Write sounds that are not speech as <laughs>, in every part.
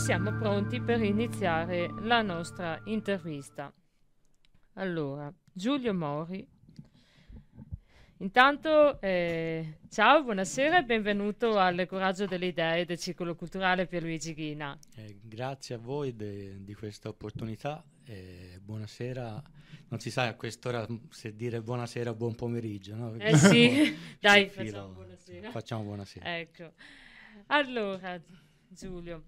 siamo pronti per iniziare la nostra intervista. Allora, Giulio Mori. Intanto, eh, ciao, buonasera e benvenuto al Coraggio delle Idee del Circolo Culturale Pierluigi Ghina. Eh, grazie a voi de, di questa opportunità. Eh, buonasera, non si sa a quest'ora se dire buonasera o buon pomeriggio, no? Eh sì, <laughs> dai, facciamo buonasera. Facciamo buonasera. Ecco. Allora, Giulio,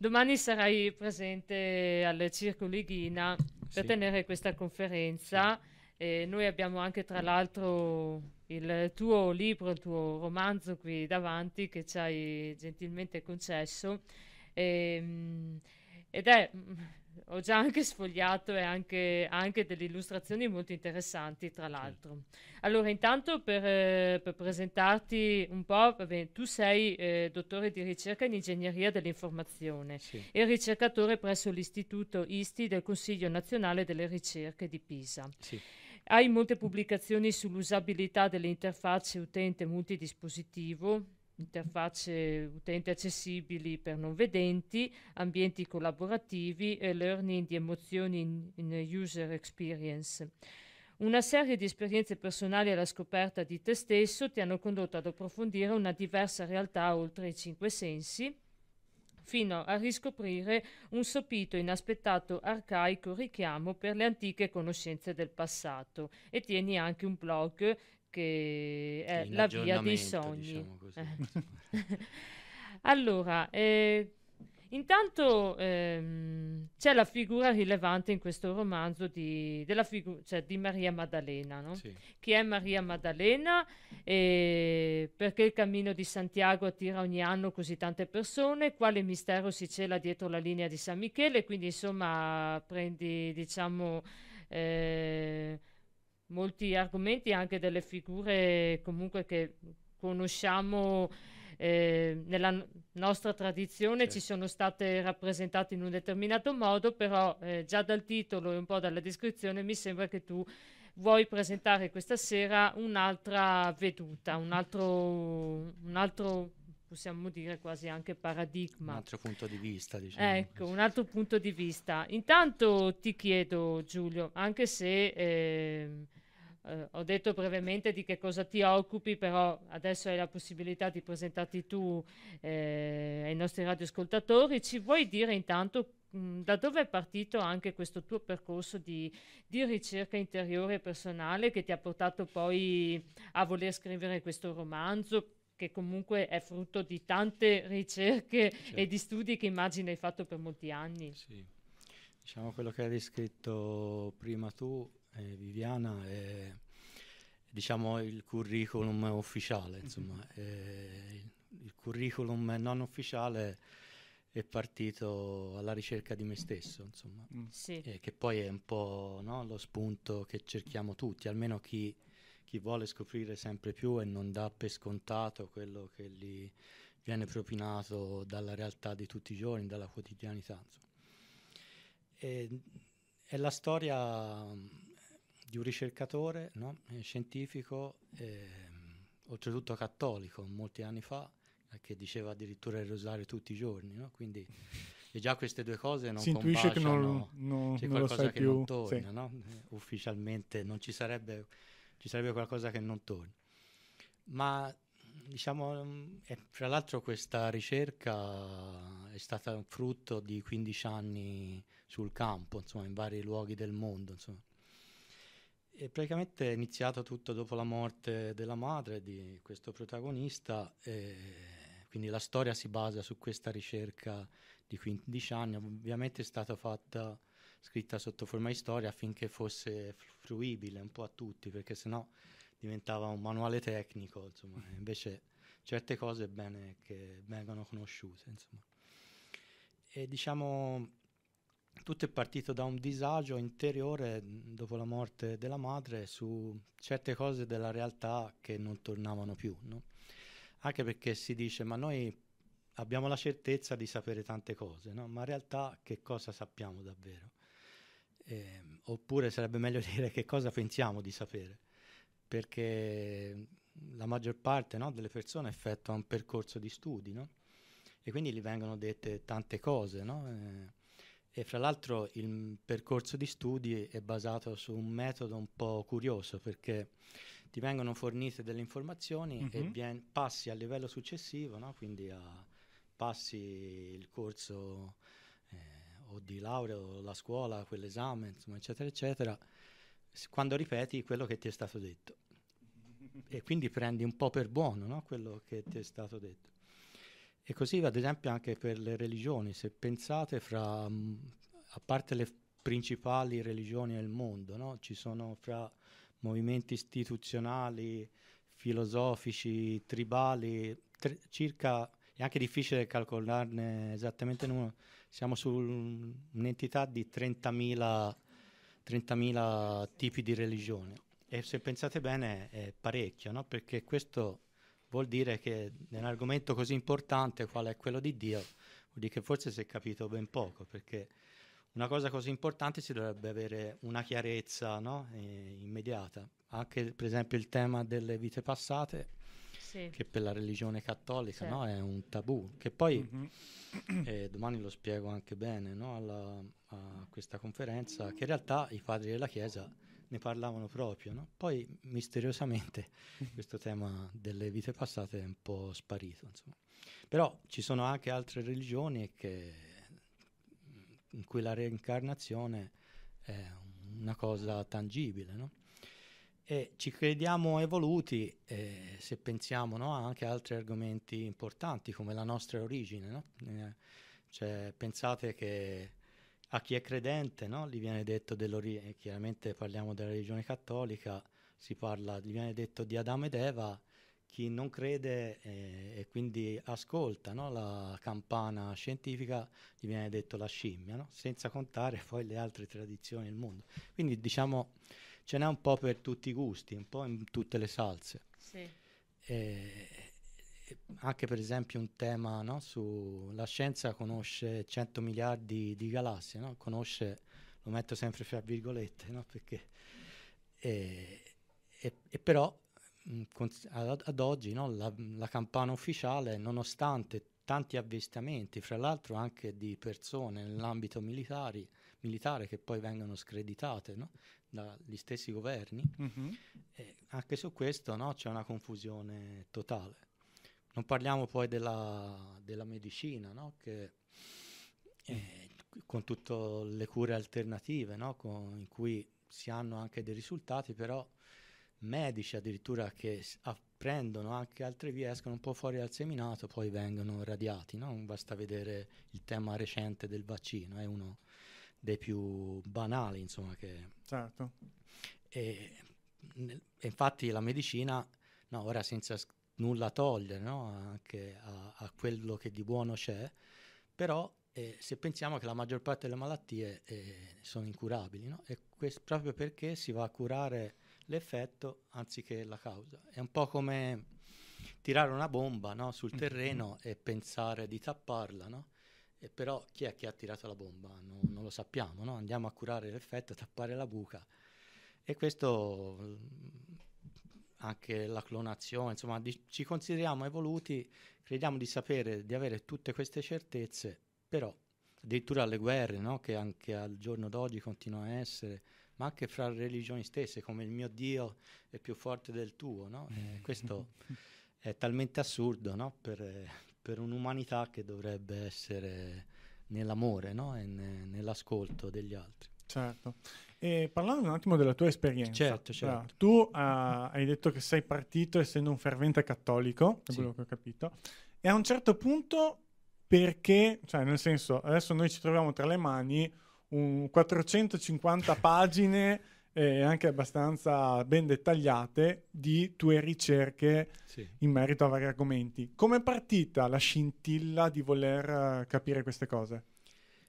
Domani sarai presente al Circo Lighina per sì. tenere questa conferenza. Sì. noi abbiamo anche tra l'altro il tuo libro, il tuo romanzo qui davanti che ci hai gentilmente concesso. E, ehm, ed è ho già anche sfogliato e anche, anche delle illustrazioni molto interessanti, tra l'altro. Allora, intanto per, eh, per presentarti un po', vabbè, tu sei eh, dottore di ricerca in ingegneria dell'informazione sì. e ricercatore presso l'Istituto ISTI del Consiglio nazionale delle ricerche di Pisa. Sì. Hai molte pubblicazioni sull'usabilità delle interfacce utente multidispositivo, interfacce utenti accessibili per non vedenti, ambienti collaborativi e learning di emozioni in, in user experience. Una serie di esperienze personali alla scoperta di te stesso ti hanno condotto ad approfondire una diversa realtà oltre i cinque sensi, fino a riscoprire un sopito inaspettato arcaico richiamo per le antiche conoscenze del passato. E tieni anche un blog che è la via dei sogni. Diciamo eh. <laughs> allora, eh, Intanto ehm, c'è la figura rilevante in questo romanzo di, figu- cioè di Maria Maddalena. No? Sì. Chi è Maria Maddalena? Eh, perché il cammino di Santiago attira ogni anno così tante persone? Quale mistero si cela dietro la linea di San Michele? Quindi insomma prendi diciamo... Eh, molti argomenti, anche delle figure comunque che conosciamo eh, nella n- nostra tradizione certo. ci sono state rappresentate in un determinato modo, però eh, già dal titolo e un po' dalla descrizione mi sembra che tu vuoi presentare questa sera un'altra veduta, un altro, un altro possiamo dire quasi anche paradigma. Un altro punto di vista, diciamo. Ecco, un altro punto di vista. Intanto ti chiedo, Giulio, anche se eh, eh, ho detto brevemente di che cosa ti occupi, però adesso hai la possibilità di presentarti tu eh, ai nostri radioascoltatori, ci vuoi dire intanto mm, da dove è partito anche questo tuo percorso di, di ricerca interiore e personale che ti ha portato poi a voler scrivere questo romanzo, che comunque è frutto di tante ricerche certo. e di studi che immagino hai fatto per molti anni. Sì, diciamo quello che hai descritto prima tu, eh, Viviana, è diciamo il curriculum ufficiale, mhm. insomma, mm-hmm. il, il curriculum non ufficiale è partito alla ricerca di me stesso, insomma, mm. sì. eh, che poi è un po' no, lo spunto che cerchiamo tutti, almeno chi chi vuole scoprire sempre più e non dà per scontato quello che gli viene propinato dalla realtà di tutti i giorni, dalla quotidianità. E, è la storia mm, di un ricercatore no? Eh, scientifico, eh, oltretutto cattolico, molti anni fa, che diceva addirittura il rosario tutti i giorni, no? quindi già queste due cose non si intuisce che non, non, c'è non qualcosa che più. non torna, sì. no? ufficialmente non ci sarebbe ci sarebbe qualcosa che non torna. Ma diciamo, fra l'altro questa ricerca è stata frutto di 15 anni sul campo, insomma, in vari luoghi del mondo. Insomma. E praticamente è iniziato tutto dopo la morte della madre di questo protagonista, quindi la storia si basa su questa ricerca di 15 anni, ovviamente è stata fatta scritta sotto forma di storia affinché fosse fruibile un po' a tutti, perché sennò diventava un manuale tecnico, insomma, mm. invece certe cose è bene che vengano conosciute, insomma. E diciamo tutto è partito da un disagio interiore mm, dopo la morte della madre su certe cose della realtà che non tornavano più, no? Anche perché si dice "Ma noi abbiamo la certezza di sapere tante cose, no? Ma in realtà che cosa sappiamo davvero?" eh, oppure sarebbe meglio <laughs> dire che cosa pensiamo di sapere, perché la maggior parte no, delle persone effettua un percorso di studi no? e quindi gli vengono dette tante cose. No? Eh, e fra l'altro il percorso di studi è basato su un metodo un po' curioso perché ti vengono fornite delle informazioni mm-hmm. e mhm. vien- passi al livello successivo, no? quindi a- passi il corso o di laurea o la scuola, quell'esame, insomma, eccetera, eccetera, quando ripeti quello che ti è stato detto. <laughs> E quindi prendi un po' per buono no? quello che ti è stato detto. E così, ad esempio, anche per le religioni, se pensate fra, mh, mm, a parte le principali religioni del mondo, no? ci sono fra movimenti istituzionali, filosofici, tribali, tre, circa è anche difficile calcolarne esattamente il numero, siamo su un'entità di 30.000, 30.000 tipi di religione. e se pensate bene è parecchio, no? perché questo vuol dire che in un argomento così importante qual è quello di Dio, vuol dire che forse si è capito ben poco, perché una cosa così importante si dovrebbe avere una chiarezza no? eh, immediata. Anche per esempio il tema delle vite passate sì. che per la religione cattolica sì. no, è un tabù, che poi mm-hmm. eh, domani lo spiego anche bene no, alla, a questa conferenza, che in realtà i padri della Chiesa ne parlavano proprio, no? poi misteriosamente <laughs> questo tema delle vite passate è un po' sparito. Insomma. Però ci sono anche altre religioni che, in cui la reincarnazione è una cosa tangibile, no? E ci crediamo evoluti eh, se pensiamo no, anche ad altri argomenti importanti come la nostra origine. No? Eh, cioè, pensate che a chi è credente no, gli viene detto chiaramente parliamo della religione cattolica, si parla, gli viene detto di Adamo ed Eva, chi non crede eh, e quindi ascolta no, la campana scientifica gli viene detto la scimmia, senza contare poi le altre tradizioni del mondo. Quindi diciamo ce n'è un po' per tutti i gusti, un po' in tutte le salse. Sì. E, anche per esempio un tema no, su la scienza conosce 100 miliardi di galassie, no? conosce, lo metto sempre fra virgolette, no? perché, e, e, e però ad, oggi no, la, la, campana ufficiale, nonostante tanti avvistamenti, fra l'altro anche di persone nell'ambito militare che poi vengono screditate, no? dagli stessi governi, mm-hmm. anche su questo no, c'è una confusione totale. Non parliamo poi della, della medicina, no, che eh, con tutte le cure alternative, no, con, in cui si hanno anche dei risultati, però medici addirittura che apprendono anche altre vie, escono un po' fuori dal seminato, poi vengono radiati. No? Basta vedere il tema recente del vaccino, è uno dei più banali, insomma. Che... Certo. E, nel, infatti la medicina, no, ora senza nulla togliere no, anche a, a, quello che di buono c'è, però eh, se pensiamo che la maggior parte delle malattie eh, sono incurabili, no? e questo proprio perché si va a curare l'effetto anziché la causa. È un po' come tirare una bomba no? sul mm. terreno mm-hmm. e pensare di tapparla, no? E però chi è che ha tirato la bomba? No, non lo sappiamo, no? andiamo a curare l'effetto, a tappare la buca. E questo mm, anche la clonazione, insomma, di, ci consideriamo evoluti, crediamo di sapere, di avere tutte queste certezze, però addirittura le guerre, no? che anche al giorno d'oggi continuano a essere, ma anche fra religioni stesse, come il mio Dio è più forte del tuo, no? eh, questo <laughs> è talmente assurdo no? per, eh, per un'umanità che dovrebbe essere nell'amore no? e ne, nell'ascolto degli altri. Certo. E parlando un attimo della tua esperienza, certo, certo. Ah, tu uh, hai detto che sei partito essendo un fervente cattolico, da sì. quello che ho capito, e a un certo punto perché, cioè nel senso, adesso noi ci troviamo tra le mani un 450 pagine eh, anche abbastanza ben dettagliate di tue ricerche sì. in merito a vari argomenti. Come è partita la scintilla di voler eh, capire queste cose?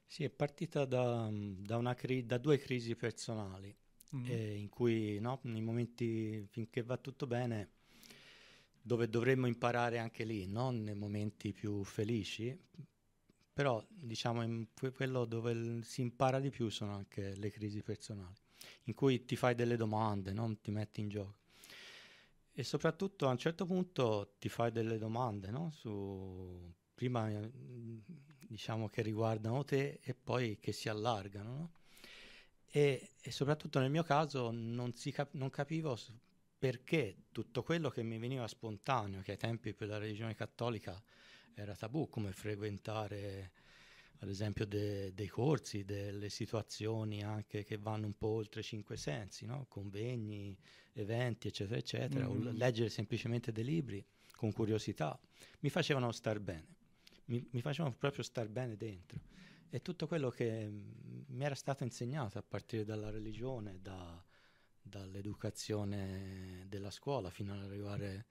Sì, è partita da, mm, da, cri- da due crisi personali, mm. eh, in cui no, nei momenti finché va tutto bene, dove dovremmo imparare anche lì, non nei momenti più felici, però diciamo quello dove l- si impara di più sono anche le crisi personali in cui ti fai delle domande, non ti metti in gioco. E soprattutto a un certo punto ti fai delle domande, no? Su, prima eh, diciamo che riguardano te e poi che si allargano. No? E, e, soprattutto nel mio caso non, cap- non capivo perché tutto quello che mi veniva spontaneo, che ai tempi per la religione cattolica era tabù, come frequentare ad esempio de, dei corsi, delle situazioni anche che vanno un po' oltre i cinque sensi, no? convegni, eventi, eccetera, eccetera, mm-hmm. o leggere semplicemente dei libri con curiosità, mi facevano star bene, mi, mi facevano proprio star bene dentro. E tutto quello che mm, mi era stato insegnato a partire dalla religione, da, dall'educazione della scuola fino ad arrivare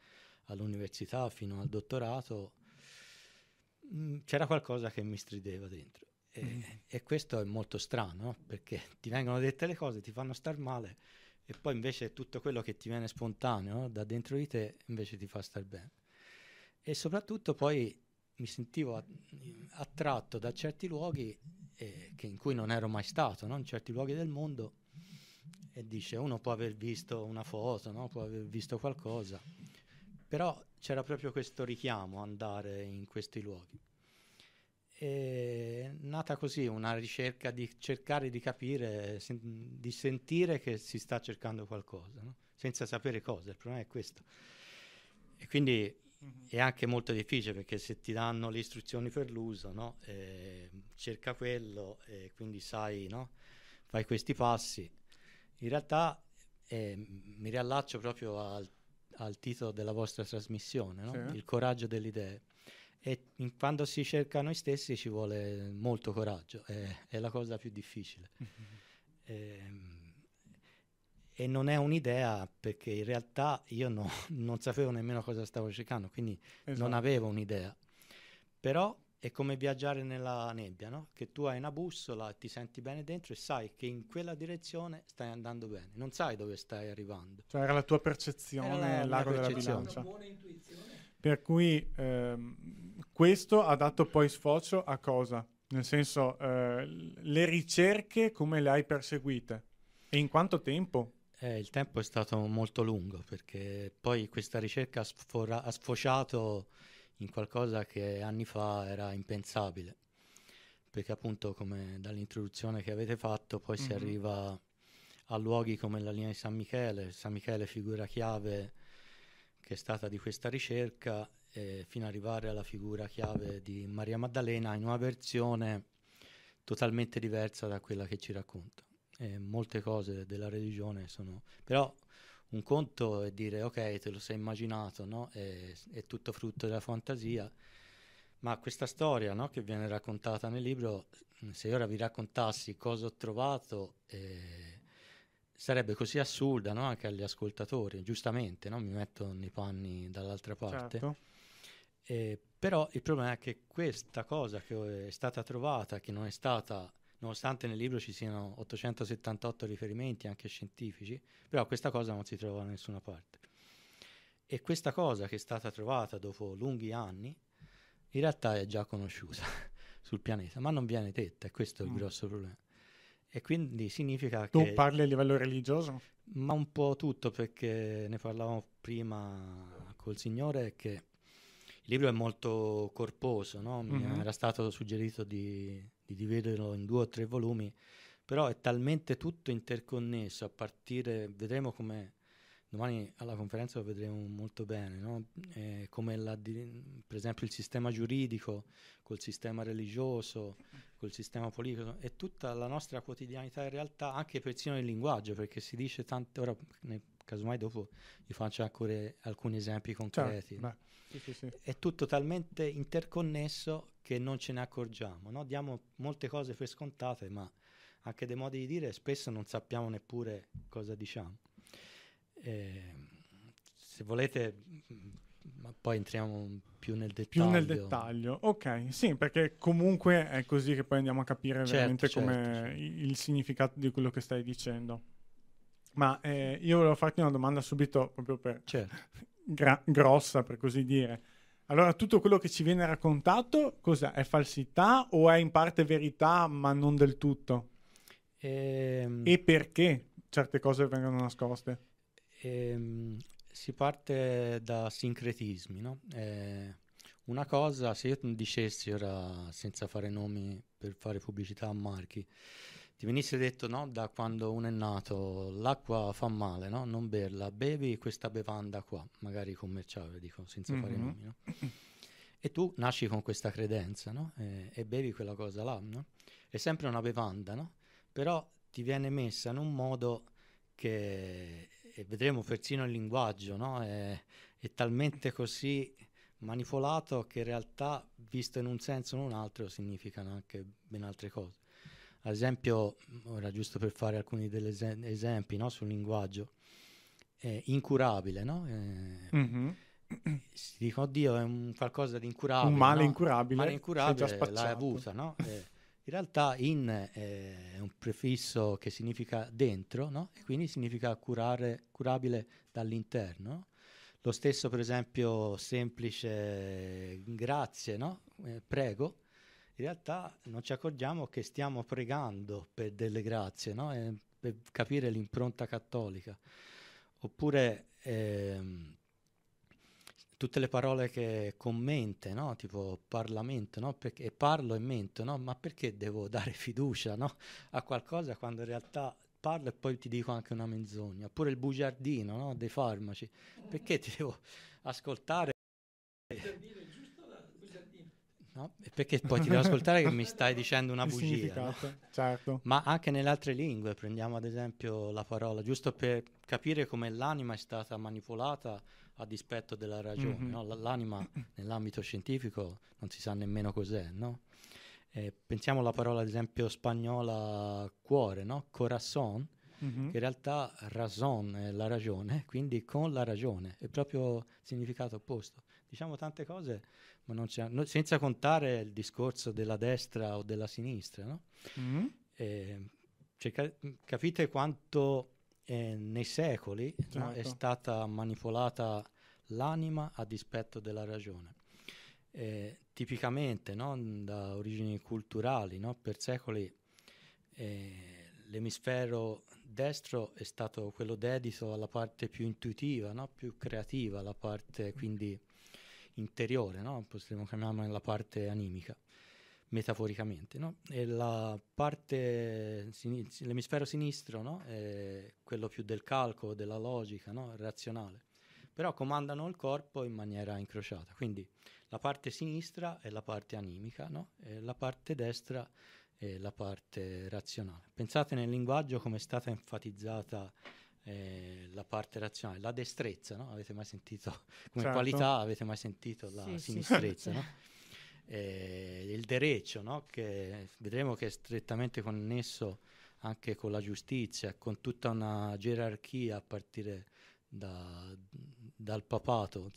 all'università, fino al dottorato, Mm, c'era qualcosa che mi strideva dentro. E, mm. e, questo è molto strano, perché ti vengono dette le cose, ti fanno star male, e poi invece tutto quello che ti viene spontaneo da dentro di te invece ti fa star bene. E soprattutto poi mi sentivo attratto da certi luoghi eh, in cui non ero mai stato, no? in certi luoghi del mondo, e dice uno può aver visto una foto, no? può aver visto qualcosa, però c'era proprio questo richiamo, andare in questi luoghi. È nata così una ricerca di cercare di capire, sen- di sentire che si sta cercando qualcosa, no? senza sapere cosa, il problema è questo. E quindi mm-hmm. è anche molto difficile perché se ti danno le istruzioni per l'uso, no? eh, cerca quello e quindi sai, no? fai questi passi. In realtà eh, mi riallaccio proprio al al titolo della vostra trasmissione, no? sì. il coraggio delle idee. E quando si cerca noi stessi ci vuole molto coraggio, è, è la cosa più difficile. Mm-hmm. <laughs> E, e, non è un'idea perché in realtà io no, <laughs> non sapevo nemmeno cosa stavo cercando, quindi esatto. non avevo un'idea. Però è come viaggiare nella nebbia, no? che tu hai una bussola, ti senti bene dentro e sai che in quella direzione stai andando bene, non sai dove stai arrivando. Cioè era la tua percezione, era l'ago della bilancia. Per cui ehm, questo ha dato poi sfocio a cosa? Nel senso, eh, le ricerche come le hai perseguite? E in quanto tempo? Eh, il tempo è stato molto lungo perché poi questa ricerca ha, sfora- ha sfociato in qualcosa che anni fa era impensabile, perché appunto come dall'introduzione che avete fatto poi mm-hmm. si mhm. arriva a luoghi come la linea di San Michele, San Michele figura chiave che è stata di questa ricerca, eh, fino ad arrivare alla figura chiave di Maria Maddalena in una versione totalmente diversa da quella che ci racconta. E molte cose della religione sono... però un conto è dire ok te lo sei immaginato no? è, è tutto frutto della fantasia ma questa storia no, che viene raccontata nel libro se ora vi raccontassi cosa ho trovato eh, sarebbe così assurda no, anche agli ascoltatori giustamente mi metto nei panni dall'altra parte certo. eh, però il problema è che questa cosa che è stata trovata che non è stata nonostante nel libro ci siano 878 riferimenti anche scientifici, però questa cosa non si trova da nessuna parte. E questa cosa che è stata trovata dopo lunghi anni, in realtà è già conosciuta <laughs> sul pianeta, ma non viene detta, e questo è il mm. grosso problema. E quindi significa tu che... Tu parli a livello religioso? Ma un po' tutto, perché ne parlavamo prima col Signore, che il libro è molto corposo, no? mi mm-hmm. era stato suggerito di, di dividerlo in due o tre volumi, però è talmente tutto interconnesso a partire, vedremo come domani alla conferenza lo vedremo molto bene, no? eh, come la, per esempio il sistema giuridico col sistema religioso, col sistema politico e tutta la nostra quotidianità in realtà, anche persino il linguaggio, perché si dice tante, ora ne casomai dopo vi faccio alcune, alcuni esempi certo, concreti. Certo, sì, sì, sì. È tutto talmente interconnesso che non ce ne accorgiamo, no? diamo molte cose per scontate, ma anche dei modi di dire spesso non sappiamo neppure cosa diciamo. Eh, se volete mm, ma poi entriamo più nel dettaglio. Più nel dettaglio, ok, sì, perché comunque è così che poi andiamo a capire certo, veramente certo, come certo. il significato di quello che stai dicendo. Ma eh, io volevo farti una domanda subito, proprio per certo. <laughs> gra- grossa, per così dire. Allora, tutto quello che ci viene raccontato, cosa è falsità o è in parte verità, ma non del tutto? Ehm... E perché certe cose vengono nascoste? Ehm, si parte da sincretismi, no? Eh, una cosa, se io dicessi ora, senza fare nomi per fare pubblicità a marchi, ti venisse detto no, da quando uno è nato l'acqua fa male, no? non berla, bevi questa bevanda qua, magari commerciale, dico senza mm-hmm. fare nomi, no? e tu nasci con questa credenza no? e, e, bevi quella cosa là, no? è sempre una bevanda, no? però ti viene messa in un modo che vedremo persino il linguaggio, no? è, è talmente così manipolato che in realtà visto in un senso o in un altro significano anche ben altre cose. Ad esempio, mm, ora giusto per fare alcuni degli esempi no? sul linguaggio, eh, incurabile, no? Eh, mm-hmm. Si dicono, oddio, è un qualcosa di incurabile. Un male no? incurabile. Male incurabile, l'hai avuta, no? Eh, in realtà in eh, è un prefisso che significa dentro, no? E quindi significa curare, curabile dall'interno. Lo stesso, per esempio, semplice grazie, no? Eh, prego, in realtà non ci accorgiamo che stiamo pregando per delle grazie, no? eh, per capire l'impronta cattolica. Oppure ehm, tutte le parole che commente, no? tipo parlamento, no? perché, parlo e mento, no? ma perché devo dare fiducia a qualcosa quando in realtà parlo e poi ti dico anche una menzogna? Oppure il bugiardino no? dei farmaci, perché ti devo ascoltare? No? Perché poi ti devo <laughs> ascoltare che mi stai dicendo una bugia. No? Certo. Ma anche nelle altre lingue, prendiamo ad esempio la parola, giusto per capire come l'anima è stata manipolata a dispetto della ragione. Mm-hmm. No? L- l'anima nell'ambito scientifico non si sa nemmeno cos'è. Eh, pensiamo alla parola ad esempio spagnola cuore, corazon, mm-hmm. che in realtà razon è la ragione, quindi con la ragione, è proprio significato opposto. Diciamo tante cose ma no, senza contare il discorso della destra o della sinistra. No? Mm-hmm. Eh, cioè, ca- capite quanto eh, nei secoli certo. no, è certo. stata manipolata l'anima a dispetto della ragione. Eh, tipicamente da origini culturali, per secoli eh, l'emisfero destro è stato quello dedito alla parte più intuitiva, più creativa, la parte quindi interiore, no? potremmo chiamarla la parte animica, metaforicamente. No? E la parte, sin- l'emisfero sinistro no? è quello più del calcolo, della logica, razionale, però comandano il corpo in maniera incrociata. Quindi la parte sinistra è la parte animica, e la parte destra è la parte razionale. Pensate nel linguaggio come è stata enfatizzata eh, la parte razionale, la destrezza, no? avete mai sentito <laughs> come certo. qualità, avete mai sentito la sì, sinistrezza, sì, no? <laughs> eh, il derecho, no? che vedremo che è strettamente connesso anche con la giustizia, con tutta una gerarchia a partire da, dal papato,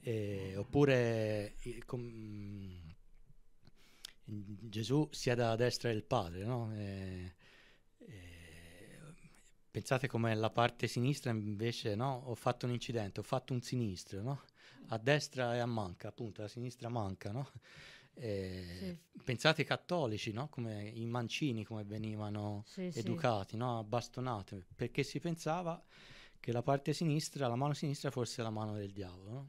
eh, oppure eh, com, mm, Gesù sia da destra del Padre, no? Eh, Pensate come la parte sinistra invece, no? Ho fatto un incidente, ho fatto un sinistro, no? A destra e a manca, appunto, la sinistra manca, no? Eh, sì. Pensate ai cattolici, no? Come i mancini, come venivano sì, educati, no? Bastonate, perché si pensava che la parte sinistra, la mano sinistra fosse la mano del diavolo, no?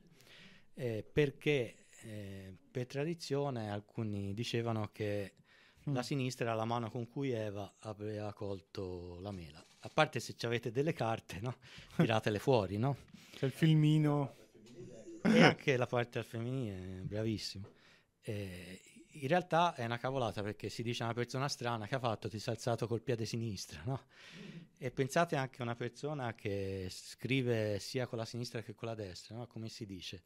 eh, perché eh, per tradizione alcuni dicevano che mm. la sinistra era la mano con cui Eva aveva colto la mela a parte se avete delle carte, no? tiratele fuori, no? C'è il filmino. E anche la parte al femminile, bravissimo. Eh, in realtà è una cavolata perché si dice a una persona strana che ha fatto, ti sei alzato col piede sinistro, no? E pensate anche a una persona che scrive sia con la sinistra che con la destra, no? Come si dice?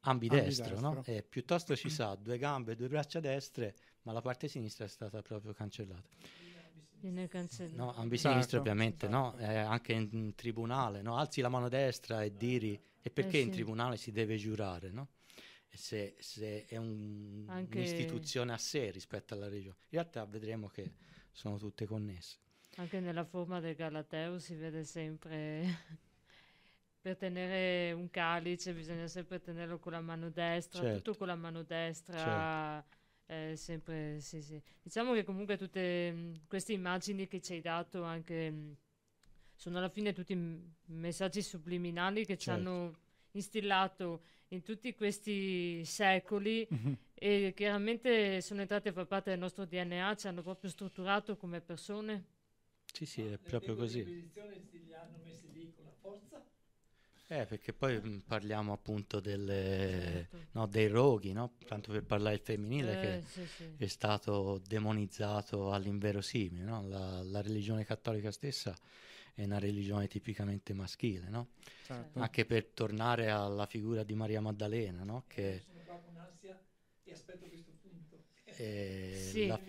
ambidestro, ambidestro. No? E piuttosto ci sa due gambe e due braccia destre, ma la parte sinistra è stata proprio cancellata. Viene cancellato. No, ambisinistro esatto. ovviamente, esatto. no? Eh, anche in, tribunale, no? Alzi la mano destra e diri... E perché eh, sì. in tribunale si deve giurare, no? Se, se, è un, Anche... un'istituzione a sé rispetto alla regione. In realtà vedremo che sono tutte connesse. Anche nella forma del Galateo si vede sempre <laughs> per tenere un calice bisogna sempre tenerlo con la mano destra, certo. tutto con la mano destra. Certo eh, sempre, sì, sì. Diciamo che comunque tutte mh, mm, queste immagini che ci hai dato anche mh, mm, sono alla fine tutti mh, messaggi subliminali che ci hanno certo. instillato in tutti questi secoli mm-hmm. e chiaramente sono entrate a far parte del nostro DNA, ci hanno proprio strutturato come persone. Sì, sì, è ah, proprio così. Le hanno messi lì con la forza. Eh, perché poi eh. parliamo appunto delle, certo. no, dei roghi, no? tanto per parlare il femminile, eh, che sì, sì. è stato demonizzato all'inverosimile. No? La, la, religione cattolica stessa è una religione tipicamente maschile, certo. anche per tornare alla figura di Maria Maddalena, che... Sono qua con ansia e aspetto questo punto. Eh, sì. La,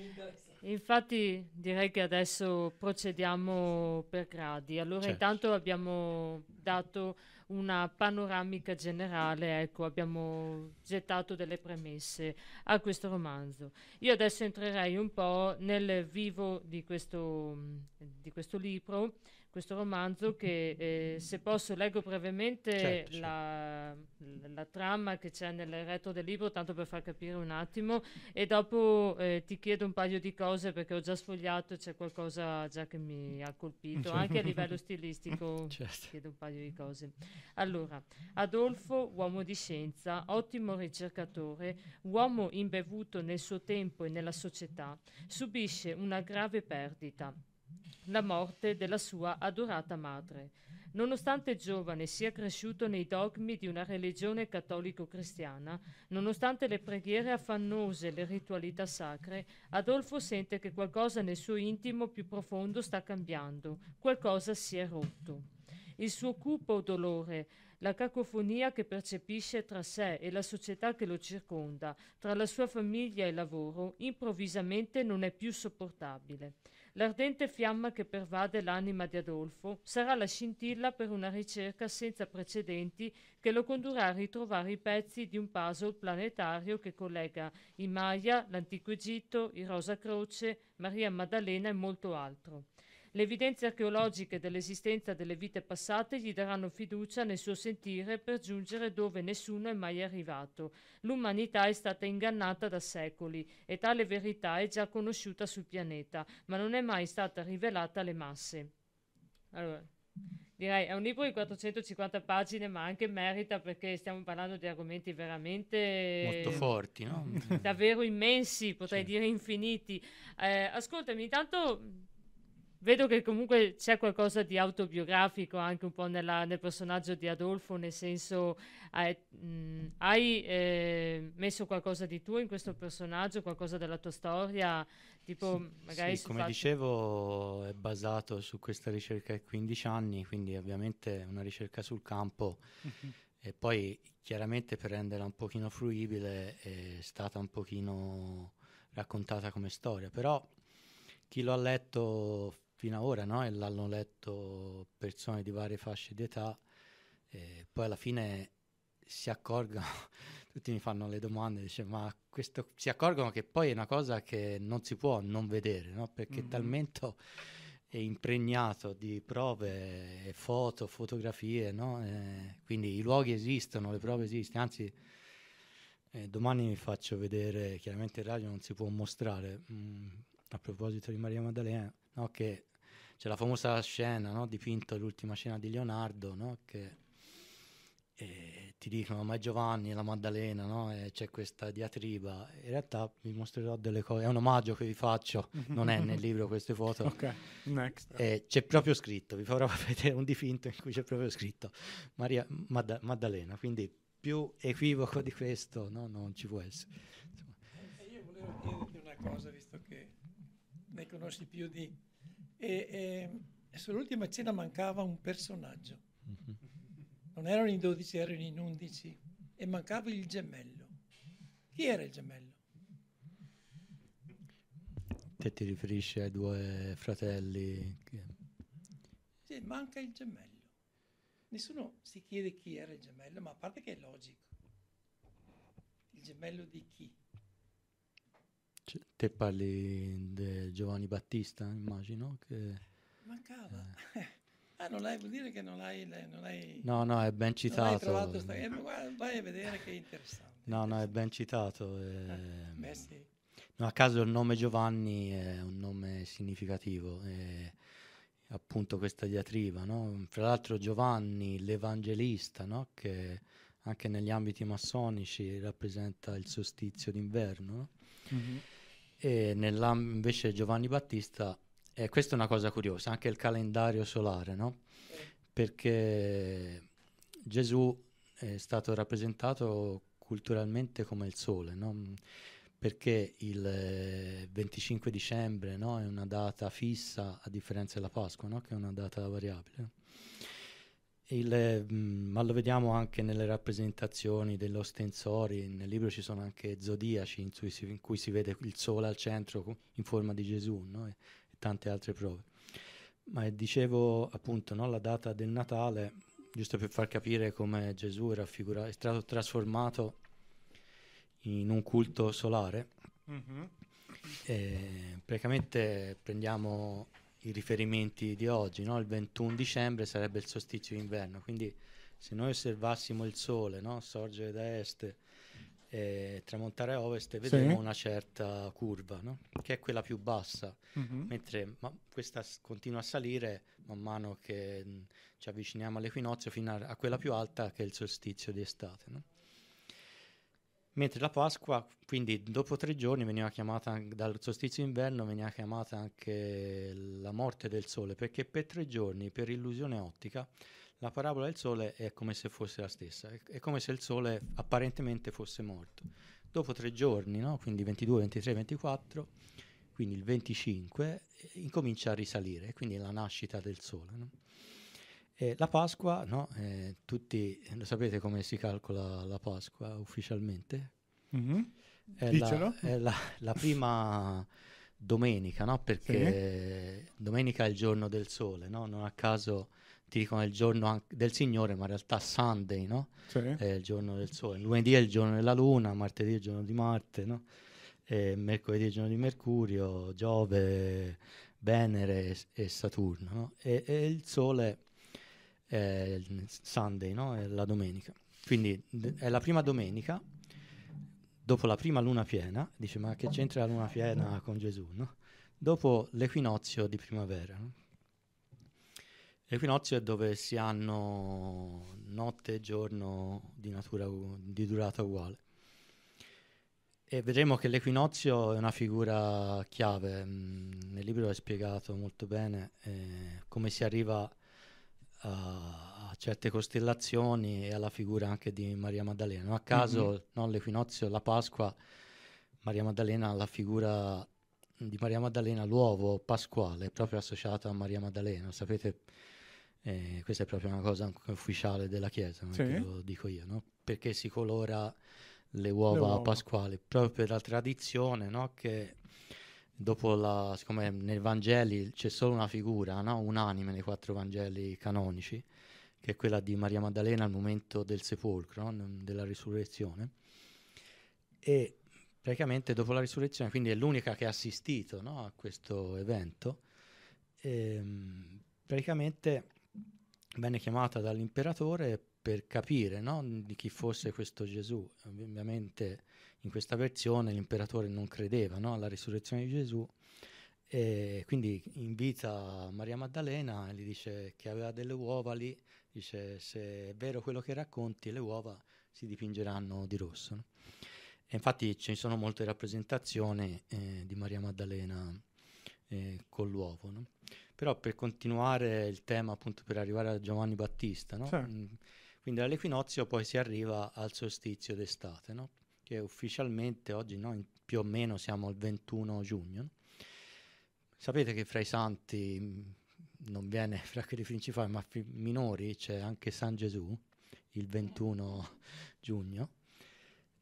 Infatti direi che adesso procediamo per gradi. Allora certo. intanto abbiamo dato una panoramica generale, ecco, abbiamo gettato delle premesse a questo romanzo. Io adesso entrerei un po' nel vivo di questo, di questo libro questo romanzo che eh, se posso leggo brevemente certo, la, certo. la, trama che c'è nel retro del libro, tanto per far capire un attimo, e dopo eh, ti chiedo un paio di cose perché ho già sfogliato c'è qualcosa già che mi ha colpito, cioè. anche a livello stilistico <laughs> certo. chiedo un paio di cose. Allora, Adolfo, uomo di scienza, ottimo ricercatore, uomo imbevuto nel suo tempo e nella società, subisce una grave perdita la morte della sua adorata madre. Nonostante giovane sia cresciuto nei dogmi di una religione cattolico-cristiana, nonostante le preghiere affannose e le ritualità sacre, Adolfo sente che qualcosa nel suo intimo più profondo sta cambiando, qualcosa si è rotto. Il suo cupo dolore, la cacofonia che percepisce tra sé e la società che lo circonda, tra la sua famiglia e il lavoro, improvvisamente non è più sopportabile. L'ardente fiamma che pervade l'anima di Adolfo sarà la scintilla per una ricerca senza precedenti che lo condurrà a ritrovare i pezzi di un puzzle planetario che collega i Maya, l'Antico Egitto, i Rosa Croce, Maria Maddalena e molto altro. Le evidenze archeologiche dell'esistenza delle vite passate gli daranno fiducia nel suo sentire per giungere dove nessuno è mai arrivato. L'umanità è stata ingannata da secoli e tale verità è già conosciuta sul pianeta, ma non è mai stata rivelata alle masse. Allora, direi è un libro di 450 pagine, ma anche merita perché stiamo parlando di argomenti veramente molto forti, no? <laughs> davvero immensi, potrei sì. dire infiniti. Eh, ascoltami, intanto Vedo che comunque c'è qualcosa di autobiografico anche un po' nella, nel personaggio di Adolfo, nel senso hai, mh, mm, hai eh, messo qualcosa di tuo in questo personaggio, qualcosa della tua storia, tipo sì, magari... Sì, come fatto... dicevo è basato su questa ricerca di 15 anni, quindi ovviamente una ricerca sul campo mhm. e poi chiaramente per renderla un pochino fruibile è stata un pochino raccontata come storia, però chi lo ha letto fino ad ora no? e l'hanno letto persone di varie fasce di età e poi alla fine si accorgono, <laughs> tutti mi fanno le domande, dice, ma questo, si accorgono che poi è una cosa che non si può non vedere, no? perché mm-hmm. talmente è impregnato di prove, foto, fotografie, no? eh, quindi i luoghi esistono, le prove esistono, anzi eh, domani vi faccio vedere, chiaramente il radio non si può mostrare, mm, a proposito di Maria Maddalena, no? che c'è la famosa scena no? dipinta l'ultima scena di Leonardo no? che eh, ti dicono ma Giovanni la Maddalena no? e c'è questa diatriba in realtà vi mostrerò delle cose è un omaggio che vi faccio mhm. non è nel libro queste foto ok next eh, c'è proprio scritto vi farò <laughs> vedere un dipinto in cui c'è proprio scritto Maria Madda- Maddalena quindi più equivoco di questo no? non ci può essere Insomma. io volevo chiederti una cosa visto che ne conosci più di e, e, e sull'ultima cena mancava un personaggio. Mm-hmm. Non erano in 12, erano in 11 e mancava il gemello. Chi era il gemello? Te ti riferisci ai due fratelli? Sì, manca il gemello. Nessuno si chiede chi era il gemello, ma a parte che è logico. Il gemello di chi? Cioè, te parli di Giovanni Battista, immagino che... Mancava. Eh. <laughs> Ah, non hai, vuol dire che non hai... Non hai no, no, è ben citato. trovato sta... Eh, vai a vedere che è interessante. No, interessante. no, è ben citato. Ah, eh, ah, beh, sì. No, a caso il nome Giovanni è un nome significativo, è appunto questa diatriba, no? Fra l'altro Giovanni l'Evangelista, no? Che anche negli ambiti massonici rappresenta il solstizio d'inverno, no? mm-hmm. E invece Giovanni Battista, eh, questa è una cosa curiosa, anche il calendario solare, no? Perché Gesù è stato rappresentato culturalmente come il sole, no? perché il 25 eh, dicembre no? è una data fissa a differenza della Pasqua, no? che è una data variabile. Il, mm, ma lo vediamo anche nelle rappresentazioni degli ostensori, nel libro ci sono anche zodiaci in cui si, in cui si vede il sole al centro in forma di Gesù no? e, e, tante altre prove. Ma eh, dicevo appunto no? la data del Natale, giusto per far capire come Gesù era è stato trasformato in un culto solare. Mm-hmm. praticamente prendiamo i riferimenti di oggi, no? il 21 dicembre sarebbe il solstizio d'inverno, quindi se noi osservassimo il sole no? sorgere da est e tramontare a ovest vedremo sì. una certa curva, no? che è quella più bassa, mm-hmm. mentre questa continua a salire man mano che mm, ci avviciniamo all'equinozio fino a, a, quella più alta che è il solstizio di estate mentre la Pasqua, quindi dopo tre giorni, veniva chiamata dal solstizio inverno, veniva chiamata anche la morte del sole, perché per tre giorni, per illusione ottica, la parabola del sole è come se fosse la stessa, è, come se il sole apparentemente fosse morto. Dopo tre giorni, no? quindi 22, 23, 24, quindi il 25, eh, incomincia a risalire, quindi è la nascita del sole. No? Eh, la Pasqua, no? eh, tutti lo sapete come si calcola la Pasqua ufficialmente? Mm-hmm. È, la, è la, la, prima domenica, no? perché sì. domenica è il giorno del sole, no? non a caso ti dicono il giorno del Signore, ma in realtà Sunday sì. è il giorno del sole, lunedì è il giorno della luna, martedì è il giorno di Marte, mercoledì è il giorno di Mercurio, Giove, Venere e, e Saturno. E, e il sole eh, Sunday, no? la domenica. Quindi d- è la prima domenica, dopo la prima luna piena, dice ma che c'entra la luna piena con Gesù? No? Dopo l'equinozio di primavera. No? L'equinozio è dove si hanno notte e giorno di, natura, di durata uguale. E vedremo che l'equinozio è una figura chiave. Mh, mhmm, nel libro è spiegato molto bene eh, come si arriva a a certe costellazioni e alla figura anche di Maria Maddalena. a caso, mm-hmm. no, l'equinozio, la Pasqua, Maria Maddalena la figura di Maria Maddalena, l'uovo pasquale, proprio associato a Maria Maddalena. Sapete, eh, questa è proprio una cosa ufficiale della Chiesa, sì. lo dico io, no? perché si colora le uova, le uova. pasquali, proprio per la tradizione no? che dopo la, siccome nei Vangeli c'è solo una figura, no? unanime nei quattro Vangeli canonici, che è quella di Maria Maddalena al momento del sepolcro, no? della risurrezione, e praticamente dopo la risurrezione, quindi è l'unica che ha assistito no? a questo evento, e, ehm, praticamente venne chiamata dall'imperatore per capire di chi fosse questo Gesù. Ovviamente in questa versione l'imperatore non credeva no? alla risurrezione di Gesù e quindi invita Maria Maddalena e gli dice che aveva delle uova lì, dice se è vero quello che racconti le uova si dipingeranno di rosso. No? infatti ci sono molte rappresentazioni eh, di Maria Maddalena eh, con l'uovo. No? Però per continuare il tema, appunto per arrivare a Giovanni Battista, no? sì. Mm, quindi dall'equinozio poi si arriva al solstizio d'estate, no? che ufficialmente oggi noi più o meno siamo il 21 giugno. No? Sapete che fra i santi mm, non viene <laughs> fra quelli principali, ma fi- minori c'è anche San Gesù il 21 <laughs> giugno.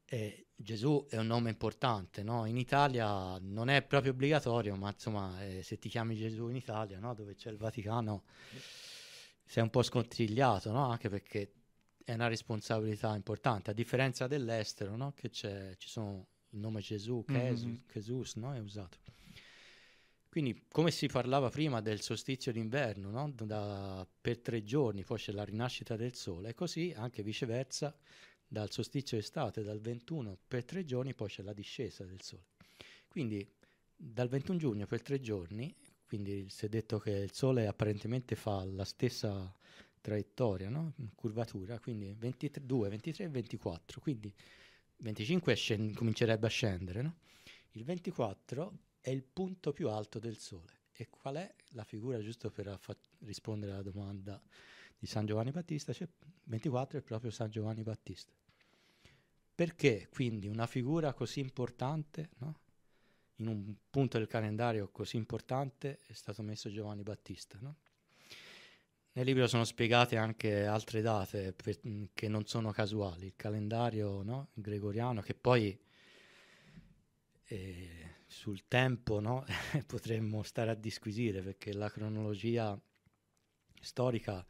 E Gesù è un nome importante, no? in Italia non è proprio obbligatorio, ma insomma eh, se ti chiami Gesù in Italia, no? dove c'è il Vaticano, sei un po' scontrigliato, no? anche perché è una responsabilità importante, a differenza dell'estero, no? che c'è, ci sono il nome Gesù, mm-hmm. mm-hmm. no? è usato. Quindi, come si parlava prima del solstizio d'inverno, no? da, per tre giorni, poi c'è la rinascita del sole, e così anche viceversa, dal solstizio estate, dal 21 per tre giorni, poi c'è la discesa del sole. Quindi, dal 21 giugno per tre giorni, quindi si è detto che il sole apparentemente fa la stessa traiettoria, no? curvatura, quindi 22, 23 e 24, quindi 25 scend- comincerebbe a scendere, no? il 24 è il punto più alto del Sole. E qual è la figura, giusto per affa- rispondere alla domanda di San Giovanni Battista, cioè 24 è proprio San Giovanni Battista. Perché quindi una figura così importante, no? in un punto del calendario così importante, è stato messo Giovanni Battista? No? Nel libro sono spiegate anche altre date per, mm, che non sono casuali, il calendario no? gregoriano che poi eh, sul tempo no? <laughs> potremmo stare a disquisire perché la cronologia storica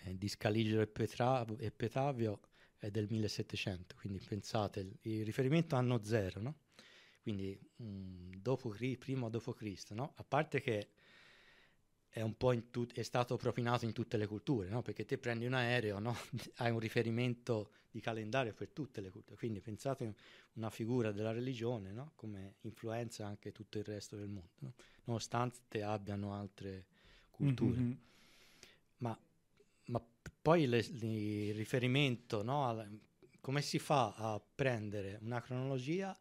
eh, di Scaligero e, Petra- e, Petavio è del 1700, quindi pensate, il, riferimento anno zero, no? quindi mh, mm, dopo, prima dopo Cristo, no? a parte che è, tut- è, stato propinato in tutte le culture, no? perché te prendi un aereo, no? <laughs> hai un riferimento di calendario per tutte le culture, quindi pensate a una figura della religione no? come influenza anche tutto il resto del mondo, nonostante abbiano altre culture. Mm-hmm. Ma, ma, poi il riferimento, alla, come si fa a prendere una cronologia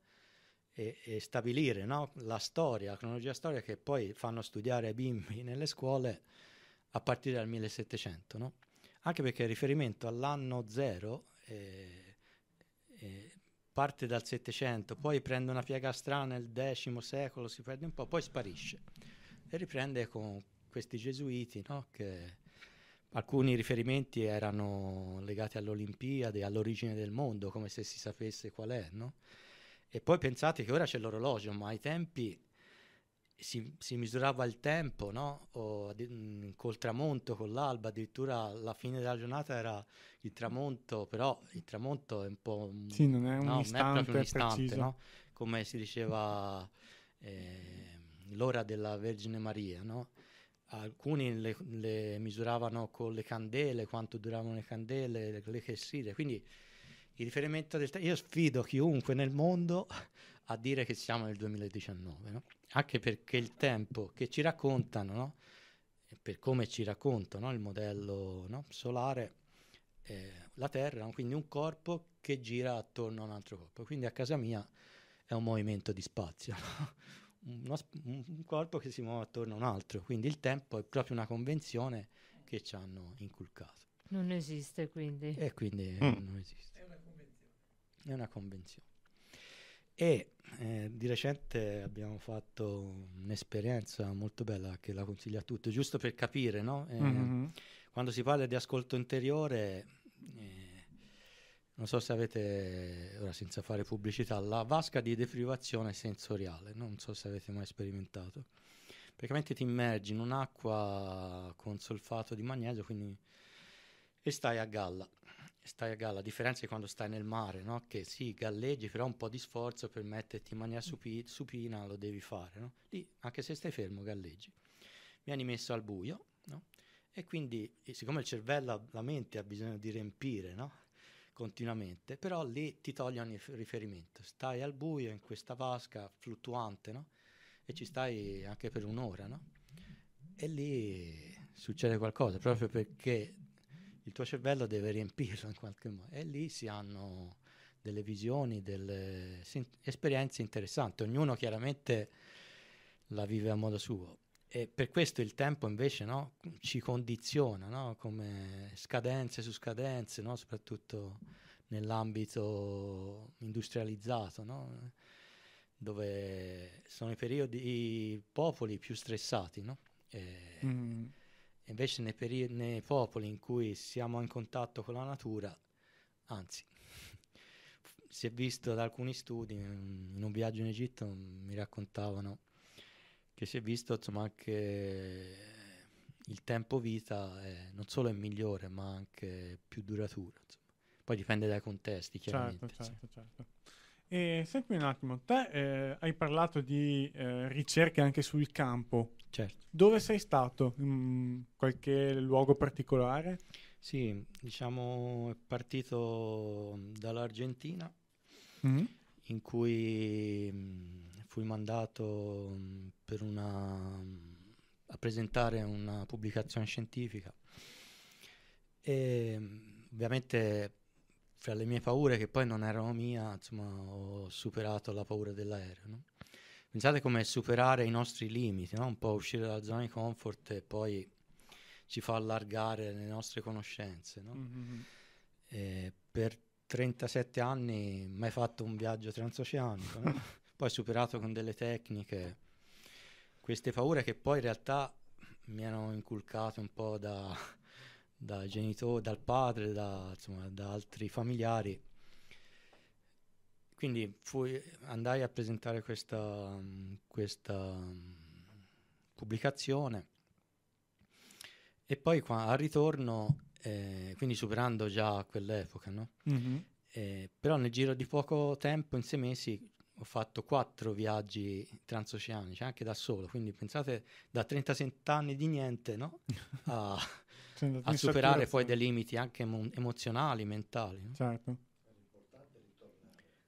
e, e stabilire no? la storia, la cronologia storica che poi fanno studiare ai bimbi <laughs> nelle scuole a partire dal 1700, no? anche perché il riferimento all'anno zero eh, eh, parte dal 700, poi prende una piega strana nel X secolo, si perde un po', poi sparisce e riprende con questi gesuiti no? che alcuni riferimenti erano legati all'Olimpiade, all'origine del mondo, come se si sapesse qual è. No? E poi pensate che ora c'è l'orologio, ma ai tempi si, si misurava il tempo, no? O, mh, mm, col tramonto, con l'alba, addirittura la fine della giornata era il tramonto, però il tramonto è un po'... Un, sì, non è un no, istante, non è un istante no? Come si diceva eh, l'ora della Vergine Maria, no? alcuni le, le, misuravano con le candele, quanto duravano le candele, le, le chessire, quindi il riferimento del tempo, io sfido chiunque nel mondo a dire che siamo nel 2019, no? anche perché il tempo che ci raccontano, no? per come ci raccontano il modello solare, eh, la Terra, quindi un corpo che gira attorno a un altro corpo. Quindi a casa mia è un movimento di spazio, <laughs> uno, un corpo che si muove attorno a un altro, quindi il tempo è proprio una convenzione che ci hanno inculcato. Non esiste quindi. E quindi mm. non esiste è una convenzione. E eh, di recente abbiamo fatto un'esperienza molto bella che la consiglio a tutti, giusto per capire, no? eh, mm-hmm. Quando si parla di ascolto interiore, eh, non so se avete, ora senza fare pubblicità, la vasca di deprivazione sensoriale, non so se avete mai sperimentato. Praticamente ti immergi in un'acqua con solfato di magnesio, quindi, e stai a galla stai a galla, a differenza di quando stai nel mare, no? che sì, galleggi, però un po' di sforzo per metterti in maniera supi- supina lo devi fare. No? Lì, anche se stai fermo, galleggi. Vieni messo al buio no? e quindi, e siccome il cervello, la mente ha bisogno di riempire continuamente, però lì ti toglie ogni riferimento. Stai al buio in questa vasca fluttuante e ci stai anche per un'ora. E lì succede qualcosa, proprio perché il tuo cervello deve riempirlo in qualche modo e lì si hanno delle visioni, delle sin- esperienze interessanti, ognuno chiaramente la vive a modo suo e per questo il tempo invece no, ci condiziona no? come scadenze su scadenze, no? soprattutto nell'ambito industrializzato, dove sono i periodi, i popoli più stressati. Mm. Invece nei, peri- nei popoli in cui siamo in contatto con la natura, anzi, <laughs> si è visto da alcuni studi, mm, in un viaggio in Egitto mm, mi raccontavano che si è visto insomma, anche il tempo vita è, non solo è migliore ma anche più duratura. Insomma. Poi dipende dai contesti, certo, chiaramente. Certo, certo, certo. E senti un attimo, te eh, hai parlato di eh, ricerche anche sul campo. Certo. Dove sei stato? In qualche luogo particolare? Sì, diciamo è partito dall'Argentina, mm-hmm. in cui mh, mm, fui mandato mh, mm, per una, mh, mm, a presentare una pubblicazione scientifica. E, ovviamente fra le mie paure, che poi non erano mie, insomma, ho superato la paura dell'aereo. No? Pensate come superare i nostri limiti, no? un po' uscire dalla zona di comfort e poi ci fa allargare le nostre conoscenze. No? Mm-hmm. Eh, per 37 anni mai fatto un viaggio transoceanico, no? <laughs> poi superato con delle tecniche queste paure che poi in realtà mi erano inculcate un po' da, da genitori, dal padre, da, insomma, da altri familiari. Quindi fui, andai a presentare questa, questa mm, pubblicazione e poi qua, al ritorno, eh, quindi superando già quell'epoca, no? mm-hmm. eh, però nel giro di poco tempo, in sei mesi, ho fatto quattro viaggi transoceanici, anche da solo, quindi pensate da 37 anni di niente no? <laughs> a, cioè, a superare poi dei limiti anche emo- emozionali, mentali. No? Certo.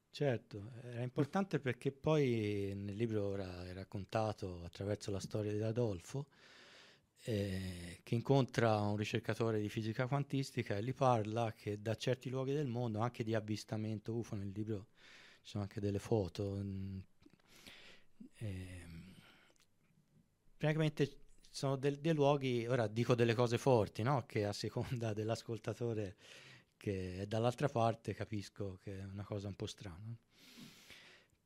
Certo, era importante perché poi nel libro era, era raccontato attraverso la storia di Adolfo eh, che incontra un ricercatore di fisica quantistica e gli parla che da certi luoghi del mondo, anche di avvistamento UFO, nel libro ci sono anche delle foto, mh, mm, eh, praticamente sono del, dei luoghi, ora dico delle cose forti, no? che a seconda <laughs> dell'ascoltatore che è dall'altra parte capisco che è una cosa un po' strana.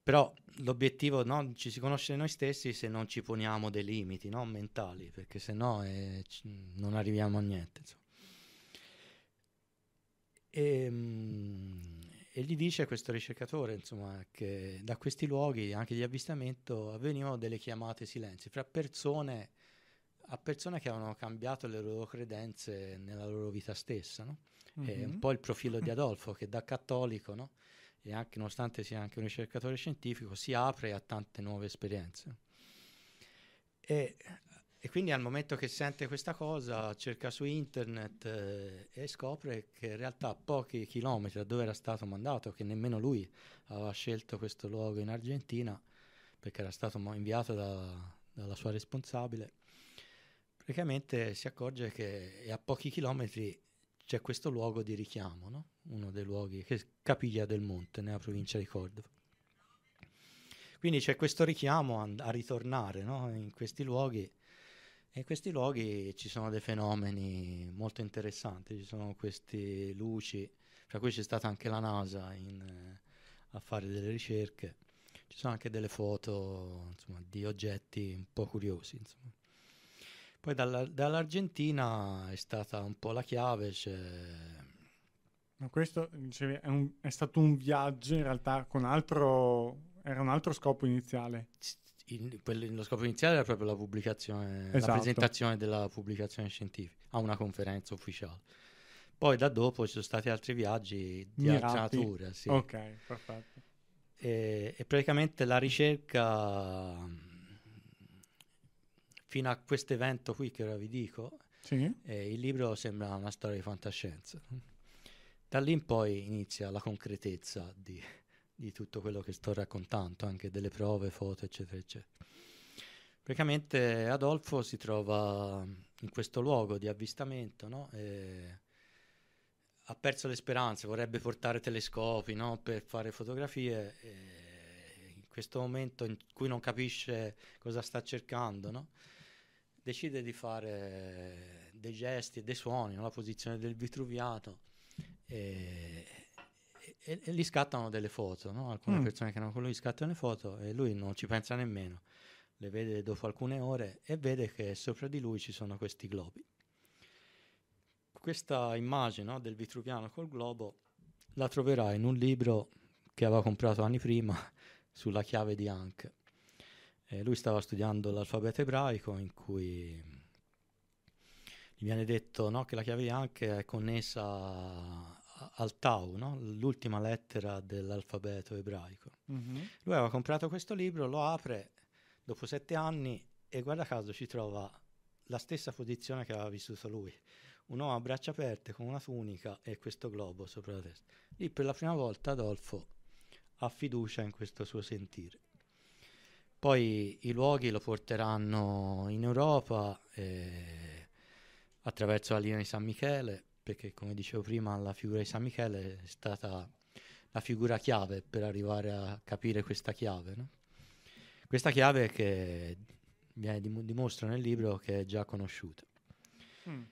Però l'obiettivo, no? ci si conosce noi stessi se non ci poniamo dei limiti no? mentali, perché se no eh, c- non arriviamo a niente. Insomma. Ehm, e, e gli dice questo ricercatore insomma, che da questi luoghi, anche di avvistamento, avvenivano delle chiamate silenzi fra persone a persone che avevano cambiato le loro credenze nella loro vita stessa. No? Mm-hmm. È un mhm. po' il profilo di <laughs> Adolfo che da cattolico, no? e anche, nonostante sia anche un ricercatore scientifico, si apre a tante nuove esperienze. E, e quindi al momento che sente questa cosa cerca su internet eh, e scopre che in realtà a pochi chilometri da dove era stato mandato, che nemmeno lui aveva scelto questo luogo in Argentina, perché era stato inviato da, dalla sua responsabile, praticamente si accorge che a pochi chilometri c'è questo luogo di richiamo, no? uno dei luoghi, che è Capiglia del Monte, nella provincia di Cordova. Quindi c'è questo richiamo a, a ritornare no? in questi luoghi e in questi luoghi ci sono dei fenomeni molto interessanti, ci sono queste luci, fra cui c'è stata anche la NASA in, eh, a fare delle ricerche, ci sono anche delle foto insomma, di oggetti un po' curiosi. Insomma. Poi dalla, dall'Argentina è stata un po' la chiave. Cioè... Ma questo cioè, è, un, è, stato un viaggio in realtà con altro... Era un altro scopo iniziale. Il, quello, lo scopo iniziale era proprio la pubblicazione, esatto. la presentazione della pubblicazione scientifica a una conferenza ufficiale. Poi da dopo ci sono stati altri viaggi di Mirati. altra natura. Sì. Ok, perfetto. E, e praticamente la ricerca fino a questo evento qui che ora vi dico, sì. eh, il libro sembra una storia di fantascienza. Da lì in poi inizia la concretezza di, di tutto quello che sto raccontando, anche delle prove, foto, eccetera, eccetera. Praticamente Adolfo si trova in questo luogo di avvistamento, no? ha perso le speranze, vorrebbe portare telescopi no? per fare fotografie. in questo momento in cui non capisce cosa sta cercando, no? decide di fare dei gesti e dei suoni, la posizione del vitruviato e, e, e gli scattano delle foto, no? alcune mm. persone che erano con lui scattano le foto e lui non ci pensa nemmeno, le vede dopo alcune ore e vede che sopra di lui ci sono questi globi. Questa immagine no, del vitruviano col globo la troverà in un libro che aveva comprato anni prima sulla chiave di Hank eh, lui stava studiando l'alfabeto ebraico in cui gli viene detto no, che la chiave anche è connessa al Tau, no? l'ultima lettera dell'alfabeto ebraico. Mm-hmm. Lui aveva comprato questo libro, lo apre dopo sette anni e guarda caso ci trova la stessa posizione che aveva vissuto lui. Un uomo a braccia aperte con una tunica e questo globo sopra la testa. Lì per la prima volta Adolfo ha fiducia in questo suo sentire. Poi i luoghi lo porteranno in Europa eh, attraverso la linea di San Michele, perché come dicevo prima la figura di San Michele è stata la figura chiave per arrivare a capire questa chiave. No? Questa chiave che viene dim- dimostra nel libro che è già conosciuta. Mm.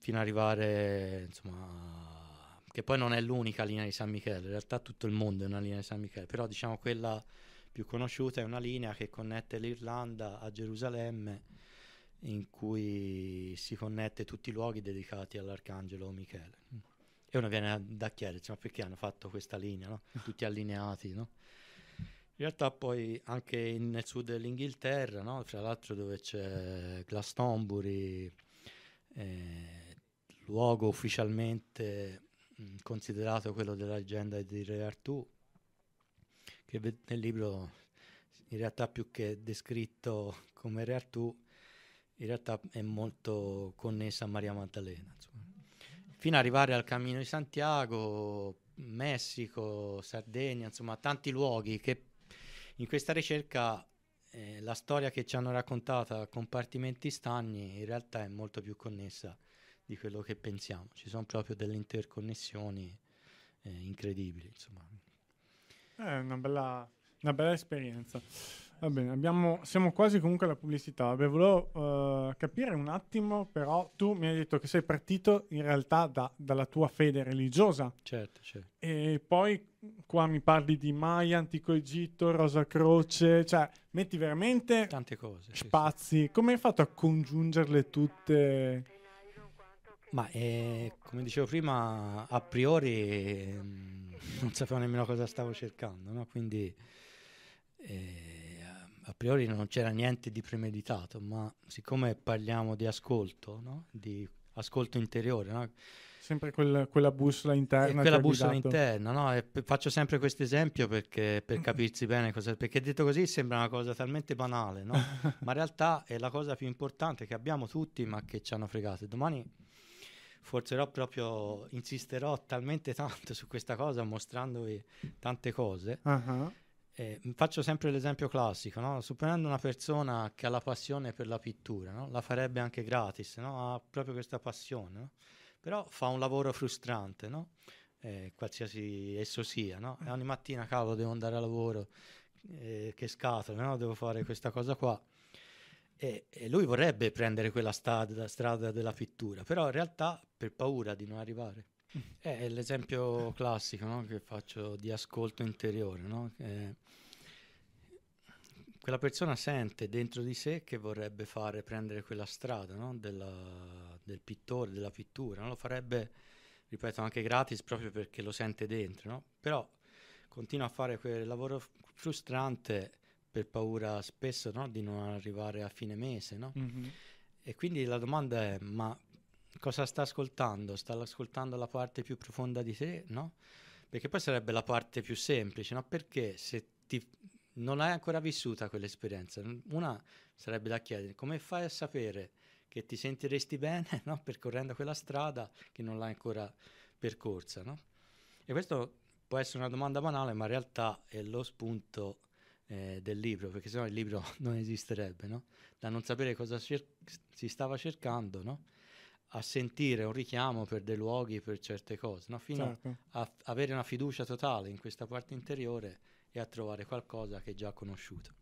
Fino ad arrivare, insomma, che poi non è l'unica linea di San Michele, in realtà tutto il mondo è una linea di San Michele, però diciamo quella più conosciuta è una linea che connette l'Irlanda a Gerusalemme in cui si connette tutti i luoghi dedicati all'Arcangelo Michele. E uno viene da chiedersi, ma perché hanno fatto questa linea, no? <laughs> tutti allineati? No? In realtà poi anche in, nel sud dell'Inghilterra, no? fra l'altro dove c'è Glastonbury, eh, luogo ufficialmente considerato quello della leggenda di Re Artù, che nel libro in realtà più che descritto come Re Artù, in realtà è molto connessa a Maria Maddalena. Insomma. Fino ad arrivare al Cammino di Santiago, Messico, Sardegna, insomma tanti luoghi che in questa ricerca eh, la storia che ci hanno raccontato a compartimenti stagni in realtà è molto più connessa di quello che pensiamo. Ci sono proprio delle interconnessioni eh, incredibili. Insomma. Eh, è una bella, una bella esperienza. Va bene, abbiamo, siamo quasi comunque alla pubblicità. Beh, volevo uh, capire un attimo, però tu mi hai detto che sei partito in realtà da, dalla tua fede religiosa. Certo, certo. E poi qua mi parli di Maya, Antico Egitto, Rosa Croce, cioè metti veramente tante cose. Spazi. Sì, sì. Come hai fatto a congiungerle tutte? Ma eh, come dicevo prima, a priori... Mh, mm, non sapevo nemmeno cosa stavo cercando, no? quindi eh, a priori non c'era niente di premeditato, ma siccome parliamo di ascolto, no? di ascolto interiore, no? sempre quel, quella bussola interna. Eh, quella bussola interna, no? E p- faccio sempre questo esempio perché, per <laughs> capirsi bene cosa, perché detto così sembra una cosa talmente banale, no? <laughs> ma in realtà è la cosa più importante che abbiamo tutti, ma che ci hanno fregato. E domani forzerò proprio, insisterò talmente <laughs> tanto su questa cosa mostrandovi tante cose. Uh-huh. Eh, faccio sempre l'esempio classico, no? supponendo una persona che ha la passione per la pittura, no? la farebbe anche gratis, no? ha proprio questa passione, però fa un lavoro frustrante, eh, qualsiasi esso sia, e ogni mattina cavolo devo andare a lavoro, eh, che scatole, devo fare questa cosa qua e, e lui vorrebbe prendere quella strada, strada della pittura, però in realtà per paura di non arrivare. Mm. È l'esempio classico no? che faccio di ascolto interiore. No? quella persona sente dentro di sé che vorrebbe fare, prendere quella strada no? della, del pittore, della pittura. Lo farebbe, ripeto, anche gratis proprio perché lo sente dentro. Però continua a fare quel lavoro frustrante per paura spesso no, di non arrivare a fine mese. No? Mm-hmm. E quindi la domanda è, ma cosa sta ascoltando? Sta ascoltando la parte più profonda di te? No? Perché poi sarebbe la parte più semplice, no? perché se ti, non hai ancora vissuta quell'esperienza, una sarebbe da chiedere, come fai a sapere che ti sentiresti bene no? percorrendo quella strada che non l'hai ancora percorsa? No? E questo può essere una domanda banale, ma in realtà è lo spunto eh, del libro, perché sennò il libro <laughs> non esisterebbe, no? da non sapere cosa cer- si stava cercando, no? a sentire un richiamo per dei luoghi, per certe cose, no? fino certo. a f- avere una fiducia totale in questa parte interiore e a trovare qualcosa che è già conosciuto.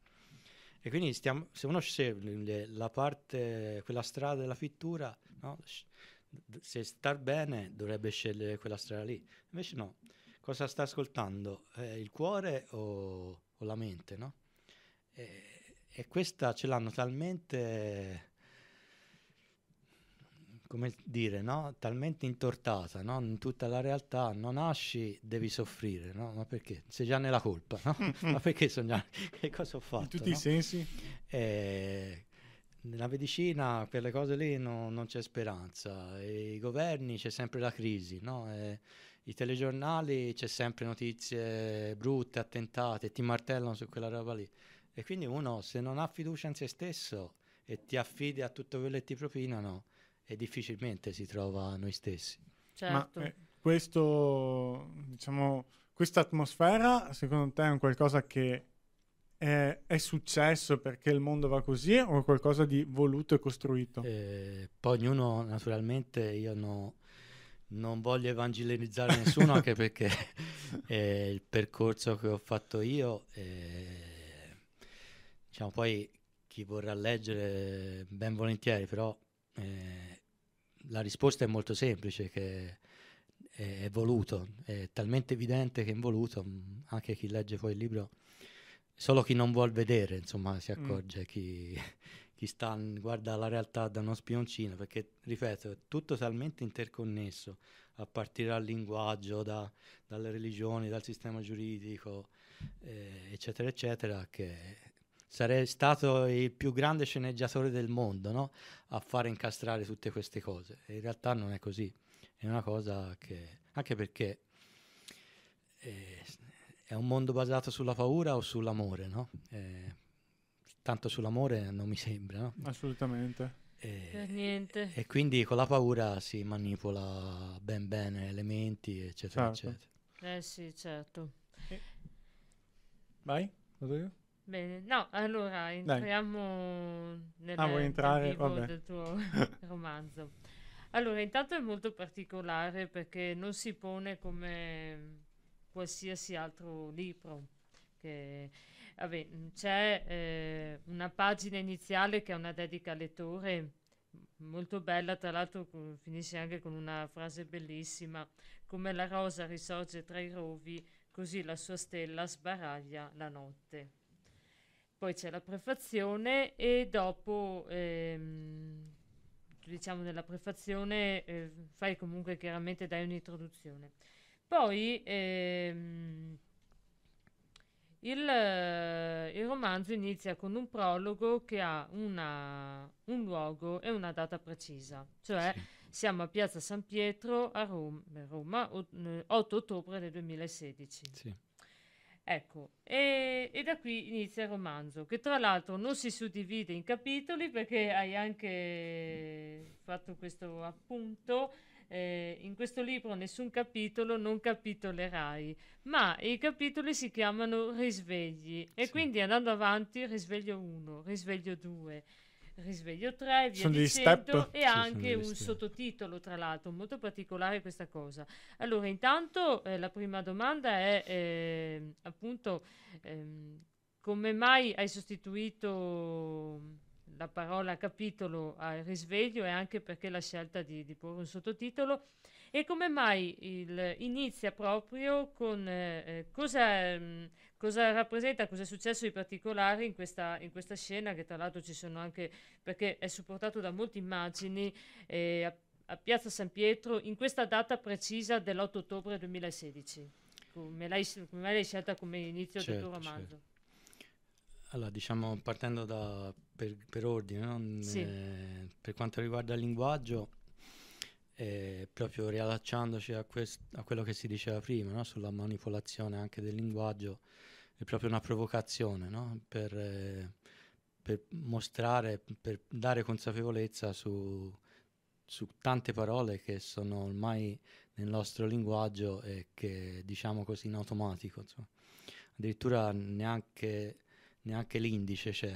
E quindi stiamo, se uno sceglie la parte, quella strada della pittura, no? se star bene dovrebbe scegliere quella strada lì. Invece no, cosa sta ascoltando? Eh, il cuore o o la mente, no? E, e questa ce l'hanno talmente come dire, no? talmente intortata no? in tutta la realtà, non nasci, devi soffrire, no? ma perché? Sei già nella colpa, <laughs> ma perché sono già... che cosa ho fatto? In tutti i sensi? Eh, nella medicina per le cose lì non c'è speranza, e i governi c'è sempre la crisi, eh, i telegiornali c'è sempre notizie brutte, attentate, ti martellano su quella roba lì. E quindi uno se non ha fiducia in se stesso e ti affidi a tutto quello che ti propinano, e difficilmente si trova noi stessi. Certo. Ma eh, questo, diciamo, questa atmosfera secondo te è un qualcosa che è, è, successo perché il mondo va così o è qualcosa di voluto e costruito? Eh, poi ognuno, naturalmente, io non non voglio evangelizzare nessuno anche perché eh, <laughs> il percorso che ho fatto io, eh, diciamo poi chi vorrà leggere ben volentieri, però eh, la risposta è molto semplice, che è, è voluto, è talmente evidente che è voluto, mm, anche chi legge poi il libro, solo chi non vuol vedere, insomma, si mm. accorge mm. chi, chi sta, guarda la realtà da uno spioncino, perché, ripeto, è tutto talmente interconnesso, a partire dal linguaggio, da, dalle religioni, dal sistema giuridico, eh, eccetera, eccetera, che sarei stato il più grande sceneggiatore del mondo no? a fare incastrare tutte queste cose. E in realtà non è così, è una cosa che, anche perché eh, è un mondo basato sulla paura o sull'amore, no? Eh, tanto sull'amore non mi sembra, no? Assolutamente. E, eh, e, quindi con la paura si manipola ben bene elementi, eccetera, certo. eccetera. Eh sì, certo. E... Vai, vado io? Bene, no, allora entriamo nel, ah, vuoi entrare? Vabbè. del tuo <laughs> romanzo. Allora, intanto è molto particolare perché non si pone come qualsiasi altro libro che Vabbè, mm, c'è eh, una pagina iniziale che è una dedica al lettore molto bella, tra l'altro finisce anche con una frase bellissima, come la rosa risorge tra i rovi, così la sua stella sbaraglia la notte. Poi c'è la prefazione e dopo, ehm, diciamo nella prefazione, eh, fai comunque chiaramente dai un'introduzione. Poi... Ehm, il, il, romanzo inizia con un prologo che ha una, un luogo e una data precisa, cioè sì. siamo a Piazza San Pietro a Roma, Roma 8 eh, ottobre del 2016. Sì. Ecco, e, e, da qui inizia il romanzo, che tra l'altro non si suddivide in capitoli perché hai anche fatto questo appunto eh, in questo libro nessun capitolo non capitolerai, ma i capitoli si chiamano risvegli e sì. quindi andando avanti risveglio 1, risveglio 2, risveglio 3, via sono dicendo, e sì, anche un step. sottotitolo tra l'altro, molto particolare questa cosa. Allora intanto eh, la prima domanda è eh, appunto ehm, come mai hai sostituito la parola capitolo al risveglio e anche perché la scelta di, di porre un sottotitolo e come mai il, inizia proprio con eh, eh cosa, mh, mm, cosa, rappresenta, cosa è successo di particolare in questa, in questa, scena che tra l'altro ci sono anche perché è supportato da molte immagini eh, a, a, Piazza San Pietro in questa data precisa dell'8 ottobre 2016. Come l'hai, come l'hai scelta come inizio certo, del tuo certo, romanzo? Certo. Allora, diciamo partendo da, per, per ordine, no? sì. eh, per quanto riguarda il linguaggio, eh, proprio riallacciandoci a, quest- a, quello che si diceva prima, no? sulla manipolazione anche del linguaggio, è proprio una provocazione no? per, eh, per, mostrare, per dare consapevolezza su, su, tante parole che sono ormai nel nostro linguaggio e che diciamo così in automatico. Insomma. Addirittura neanche neanche l'indice c'è,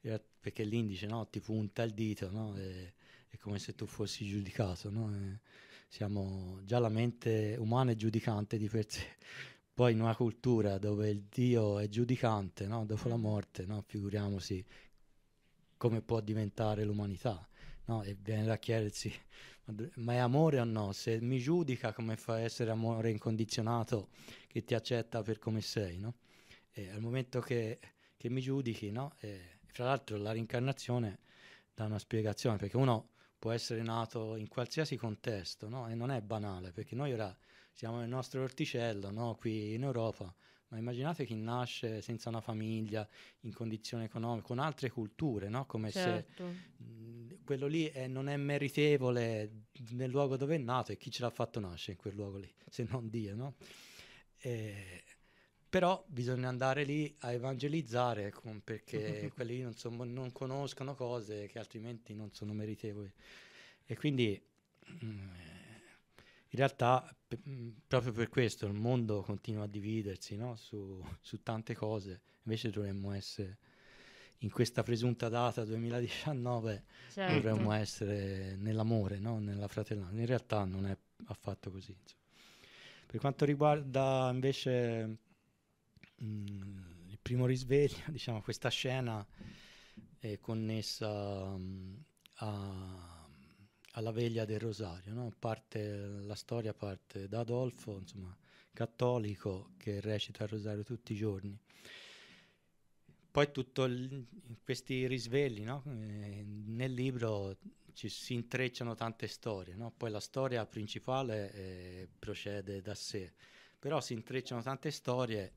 cioè, perché l'indice no, ti punta il dito, no? E, è come se tu fossi giudicato, no? siamo già la mente umana è giudicante di per sé. <laughs> Poi in una cultura dove il Dio è giudicante, no? dopo la mm. morte, no? figuriamoci come può diventare l'umanità. No? E viene da chiedersi, ma è amore o no? Se mi giudica come fa a essere amore incondizionato che ti accetta per come sei, no? E al momento che che mi giudichi, no? E, fra l'altro la rincarnazione dà una spiegazione, perché uno può essere nato in qualsiasi contesto, no? E non è banale, perché noi ora siamo nel nostro orticello, no? Qui in Europa, ma immaginate chi nasce senza una famiglia, in condizioni economiche, con altre culture, no? Come certo. se mh, quello lì è, non è meritevole nel luogo dove è nato e chi ce l'ha fatto nascere in quel luogo lì, se non Dio, no? E, però bisogna andare lì a evangelizzare con, ecco, perché <laughs> quelli non, sono, non, conoscono cose che altrimenti non sono meritevoli. E quindi mm, in realtà p- mm, proprio per questo il mondo continua a dividersi no? su, su, tante cose, invece dovremmo essere in questa presunta data 2019 certo. dovremmo essere nell'amore, no? nella fratellanza. In realtà non è affatto così. Per quanto riguarda invece mh, mm, il primo risveglio, <laughs> diciamo, questa scena è connessa mh, mm, a, alla veglia del Rosario. No? Parte, la storia parte da Adolfo, insomma, cattolico, che recita il Rosario tutti i giorni. Poi tutti questi risvegli, no? Eh, nel libro ci si intrecciano tante storie, no? poi la storia principale eh, procede da sé, però si intrecciano tante storie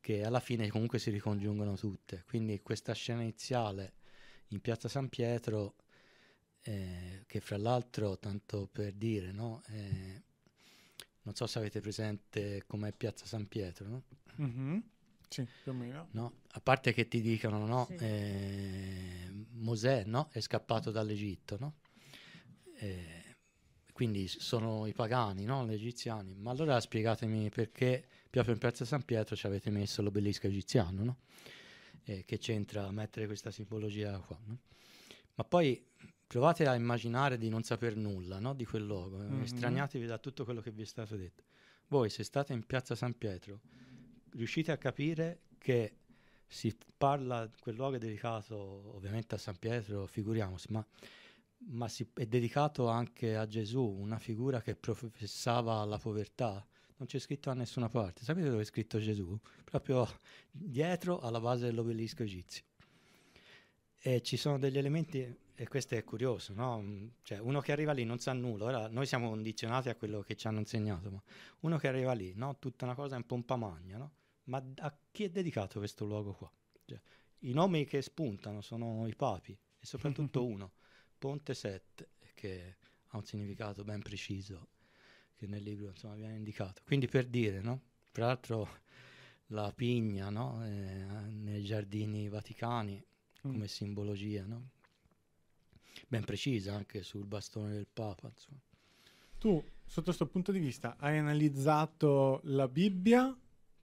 che alla fine comunque si ricongiungono tutte. Quindi questa scena iniziale in piazza San Pietro, eh, che fra l'altro, tanto per dire, no? eh, non so se avete presente com'è piazza San Pietro, no? Mm-hmm. Sì, più o meno. No? A parte che ti dicano, no? Sì. Eh, Mosè no? è scappato dall'Egitto, no? Eh, quindi sono i pagani, no? gli egiziani. Ma allora spiegatemi perché proprio in Piazza San Pietro ci avete messo l'obelisco egiziano, no? eh, che c'entra a mettere questa simbologia qua. No? Ma poi provate a immaginare di non sapere nulla no? di quel luogo, eh? mm-hmm. estraniatevi da tutto quello che vi è stato detto. Voi se state in Piazza San Pietro riuscite a capire che si parla, quel luogo è dedicato ovviamente a San Pietro, figuriamoci, ma, ma si, è dedicato anche a Gesù, una figura che professava la povertà, non c'è scritto da nessuna parte. Sapete dove è scritto Gesù? Proprio dietro alla base dell'obelisco egizio. E ci sono degli elementi, e questo è curioso, no? Cioè, uno che arriva lì non sa nulla, ora noi siamo condizionati a quello che ci hanno insegnato, ma uno che arriva lì, no? Tutta una cosa in pompa magna, no? Ma a chi è dedicato questo luogo qua? Cioè, I nomi che spuntano sono i papi, e soprattutto <laughs> uno, Ponte 7, che ha un significato ben preciso che nel libro insomma, viene indicato. Quindi per dire, no? tra l'altro la pigna no? eh, nei giardini vaticani mm. come simbologia, no? ben precisa anche sul bastone del Papa. Insomma. Tu, sotto questo punto di vista, hai analizzato la Bibbia,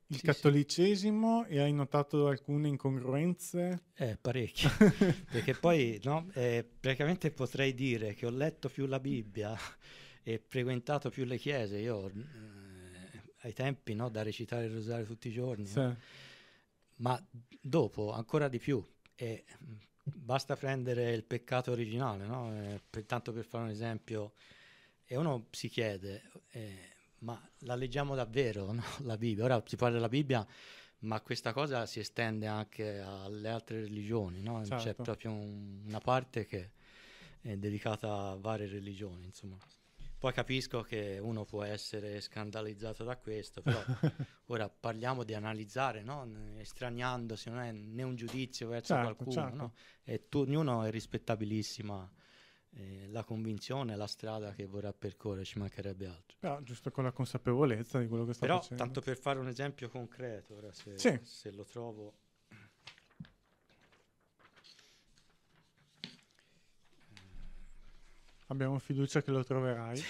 il sì, cattolicesimo sì. e hai notato alcune incongruenze? Eh, parecchie, <laughs> perché poi no, eh, praticamente potrei dire che ho letto più la Bibbia e frequentato più le chiese. Io mm, eh, ai tempi no, da recitare il rosario tutti i giorni, sì. no? ma dopo ancora di più. E mm, basta prendere il peccato originale, no? eh, per, tanto per fare un esempio, e uno si chiede, eh, ma la leggiamo davvero no? <laughs> la Bibbia? Ora si parla della Bibbia, ma questa cosa si estende anche alle altre religioni, no? certo. c'è proprio un, una parte che è dedicata a varie religioni. Insomma. Poi capisco che uno può essere scandalizzato da questo, però <laughs> ora parliamo di analizzare, no? estraniandosi, non è né un giudizio verso certo, qualcuno, certo. No? e tu, ognuno è rispettabilissima eh, la convinzione, la strada che vorrà percorrere, ci mancherebbe altro. Però giusto con la consapevolezza di quello che sta però, facendo. Però tanto per fare un esempio concreto, ora se, sì. se lo trovo Abbiamo fiducia che lo troverai.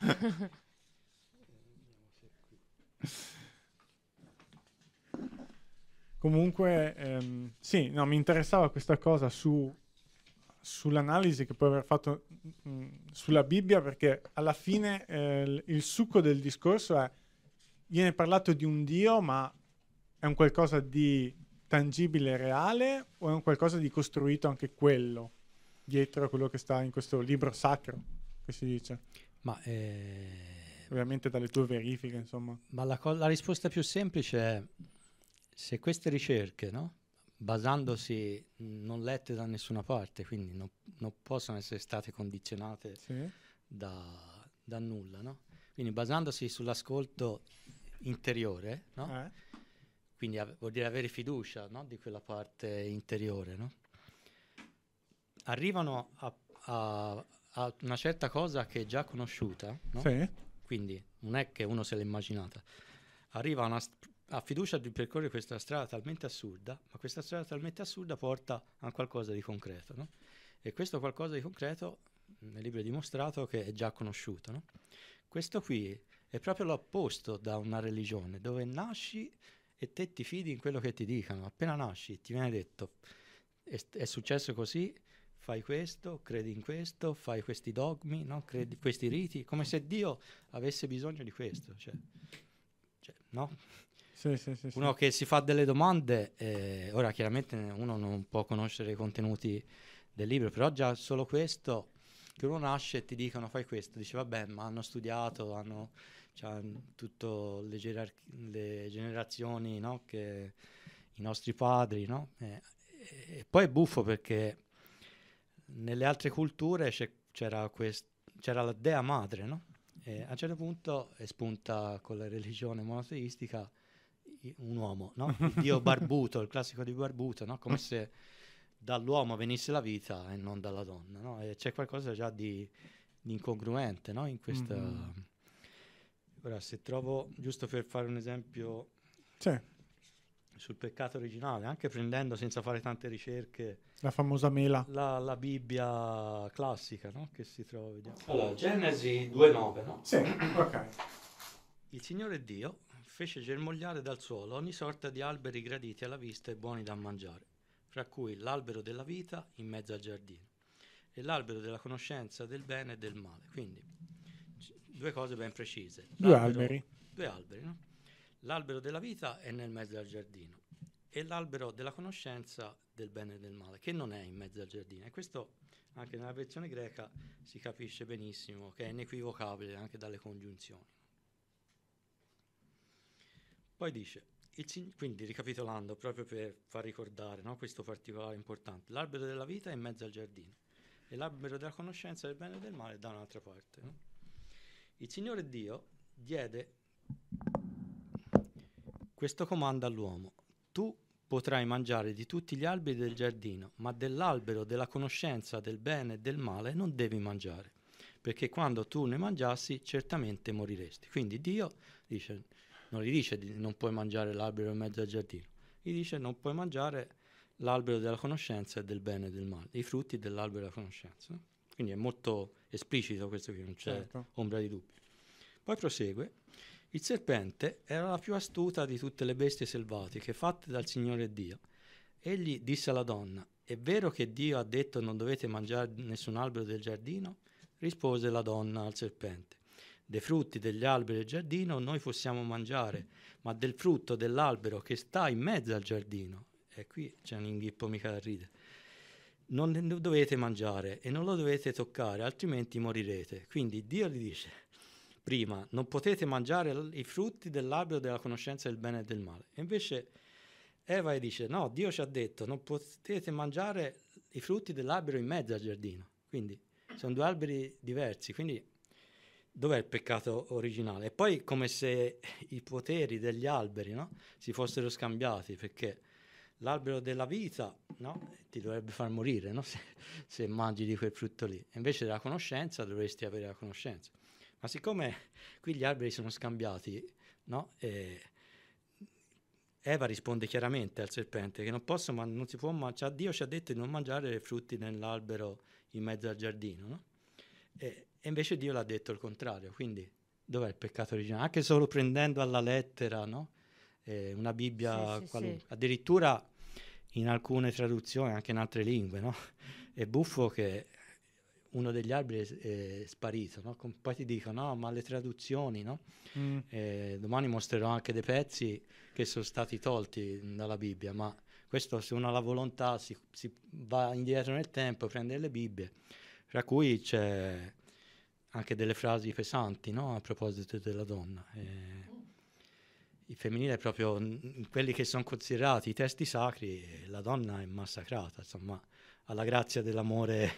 <laughs> Comunque, ehm, sì, no, mi interessava questa cosa su, sull'analisi che puoi aver fatto mh, mm, sulla Bibbia, perché alla fine eh, il succo del discorso è, viene parlato di un Dio, ma è un qualcosa di tangibile, reale, o è un qualcosa di costruito anche quello? dietro a quello che sta in questo libro sacro che si dice. Ma eh, ovviamente dalle tue verifiche, insomma. Ma la, co- la, risposta più semplice è se queste ricerche, no? basandosi non lette da nessuna parte, quindi non, non possono essere state condizionate sì. da, da, nulla, no? quindi basandosi sull'ascolto interiore, no? eh. quindi av- vuol dire avere fiducia di quella parte interiore, no? arrivano a, a, a, una certa cosa che è già conosciuta, no? sì. quindi non è che uno se l'è immaginata, arriva una, a fiducia di percorrere questa strada talmente assurda, ma questa strada talmente assurda porta a qualcosa di concreto. No? E questo qualcosa di concreto nel libro è dimostrato che è già conosciuto. No? Questo qui è proprio l'opposto da una religione, dove nasci e te ti fidi in quello che ti dicono. Appena nasci ti viene detto è, è successo così fai questo, credi in questo, fai questi dogmi, no? credi questi riti, come se Dio avesse bisogno di questo. Cioè, cioè, no? sì, sì, sì, uno che si fa delle domande, eh, ora chiaramente uno non può conoscere i contenuti del libro, però già solo questo, che uno nasce e ti dicono fai questo, dice vabbè, ma hanno studiato, hanno tutte le, gerar- le, generazioni, no? che, i nostri padri, no? eh, eh e poi è buffo perché nelle altre culture c'era, quest- c'era la dea madre, no? E a un certo punto è spunta con la religione monoteistica un uomo, no? Il <laughs> dio barbuto, il classico di barbuto, no? Come se dall'uomo venisse la vita e non dalla donna, no? E c'è qualcosa già di, di incongruente, no? In questa... Mm-hmm. Ora, se trovo, giusto per fare un esempio... C'è sul peccato originale, anche prendendo senza fare tante ricerche la famosa mela, la, la Bibbia classica no? che si trova. Vediamo. Allora, Genesi 2,9, no? Sì, ok. Il Signore Dio fece germogliare dal suolo ogni sorta di alberi graditi alla vista e buoni da mangiare, fra cui l'albero della vita in mezzo al giardino e l'albero della conoscenza del bene e del male. Quindi, due cose ben precise. due alberi. Due alberi, no? L'albero della vita è nel mezzo al giardino e l'albero della conoscenza del bene e del male, che non è in mezzo al giardino. E questo anche nella versione greca si capisce benissimo, che è inequivocabile anche dalle congiunzioni. Poi dice, il, quindi ricapitolando, proprio per far ricordare no, questo particolare importante, l'albero della vita è in mezzo al giardino e l'albero della conoscenza del bene e del male è da un'altra parte. No? Il Signore Dio diede questo comanda all'uomo. Tu potrai mangiare di tutti gli alberi del giardino, ma dell'albero della conoscenza del bene e del male non devi mangiare, perché quando tu ne mangiassi certamente moriresti. Quindi Dio dice, non gli dice di non puoi mangiare l'albero in mezzo al giardino, gli dice non puoi mangiare l'albero della conoscenza e del bene e del male, i frutti dell'albero della conoscenza. Quindi è molto esplicito questo qui, non c'è certo. ombra di dubbio. Poi prosegue. Il serpente era la più astuta di tutte le bestie selvatiche fatte dal Signore Dio. Egli disse alla donna, è vero che Dio ha detto non dovete mangiare nessun albero del giardino? Rispose la donna al serpente. Dei frutti degli alberi del giardino noi possiamo mangiare, ma del frutto dell'albero che sta in mezzo al giardino, e qui c'è un inghippo mica da ridere, non dovete mangiare e non lo dovete toccare, altrimenti morirete. Quindi Dio gli dice, prima non potete mangiare i frutti dell'albero della conoscenza del bene e del male. E invece Eva dice no, Dio ci ha detto non potete mangiare i frutti dell'albero in mezzo al giardino. Quindi sono due alberi diversi, quindi dov'è il peccato originale? E poi come se i poteri degli alberi no, si fossero scambiati, perché l'albero della vita no, ti dovrebbe far morire no, <laughs> se, se mangi di quel frutto lì, invece della conoscenza dovresti avere la conoscenza. Ma siccome qui gli alberi sono scambiati, no? Eva risponde chiaramente al serpente che non posso, ma non si può mangiare. Cioè Dio ci ha detto di non mangiare frutti nell'albero in mezzo al giardino, no? e, e, invece Dio l'ha detto il contrario. Quindi dov'è il peccato originale? Anche solo prendendo alla lettera, no? eh, una Bibbia sì, sì, sì. addirittura in alcune traduzioni, anche in altre lingue, no? È buffo che uno degli alberi è, è sparito, no? Com- poi ti dicono no, ma le traduzioni, no? Mm. Eh, domani mostrerò anche dei pezzi che sono stati tolti dalla Bibbia, ma questo se uno ha la volontà si, si va indietro nel tempo, prende le Bibbie, tra cui c'è anche delle frasi pesanti no? a proposito della donna. Eh, il femminile è proprio quelli che sono considerati i testi sacri, la donna è massacrata, insomma alla grazia dell'amore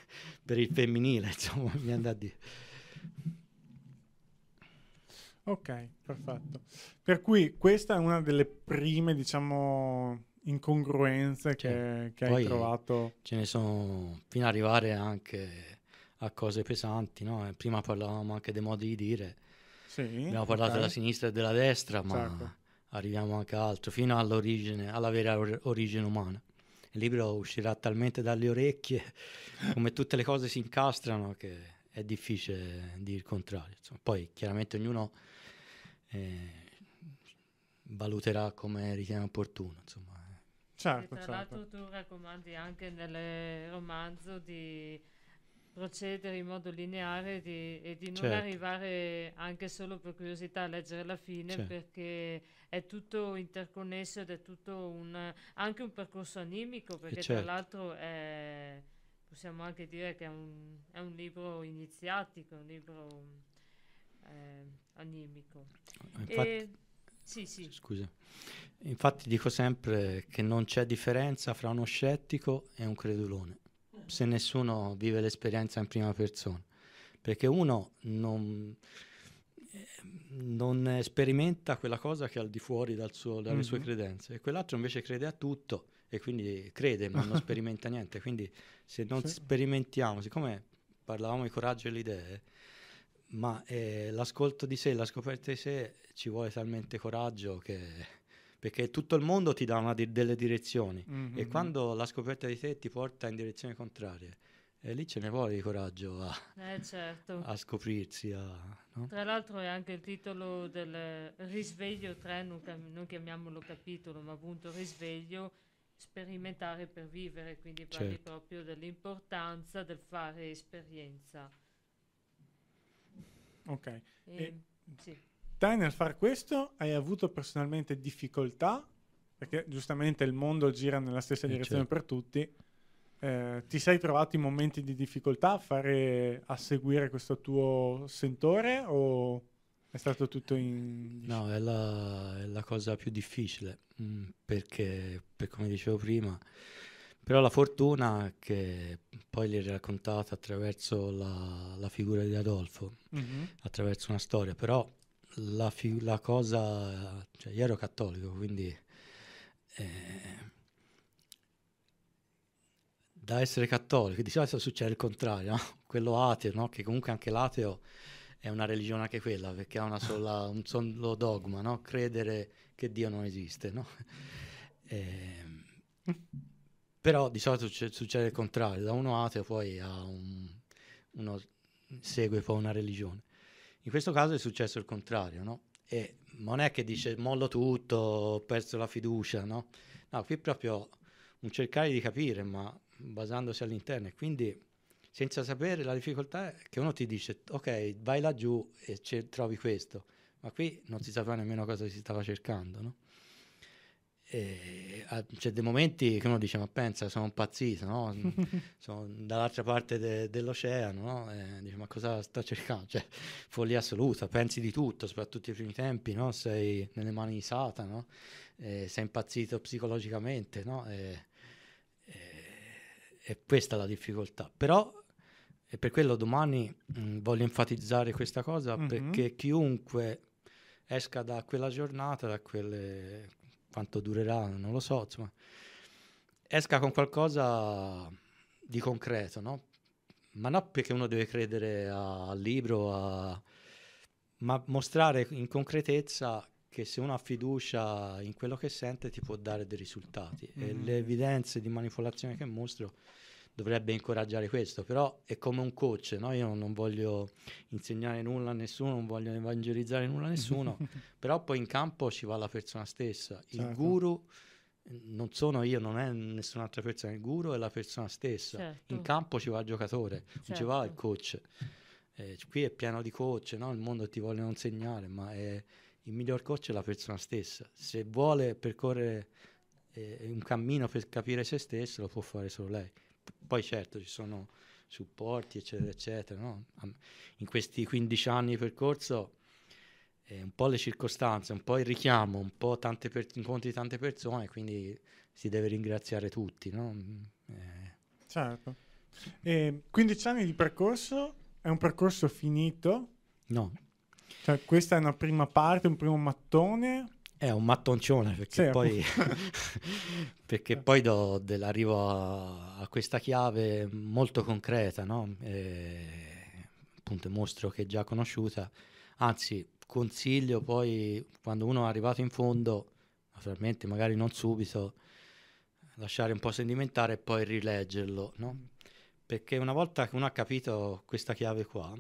per il femminile, <laughs> insomma, mi andrà a dire. Ok, perfetto. Per cui questa è una delle prime, diciamo, incongruenze che, che hai trovato. Ce ne sono fino ad arrivare anche a cose pesanti, no? Eh, prima parlavamo anche dei modi di dire. Sì, Abbiamo parlato okay. della sinistra e della destra, ma certo. arriviamo anche a altro, fino all'origine, alla vera or- origine umana. Il libro uscirà talmente dalle orecchie, <laughs> come tutte le cose si incastrano, che è difficile dire il contrario. Insomma, poi chiaramente ognuno eh, valuterà come ritiene opportuno. Insomma. Certo, tra certo. l'altro tu raccomandi anche nel romanzo di procedere in modo lineare di, e di non certo. arrivare anche solo per curiosità a leggere la fine certo. perché è tutto interconnesso ed è tutto un, anche un percorso animico eh, perché certo. tra l'altro è, possiamo anche dire che è un, è un libro iniziatico, un libro eh, animico. Eh, infatti, e, sì, sì. Scusa. Infatti dico sempre che non c'è differenza fra uno scettico e un credulone, se nessuno vive l'esperienza in prima persona, perché uno non eh, non sperimenta quella cosa che è al di fuori suo, dalle mm-hmm. sue credenze e quell'altro invece crede a tutto e quindi crede ma non <laughs> sperimenta niente. Quindi se non sì. sperimentiamo, siccome parlavamo di coraggio e le idee, ma eh, l'ascolto di sé, la scoperta di sé ci vuole talmente coraggio che perché tutto il mondo ti dà di- delle direzioni mm-hmm. e quando la scoperta di te ti porta in direzioni contrarie e lì ce ne vuole di coraggio a, eh, certo. a scoprirsi. A, no? Tra l'altro è anche il titolo del risveglio 3, non, cam- non chiamiamolo capitolo, ma appunto risveglio, sperimentare per vivere, quindi parli certo. proprio dell'importanza del fare esperienza. Ok. E, e sì. Te nel far questo hai avuto personalmente difficoltà, perché giustamente il mondo gira nella stessa eh, direzione certo. per tutti eh, ti sei trovato in momenti di difficoltà a, fare, a seguire questo tuo sentore o è stato tutto in... No, è la, è la cosa più difficile mm, perché, per come dicevo prima, però la fortuna che poi l'hai raccontata attraverso la, la figura di Adolfo, mm-hmm. attraverso una storia, però la, fi- la cosa, cioè io ero cattolico, quindi eh, da essere cattolico, di ah, solito succede il contrario, no? <laughs> quello ateo, no? che comunque anche l'ateo è una religione anche quella, perché ha sola, <laughs> un solo dogma, no? credere che Dio non esiste. <laughs> E... Ehm, però di solito succede, il contrario, da uno ateo poi un, uno segue poi una religione. In questo caso è successo il contrario, E non è che dice mollo tutto, ho perso la fiducia, no? No, qui proprio un cercare di capire, ma basandosi all'interno. Quindi senza sapere la difficoltà è che uno ti dice ok, vai laggiù e trovi questo, ma qui non si sapeva nemmeno cosa si stava cercando. No? c'è dei momenti che uno dice ma pensa sono impazzito no? <laughs> sono dall'altra parte de- dell'oceano no? e dice ma cosa sta cercando cioè follia assoluta pensi di tutto soprattutto i primi tempi no? sei nelle mani di Satana sei impazzito psicologicamente e, è questa la difficoltà. Però, e per quello domani mh, mm, voglio enfatizzare questa cosa, mm-hmm. perché chiunque esca da quella giornata, da quelle, quanto durerà, non lo so, insomma, esca con qualcosa di concreto, no? Ma non perché uno deve credere al libro, a, ma mostrare in concretezza che se uno ha fiducia in quello che sente ti può dare dei risultati mm-hmm. e le evidenze di manipolazione che mostro dovrebbe incoraggiare questo, però è come un coach, no? io non voglio insegnare nulla a nessuno, non voglio evangelizzare nulla a nessuno, <laughs> però poi in campo ci va la persona stessa, il certo. guru non sono io, non è nessun'altra persona, il guru è la persona stessa, certo. in campo ci va il giocatore, certo. non ci va il certo. coach, eh, qui è pieno di coach, no? il mondo ti vogliono insegnare, ma è il miglior coach è la persona stessa. Se vuole percorrere eh, un cammino per capire se stesso, lo può fare solo lei. P- poi certo ci sono supporti, eccetera, eccetera. No? In questi 15 anni di percorso, eh, un po' le circostanze, un po' il richiamo, un po' tante per- incontri di tante persone, quindi si deve ringraziare tutti. No? Mm, eh. Certo. E 15 anni di percorso, è un percorso finito? No. Cioè, questa è una prima parte, un primo mattone. È un mattoncione perché sì, poi, <laughs> perché poi do, dell'arrivo a, a, questa chiave molto concreta, no? E, appunto mostro che è già conosciuta, anzi consiglio poi quando uno è arrivato in fondo, naturalmente magari non subito, lasciare un po' sedimentare e poi rileggerlo, no? perché una volta che uno ha capito questa chiave qua,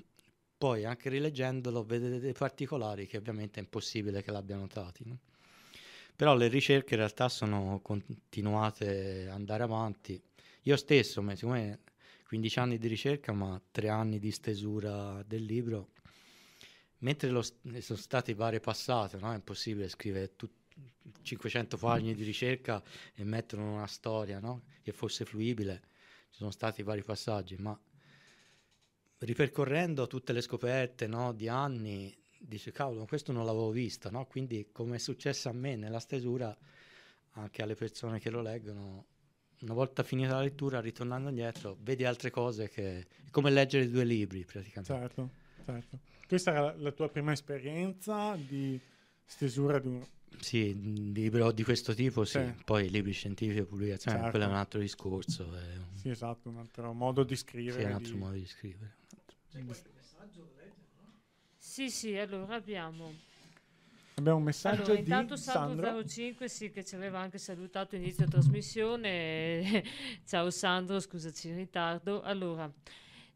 poi anche rileggendolo vedete dei particolari che ovviamente è impossibile che l'abbia notati. No? Però le ricerche in realtà sono continuate ad andare avanti. Io stesso, me, siccome 15 anni di ricerca, ma 3 anni di stesura del libro, mentre lo st- sono state varie passate, no? è impossibile scrivere tut- 500 pagine di ricerca e mettere una storia no? che fosse fluibile, ci sono stati vari passaggi, ma ripercorrendo tutte le scoperte no, di anni, dice cavolo, questo non l'avevo visto, no? quindi come è successo a me nella stesura, anche alle persone che lo leggono, una volta finita la lettura, ritornando indietro, vedi altre cose che... è come leggere due libri praticamente. Certo, certo. Questa era la, tua prima esperienza di stesura di un... Sì, libro di questo tipo, sì. sì. Poi libri scientifici e pubblicazioni, certo. quello è certo. un altro discorso. È un... Sì, esatto, un altro modo di scrivere. Sì, è un altro di... modo di scrivere messaggio da leggere, no? Sì, sì, allora abbiamo... Abbiamo un messaggio allora, intanto di Sandro. 05 sì, che ci aveva anche salutato inizio trasmissione. <laughs> Ciao Sandro, scusaci in ritardo. Allora,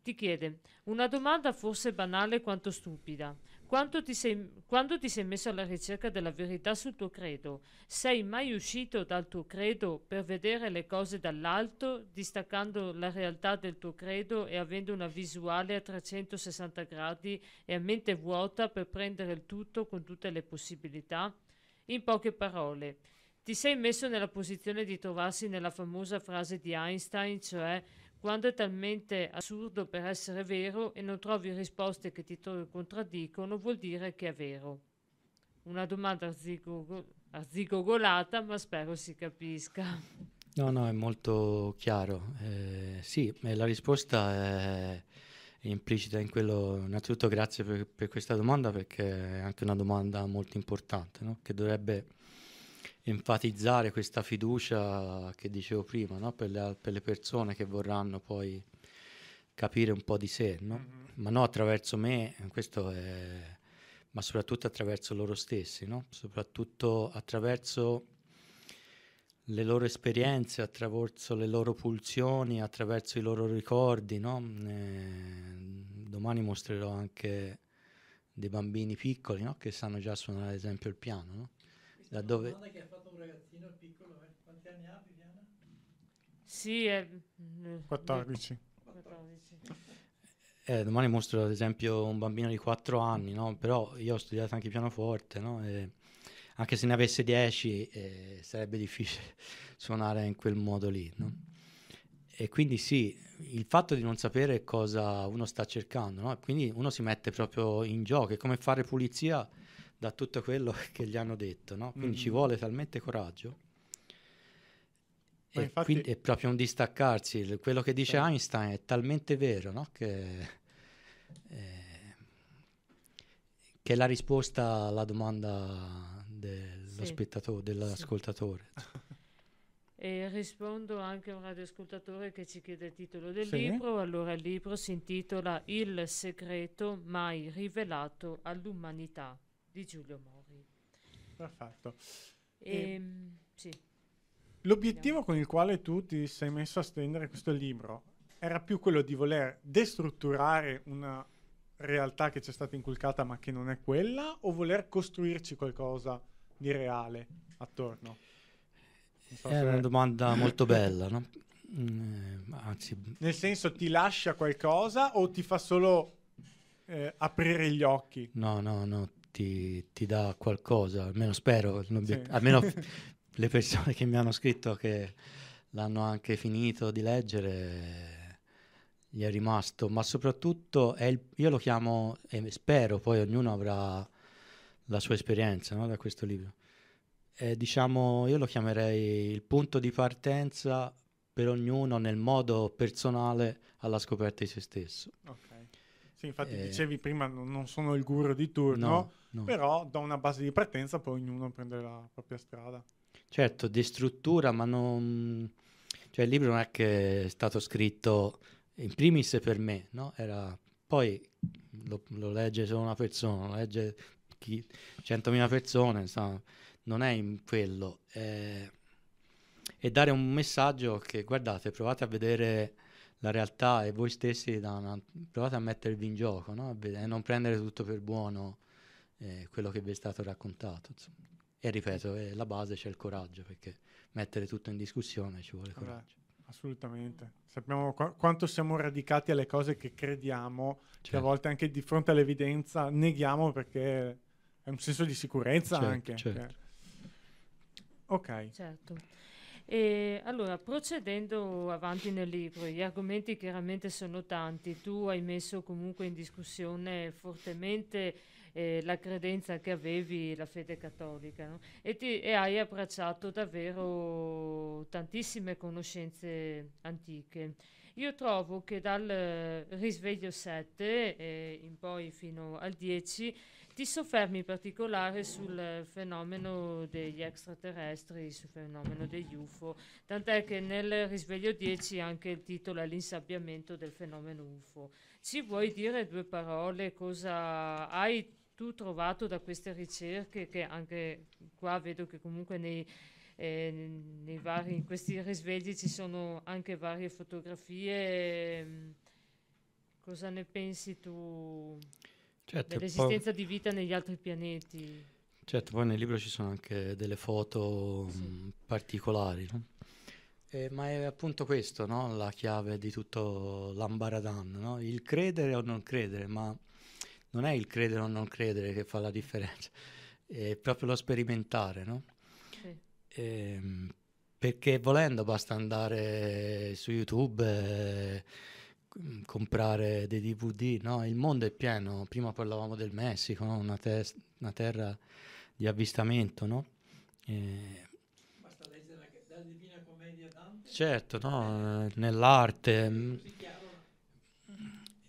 ti chiede una domanda forse banale quanto stupida. Quanto ti, sei, quando ti sei messo alla ricerca della verità sul tuo credo, sei mai uscito dal tuo credo per vedere le cose dall'alto, distaccando la realtà del tuo credo e avendo una visuale a 360 gradi e a mente vuota per prendere il tutto con tutte le possibilità? In poche parole, ti sei messo nella posizione di trovarsi nella famosa frase di Einstein, cioè quando è talmente assurdo per essere vero e non trovi risposte che ti contraddicono, vuol dire che è vero. Una domanda arzigogol- arzigogolata, ma spero si capisca. No, no, è molto chiaro. Eh, sì, eh, la risposta è implicita in quello. Innanzitutto grazie per, per, questa domanda perché è anche una domanda molto importante, no? che dovrebbe enfatizzare questa fiducia che dicevo prima no? per, le, per, le, persone che vorranno poi capire un po' di sé, no? mm-hmm. ma non attraverso me, questo è, ma soprattutto attraverso loro stessi, no? soprattutto attraverso le loro esperienze, attraverso le loro pulsioni, attraverso i loro ricordi. Eh, domani mostrerò anche dei bambini piccoli che sanno già suonare ad esempio il piano. Da dove ragazzino piccolo, eh. quanti anni ha Viviana? Sì, è... 14. 14. Mm, eh, domani mostro ad esempio un bambino di 4 anni, no? però io ho studiato anche pianoforte, no? e anche se ne avesse 10 eh, sarebbe difficile <laughs> suonare in quel modo lì. No? E quindi sì, il fatto di non sapere cosa uno sta cercando, quindi uno si mette proprio in gioco, è come fare pulizia da tutto quello <laughs> che gli hanno detto, no? Quindi mm-hmm. ci vuole talmente coraggio. e infatti... quindi è proprio un distaccarsi. Quello che dice sì. Einstein è talmente vero, no? Che... Eh, che è la risposta alla domanda dello sì. spettatore, dell'ascoltatore. Sì. <laughs> E rispondo anche a un radioascoltatore che ci chiede il titolo del sì. libro. Allora il libro si intitola Il segreto mai rivelato all'umanità di Giulio Mori. Perfetto. E, e, ehm, sì. L'obiettivo con il quale tu ti sei messo a stendere questo libro era più quello di voler destrutturare una realtà che ci è stata inculcata ma che non è quella o voler costruirci qualcosa di reale attorno? So è se... una domanda <laughs> molto bella, no? Mm, eh, anzi... Nel senso ti lascia qualcosa o ti fa solo eh, aprire gli occhi? No, no, no, ti, ti dà qualcosa, almeno spero, sì. almeno <laughs> le persone che mi hanno scritto che l'hanno anche finito di leggere gli è rimasto, ma soprattutto è il, io lo chiamo, e spero poi ognuno avrà la sua esperienza no, da questo libro, è, diciamo, io lo chiamerei il punto di partenza per ognuno nel modo personale alla scoperta di se stesso. Okay. Sì, infatti eh, dicevi prima non sono il guru di turno, no, no. però da una base di partenza poi ognuno prende la propria strada. Certo, di struttura, ma non... Cioè il libro non è che è stato scritto in primis per me, no? Era... Poi lo, lo legge solo una persona, lo legge chi... 100.000 persone, insomma, non è in quello. Eh, e è dare un messaggio che, guardate, provate a vedere la realtà e voi stessi una, provate a mettervi in gioco no? e non prendere tutto per buono eh, quello che vi è stato raccontato. Insomma. E ripeto, eh, la base c'è il coraggio, perché mettere tutto in discussione ci vuole coraggio. Beh, assolutamente. Sappiamo qu- quanto siamo radicati alle cose che crediamo, certo. che a certo. volte anche di fronte all'evidenza neghiamo perché è un senso di sicurezza certo, anche. Certo. Cioè. Ok. Certo. E allora, procedendo avanti nel libro, gli argomenti chiaramente sono tanti. Tu hai messo comunque in discussione fortemente eh, la credenza che avevi, la fede cattolica, no? e, ti, e, hai abbracciato davvero tantissime conoscenze antiche. Io trovo che dal eh, Risveglio 7 eh, in poi fino al 10 ti soffermi in particolare sul fenomeno degli extraterrestri, sul fenomeno degli UFO, tant'è che nel risveglio 10 anche il titolo è l'insabbiamento del fenomeno UFO. Ci vuoi dire due parole cosa hai tu trovato da queste ricerche che anche qua vedo che comunque nei, eh, nei vari, in questi risvegli ci sono anche varie fotografie. Cosa ne pensi tu? Certo, dell'esistenza poi... di vita negli altri pianeti. Certo, poi nel libro ci sono anche delle foto sì. mh, mm, particolari, no? eh, ma è appunto questo no? la chiave di tutto l'ambaradan, no? il credere o non credere, ma non è il credere o non credere che fa la differenza, <laughs> è proprio lo sperimentare, sì. eh, perché volendo basta andare su YouTube. Eh, Mm, comprare dei DVD, no? il mondo è pieno, prima parlavamo del Messico, no? una, te- una, terra di avvistamento, no? E... Basta leggere la, Divina Commedia Dante. Certo, no? Eh, nell'arte. Mm.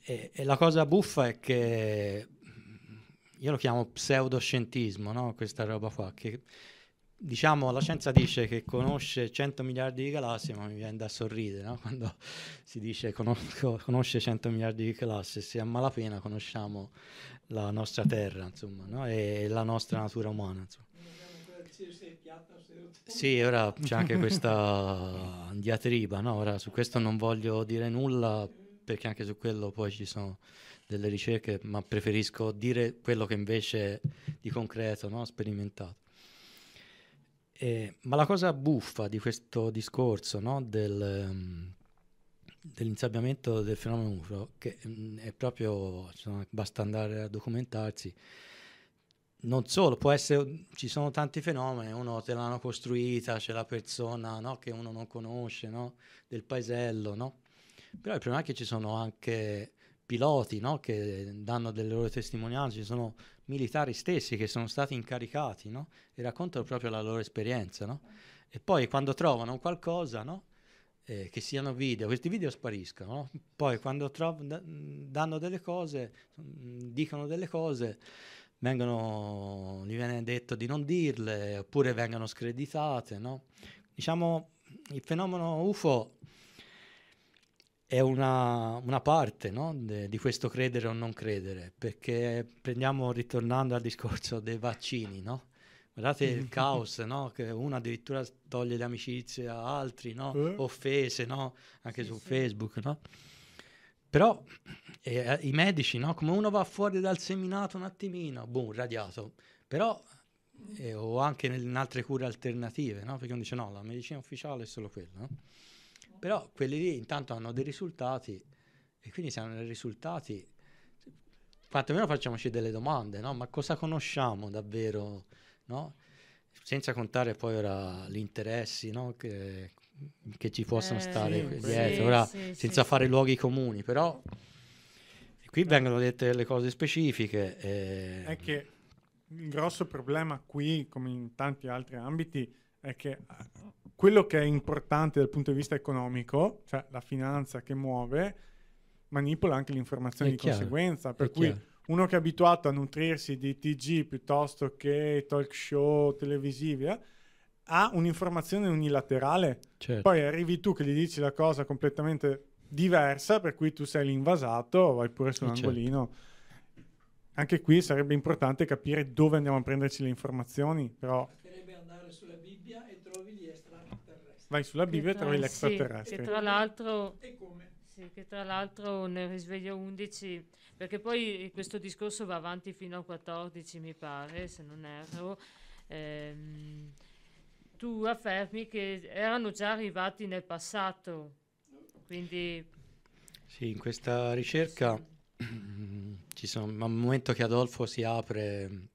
e, e, la cosa buffa è che mm, io lo chiamo pseudoscientismo, no? questa roba qua, che diciamo la scienza dice che conosce 100 miliardi di galassie, ma mi viene da sorridere no? <laughs> quando si dice conosco, conosce 100 miliardi di galassie, se a malapena conosciamo la nostra Terra insomma, no? e la nostra natura umana. Insomma. Sì, ora c'è anche questa diatriba, no? ora su questo non voglio dire nulla perché anche su quello poi ci sono delle ricerche, ma preferisco dire quello che invece di concreto, no? sperimentato. Eh, ma la cosa buffa di questo discorso no, del, um, dell'insabbiamento del fenomeno UFO, che mh, mm, è proprio, cioè, basta andare a documentarsi, non solo, può essere, ci sono tanti fenomeni, uno te l'hanno costruita, c'è la persona no, che uno non conosce, no, del paesello, no? però il problema è che ci sono anche piloti no, che danno delle loro testimonianze, ci sono militari stessi che sono stati incaricati no? e raccontano proprio la loro esperienza. No? E poi quando trovano qualcosa, no? eh, che siano video, questi video spariscono, poi quando trov- danno delle cose, mm, dicono delle cose, vengono, gli viene detto di non dirle oppure vengono screditate. Diciamo il fenomeno UFO è una, una parte no? De, di questo credere o non credere, perché prendiamo, ritornando al discorso dei vaccini, no? guardate il <laughs> caos, no? che uno addirittura toglie le amicizie a altri, no? Eh? offese, no? anche sì, su sì. Facebook. No? Però eh, eh, i medici, no? come uno va fuori dal seminato un attimino, boom, radiato, però eh, o anche nel, in altre cure alternative, no? perché uno dice no, la medicina ufficiale è solo quella. No? Però quelli lì intanto hanno dei risultati e quindi se hanno dei risultati, quantomeno facciamoci delle domande, no? Ma cosa conosciamo davvero, no? Senza contare poi ora gli interessi, no? Che, che ci possono eh, stare sì, dietro, sì, ora, sì, senza fare luoghi comuni, però qui vengono dette delle cose specifiche. E... È che il grosso problema qui, come in tanti altri ambiti, è che quello che è importante dal punto di vista economico, cioè la finanza che muove, manipola anche l'informazione di chiaro, conseguenza. Per cui chiaro. uno che è abituato a nutrirsi di TG piuttosto che talk show televisivi, eh, ha un'informazione unilaterale. Certo. Poi arrivi tu che gli dici la cosa completamente diversa, per cui tu sei l'invasato, vai pure su un eh, certo. angolino. Certo. Anche qui sarebbe importante capire dove andiamo a prenderci le informazioni, però... Basterebbe andare sulle Vai sulla Bibbia e trovi sì, l'extraterrestre. Che tra l'altro... E come? Sì, che tra l'altro nel risveglio 11, perché poi questo discorso va avanti fino al 14 mi pare, se non erro, ehm, tu affermi che erano già arrivati nel passato, quindi... Sì, in questa ricerca sì. <clears throat> ci sono, al momento che Adolfo si apre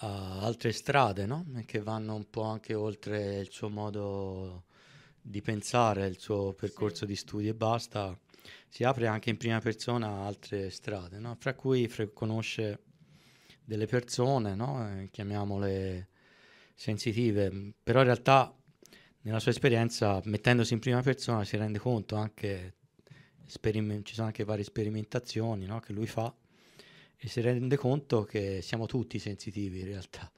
a altre strade, no? che vanno un po' anche oltre il suo modo di pensare, il suo percorso sì. di studi e basta, si apre anche in prima persona altre strade, no? fra cui fra- conosce delle persone, no? Eh, chiamiamole sensitive, però in realtà nella sua esperienza, mettendosi in prima persona, si rende conto anche, sperim- ci sono anche varie sperimentazioni che lui fa e si rende conto che siamo tutti sensitivi in realtà,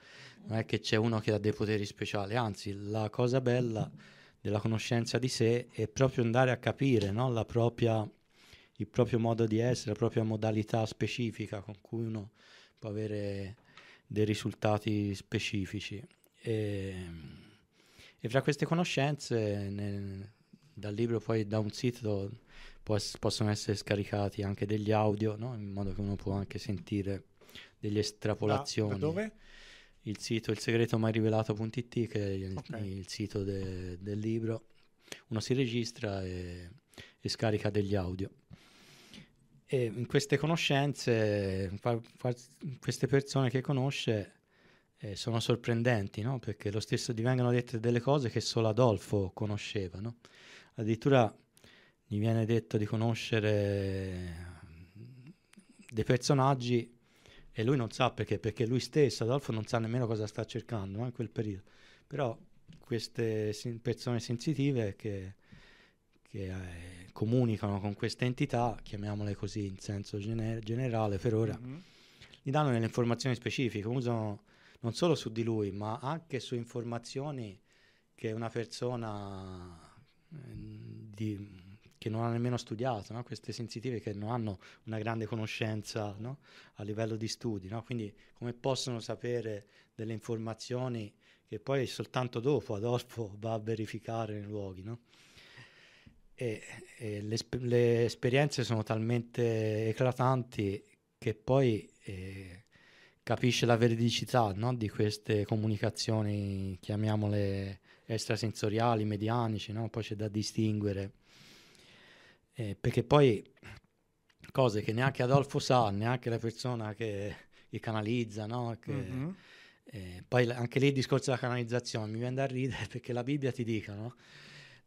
non è che c'è uno che ha dei poteri speciali, anzi la cosa bella della conoscenza di sé è proprio andare a capire no? la propria, il proprio modo di essere, la propria modalità specifica con cui uno può avere dei risultati specifici. E, ehm, e fra queste conoscenze, nel, dal libro poi da un sito essere, possono essere scaricati anche degli audio, no? in modo che uno può anche sentire delle estrapolazioni. Da, da dove? Il sito il segreto mai rivelato.it, che è il, okay. il sito de, del libro, uno si registra e, e scarica degli audio. E in queste conoscenze, fa, fa, queste persone che conosce eh, sono sorprendenti, no? perché lo stesso divengono dette delle cose che solo Adolfo conosceva. No? Addirittura mi viene detto di conoscere dei personaggi e lui non sa perché, perché lui stesso, Adolfo, non sa nemmeno cosa sta cercando eh, in quel periodo. Però queste persone sensitive che, che eh, comunicano con queste entità, chiamiamole così in senso gener- generale per ora, mm-hmm. gli danno delle informazioni specifiche, usano non solo su di lui, ma anche su informazioni che una persona eh, di che non ha nemmeno studiato, no? queste sensitive che non hanno una grande conoscenza no? a livello di studi, no? quindi come possono sapere delle informazioni che poi soltanto dopo Adolfo va a verificare nei luoghi. E, e le, le, esperienze sono talmente eclatanti che poi eh, capisce la veridicità di queste comunicazioni, chiamiamole, extrasensoriali, medianici, no? poi c'è da distinguere eh, perché poi cose che neanche Adolfo sa, neanche la persona che, che canalizza, no? Che, mm-hmm. eh, poi anche lì il discorso della canalizzazione, mi viene da ridere <laughs> perché la Bibbia ti dica, no?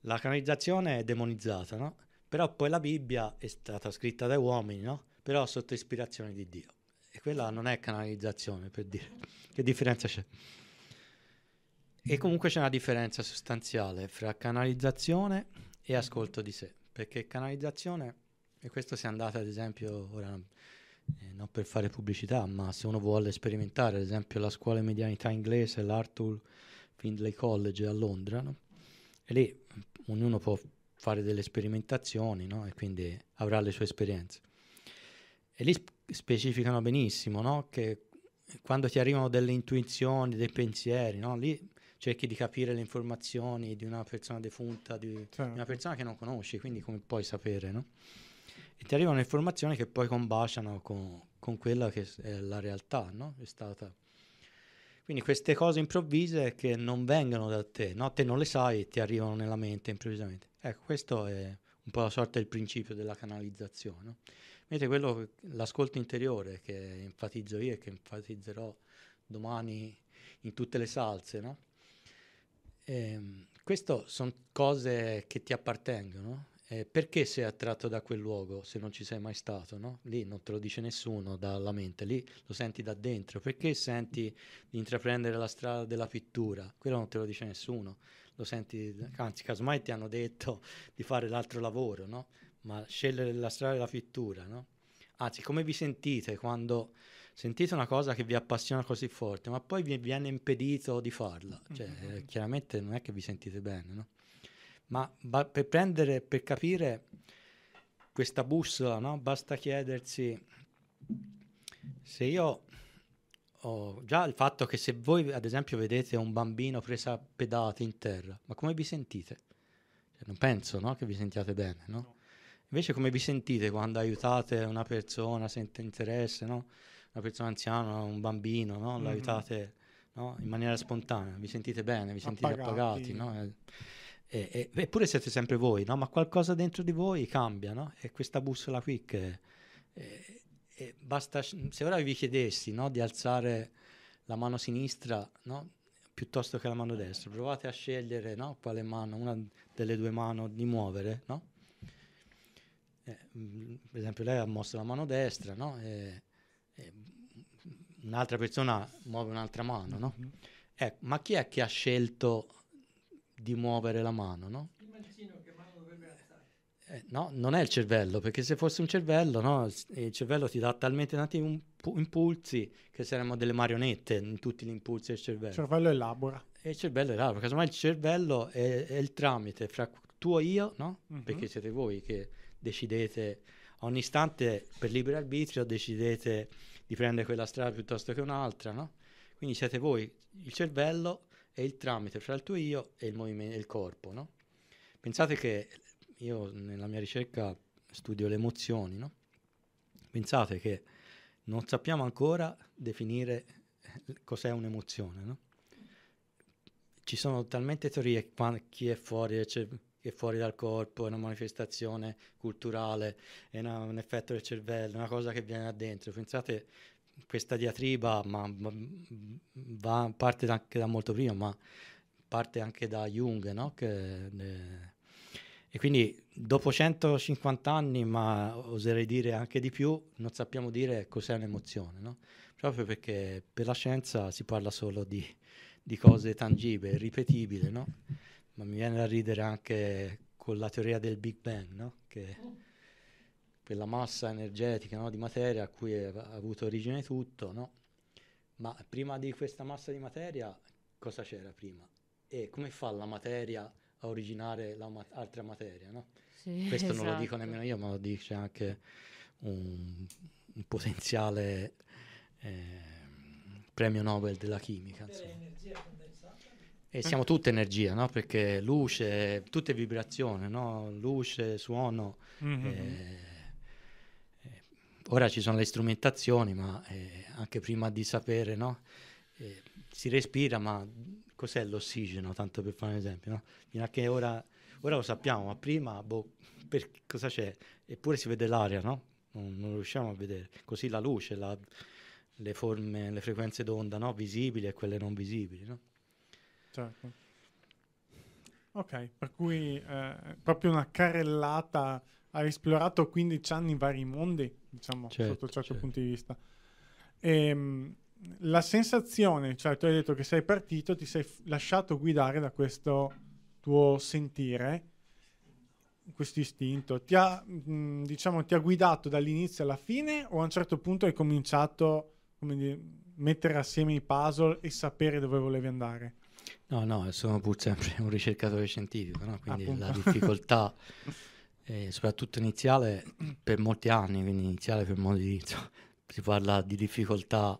la canalizzazione è demonizzata, no? però poi la Bibbia è stata scritta dai uomini, no? però sotto ispirazione di Dio. E quella non è canalizzazione, per dire. Che differenza c'è? E comunque c'è una differenza sostanziale fra canalizzazione e ascolto di sé perché canalizzazione, e questo si è andato ad esempio, ora eh, non per fare pubblicità, ma se uno vuole sperimentare, ad esempio la scuola di medianità inglese, l'Arthur Findlay College a Londra, no? e lì ognuno può fare delle sperimentazioni no? e quindi avrà le sue esperienze. E lì sp- specificano benissimo no? che quando ti arrivano delle intuizioni, dei pensieri, lì cerchi di capire le informazioni di una persona defunta, di, sì. una persona che non conosci, quindi come puoi sapere, no? E ti arrivano informazioni che poi combaciano con, con quella che è la realtà, no? È stata... Quindi queste cose improvvise che non vengono da te, no? Te non le sai, e ti arrivano nella mente improvvisamente. Ecco, questo è un po' la sorta del principio della canalizzazione, no? Mentre quello, l'ascolto interiore che enfatizzo io e che enfatizzerò domani in tutte le salse, no? Eh, queste sono cose che ti appartengono. Eh, perché sei attratto da quel luogo se non ci sei mai stato? No? Lì non te lo dice nessuno dalla mente, lì lo senti da dentro. Perché senti di intraprendere la strada della pittura? Quello non te lo dice nessuno. Lo senti, anzi, casomai ti hanno detto <laughs> di fare l'altro lavoro, no? ma scegliere la strada della pittura. No? Anzi, come vi sentite quando sentite una cosa che vi appassiona così forte, ma poi vi viene impedito di farla, cioè, mm-hmm. eh, chiaramente non è che vi sentite bene, no? Ma ba- per prendere, per capire questa bussola, no? Basta chiedersi se io ho già il fatto che se voi ad esempio vedete un bambino preso a pedate in terra, ma come vi sentite? Cioè, non penso no? che vi sentiate bene, no? Invece come vi sentite quando aiutate una persona, sente interesse, no? una persona anziana, un bambino, no? mm-hmm. l'aiutate no? in maniera spontanea, vi sentite bene, vi sentite appagati, appagati no? e, e, eppure siete sempre voi, ma qualcosa dentro di voi cambia, è questa bussola qui che... E, basta, se ora vi chiedessi di alzare la mano sinistra piuttosto che la mano destra, provate a scegliere quale mano, una delle due mani di muovere, eh, mm, per esempio lei ha mosso la mano destra, no? E, eh, un'altra persona muove un'altra mano, no? Mm-hmm. Eh, ma chi è che ha scelto di muovere la mano, no? Il mancino che mano eh, no, non è il cervello, perché se fosse un cervello, no, il cervello ti dà talmente tanti impulsi che saremmo delle marionette in tutti gli impulsi del cervello. Il cervello elabora. E il cervello elabora, casomai il cervello è, è il tramite fra tuo e io, no? Mm-hmm. Perché siete voi che decidete, ogni istante per libero arbitrio decidete di prendere quella strada piuttosto che un'altra, no? Quindi siete voi, il cervello e il tramite fra il tuo io e il, movimento, il corpo, no? Pensate che io nella mia ricerca studio le emozioni, no? Pensate che non sappiamo ancora definire cos'è un'emozione, no? Ci sono talmente teorie, chi è fuori, eccetera che è fuori dal corpo, è una manifestazione culturale, è una, un effetto del cervello, è una cosa che viene da dentro. Pensate, questa diatriba ma, ma, parte anche da molto prima, ma parte anche da Jung, no? Che, eh, e quindi dopo 150 anni, ma oserei dire anche di più, non sappiamo dire cos'è un'emozione, no? proprio perché per la scienza si parla solo di, di cose tangibili, ripetibili. No? ma mi viene da ridere anche con la teoria del Big Bang, no? che quella massa energetica no, di materia a cui ha avuto origine tutto, no? ma prima di questa massa di materia cosa c'era prima? E come fa la materia a originare mat- altra materia? No? Sì, Questo esatto. non lo dico esatto. nemmeno io, ma lo dice anche un, un potenziale eh, premio Nobel della chimica. Insomma. E eh. siamo tutte energia, no? Perché luce, tutto è vibrazione, no? Luce, suono. Mm-hmm. Eh, eh, ora ci sono le strumentazioni, ma eh, anche prima di sapere, no? Eh, si respira, ma cos'è l'ossigeno, tanto per fare un esempio, no? Fino a che ora, ora lo sappiamo, ma prima, boh, per cosa c'è? Eppure si vede l'aria, no? Non, non riusciamo a vedere. Così la luce, la, le forme, le frequenze d'onda, no? Visibili e quelle non visibili, no? Certo. Ok, per cui eh, proprio una carrellata, hai esplorato 15 anni vari mondi, diciamo, certo, sotto un certo, certo, punto di vista. E, ehm, la sensazione, cioè tu hai detto che sei partito, ti sei f- lasciato guidare da questo tuo sentire, questo istinto, ti ha, mh, diciamo, ti ha guidato dall'inizio alla fine o a un certo punto hai cominciato, a mettere assieme i puzzle e sapere dove volevi andare? No, no, sono pur sempre un ricercatore scientifico, no? quindi Appunto. la difficoltà, <laughs> eh, soprattutto iniziale, per molti anni, quindi iniziale per modo di... Insomma, si parla di difficoltà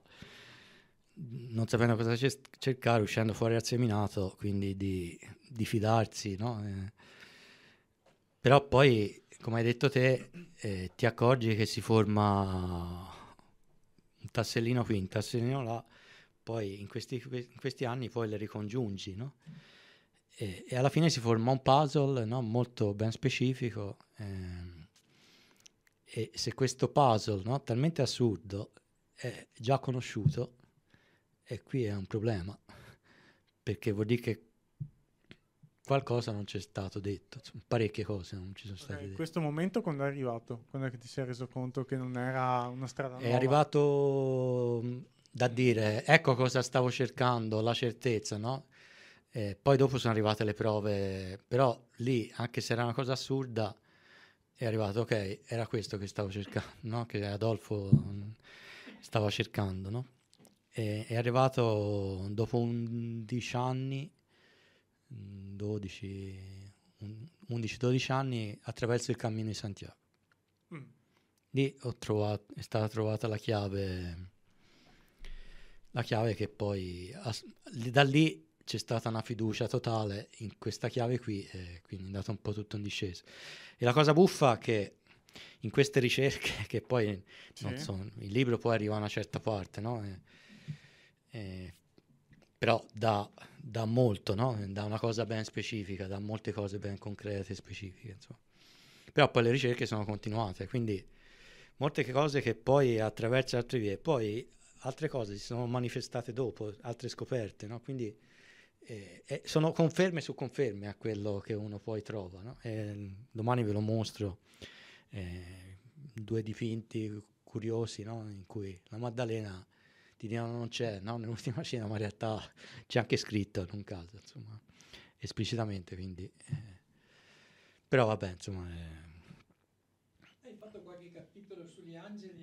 non sapendo cosa cercare, uscendo fuori al seminato, quindi di, di fidarsi, no? Eh, però poi, come hai detto te, eh, ti accorgi che si forma un tassellino qui, un tassellino là, poi in questi, in questi anni poi le ricongiungi, no? e, e, alla fine si forma un puzzle no? molto ben specifico. Ehm, e se questo puzzle, no? talmente assurdo, è già conosciuto, e qui è un problema, perché vuol dire che qualcosa non c'è stato detto, insomma, parecchie cose non ci sono state dette. In questo momento quando è arrivato? Quando è che ti sei reso conto che non era una strada È nuova? arrivato da dire, ecco cosa stavo cercando, la certezza, no? Eh, poi dopo sono arrivate le prove, però lì, anche se era una cosa assurda, è arrivato, ok, era questo che stavo cercando, no? che Adolfo mm, stava cercando. No? E, è arrivato dopo 11 anni, 12... Mm, 11-12 anni, attraverso il Cammino di Santiago. Mm. Lì trovato, è stata trovata la chiave la chiave che poi da lì c'è stata una fiducia totale in questa chiave qui, eh, quindi è andato un po' tutto in discesa. E la cosa buffa è che in queste ricerche, <laughs> che poi sì. so, il libro poi arriva a una certa parte, no? E, e, però da, da molto, no? da una cosa ben specifica, da molte cose ben concrete e specifiche. Insomma. Però poi le ricerche sono continuate, quindi molte cose che poi attraverso altre vie. Poi altre cose si sono manifestate dopo, altre scoperte, no? quindi eh, eh, sono conferme su conferme a quello che uno poi trova. No? Mm, domani ve lo mostro, eh, due dipinti curiosi no? in cui la Maddalena ti dicono non c'è, no? nell'ultima scena, ma in realtà c'è anche scritto in un caso, insomma, esplicitamente, quindi... Eh, però vabbè, insomma... Eh. Hai fatto qualche capitolo sugli angeli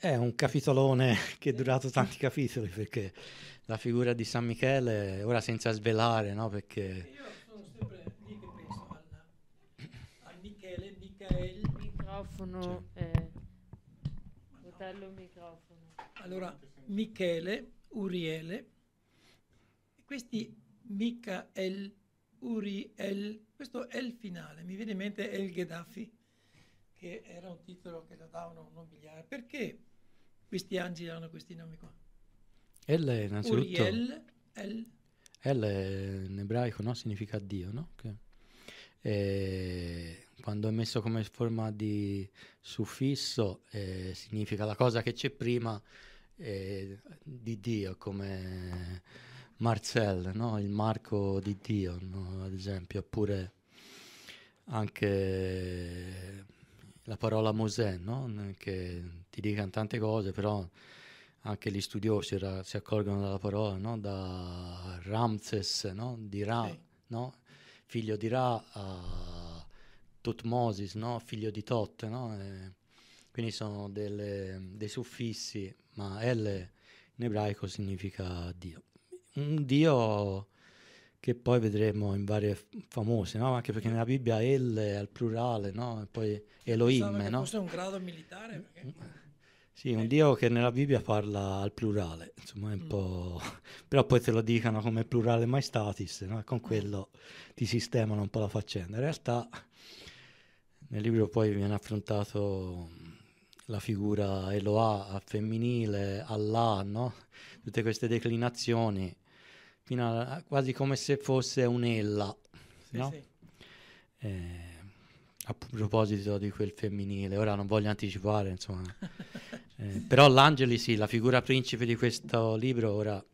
è un capitolone <laughs> che è durato tanti capitoli perché la figura di San Michele, ora senza svelare, no? Perché... Io sono sempre lì che penso al, Michele, Michael. Microfono, sì. Cioè. eh, microfono. Allora, Michele, Uriele, questi Michael, Uriel, questo è il finale, mi viene in mente El Gheddafi, che era un titolo che lo davano a un nobiliare, perché questi angeli hanno questi nomi qua. El è innanzitutto... Uriel, El. El è in ebraico, no? Significa Dio, no? Okay. E quando è messo come forma di suffisso eh, significa la cosa che c'è prima eh, di Dio, come Marcel, no? il marco di Dio, no? ad esempio, oppure anche la parola Mosè, no? che ti dicono tante cose, però anche gli studiosi ra- si accorgono dalla parola, no? da Ramses, no? di Ra, sì. figlio di Ra, a Tutmosis, figlio di Tot, quindi sono delle, dei suffissi, ma L in ebraico significa Dio. Un Dio che poi vedremo in varie famose, no? anche perché nella Bibbia El è al plurale, no? e poi Elohim. No? Questo è un grado militare? Perché... Mm. Sì, un Dio che nella Bibbia parla al plurale, insomma è un mm. po'... <laughs> però poi te lo dicano come plurale maestatis, no? con mm. quello ti sistemano un po' la faccenda. In realtà nel libro poi viene affrontato mm, la figura Eloah al femminile, Allah, no? tutte queste declinazioni fino a, quasi come se fosse un'ella, sì, no? sì. Eh, a proposito di quel femminile, ora non voglio anticipare, insomma. eh, però l'Angeli sì, la figura principe di questo libro ora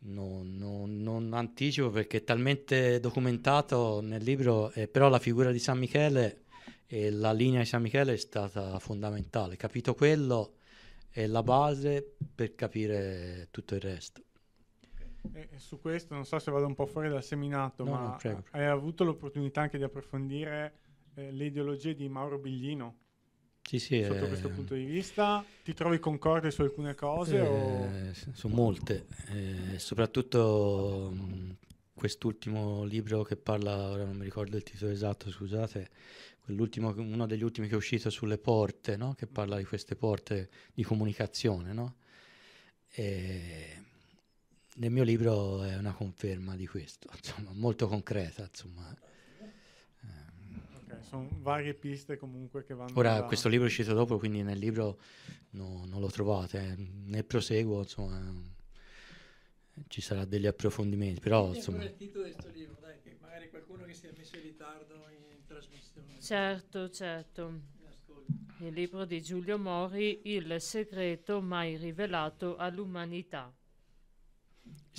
non, non, non anticipo perché è talmente documentato nel libro, eh, però la figura di San Michele e la linea di San Michele è stata fondamentale. Capito quello è la base per capire tutto il resto. E su questo non so se vado un po' fuori dal seminato, no, ma no, prego, prego. hai avuto l'opportunità anche di approfondire eh, le ideologie di Mauro Biglino. Sì, sì, sotto eh, questo punto di vista ti trovi concorde su alcune cose? Eh, o... Su molte, eh, soprattutto mh, quest'ultimo libro che parla, ora non mi ricordo il titolo esatto, scusate, uno degli ultimi che è uscito sulle porte, no? che parla di queste porte di comunicazione. No? E nel mio libro è una conferma di questo, <laughs> insomma, molto concreta. Insomma. Okay, sono varie piste comunque che vanno... Ora, da... questo libro è uscito dopo, quindi nel libro no, non lo trovate, nel proseguo insomma, ci sarà degli approfondimenti. Però, insomma... il titolo di questo libro, dai, che magari qualcuno che si è messo in ritardo in trasmissione. Certo, certo. Il libro di Giulio Mori, Il segreto mai rivelato all'umanità.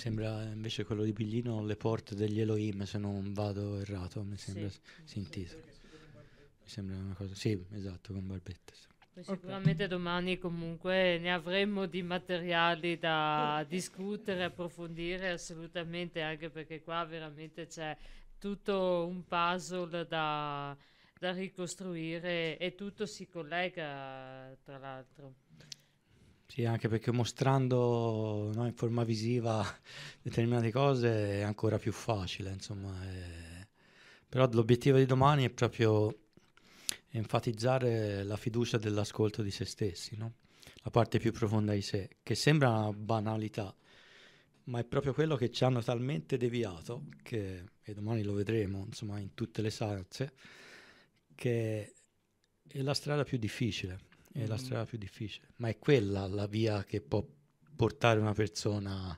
Sembra invece quello di Piglino Le porte degli Elohim, se non vado errato, mi sembra sì, si intitola. Mi sembra una cosa... Sì, esatto, con Barbetta. Sì. Sicuramente okay. domani comunque ne avremo di materiali da discutere, approfondire assolutamente, anche perché qua veramente c'è tutto un puzzle da, da ricostruire e tutto si collega tra l'altro. Sì, anche perché mostrando no, in forma visiva <laughs> determinate cose è ancora più facile, insomma. È... Però l'obiettivo di domani è proprio enfatizzare la fiducia dell'ascolto di se stessi, no? la parte più profonda di sé, che sembra una banalità, ma è proprio quello che ci hanno talmente deviato, che, e domani lo vedremo, insomma, in tutte le salse, che è la strada più difficile è la mm. strada più difficile, ma è quella la via che può portare una persona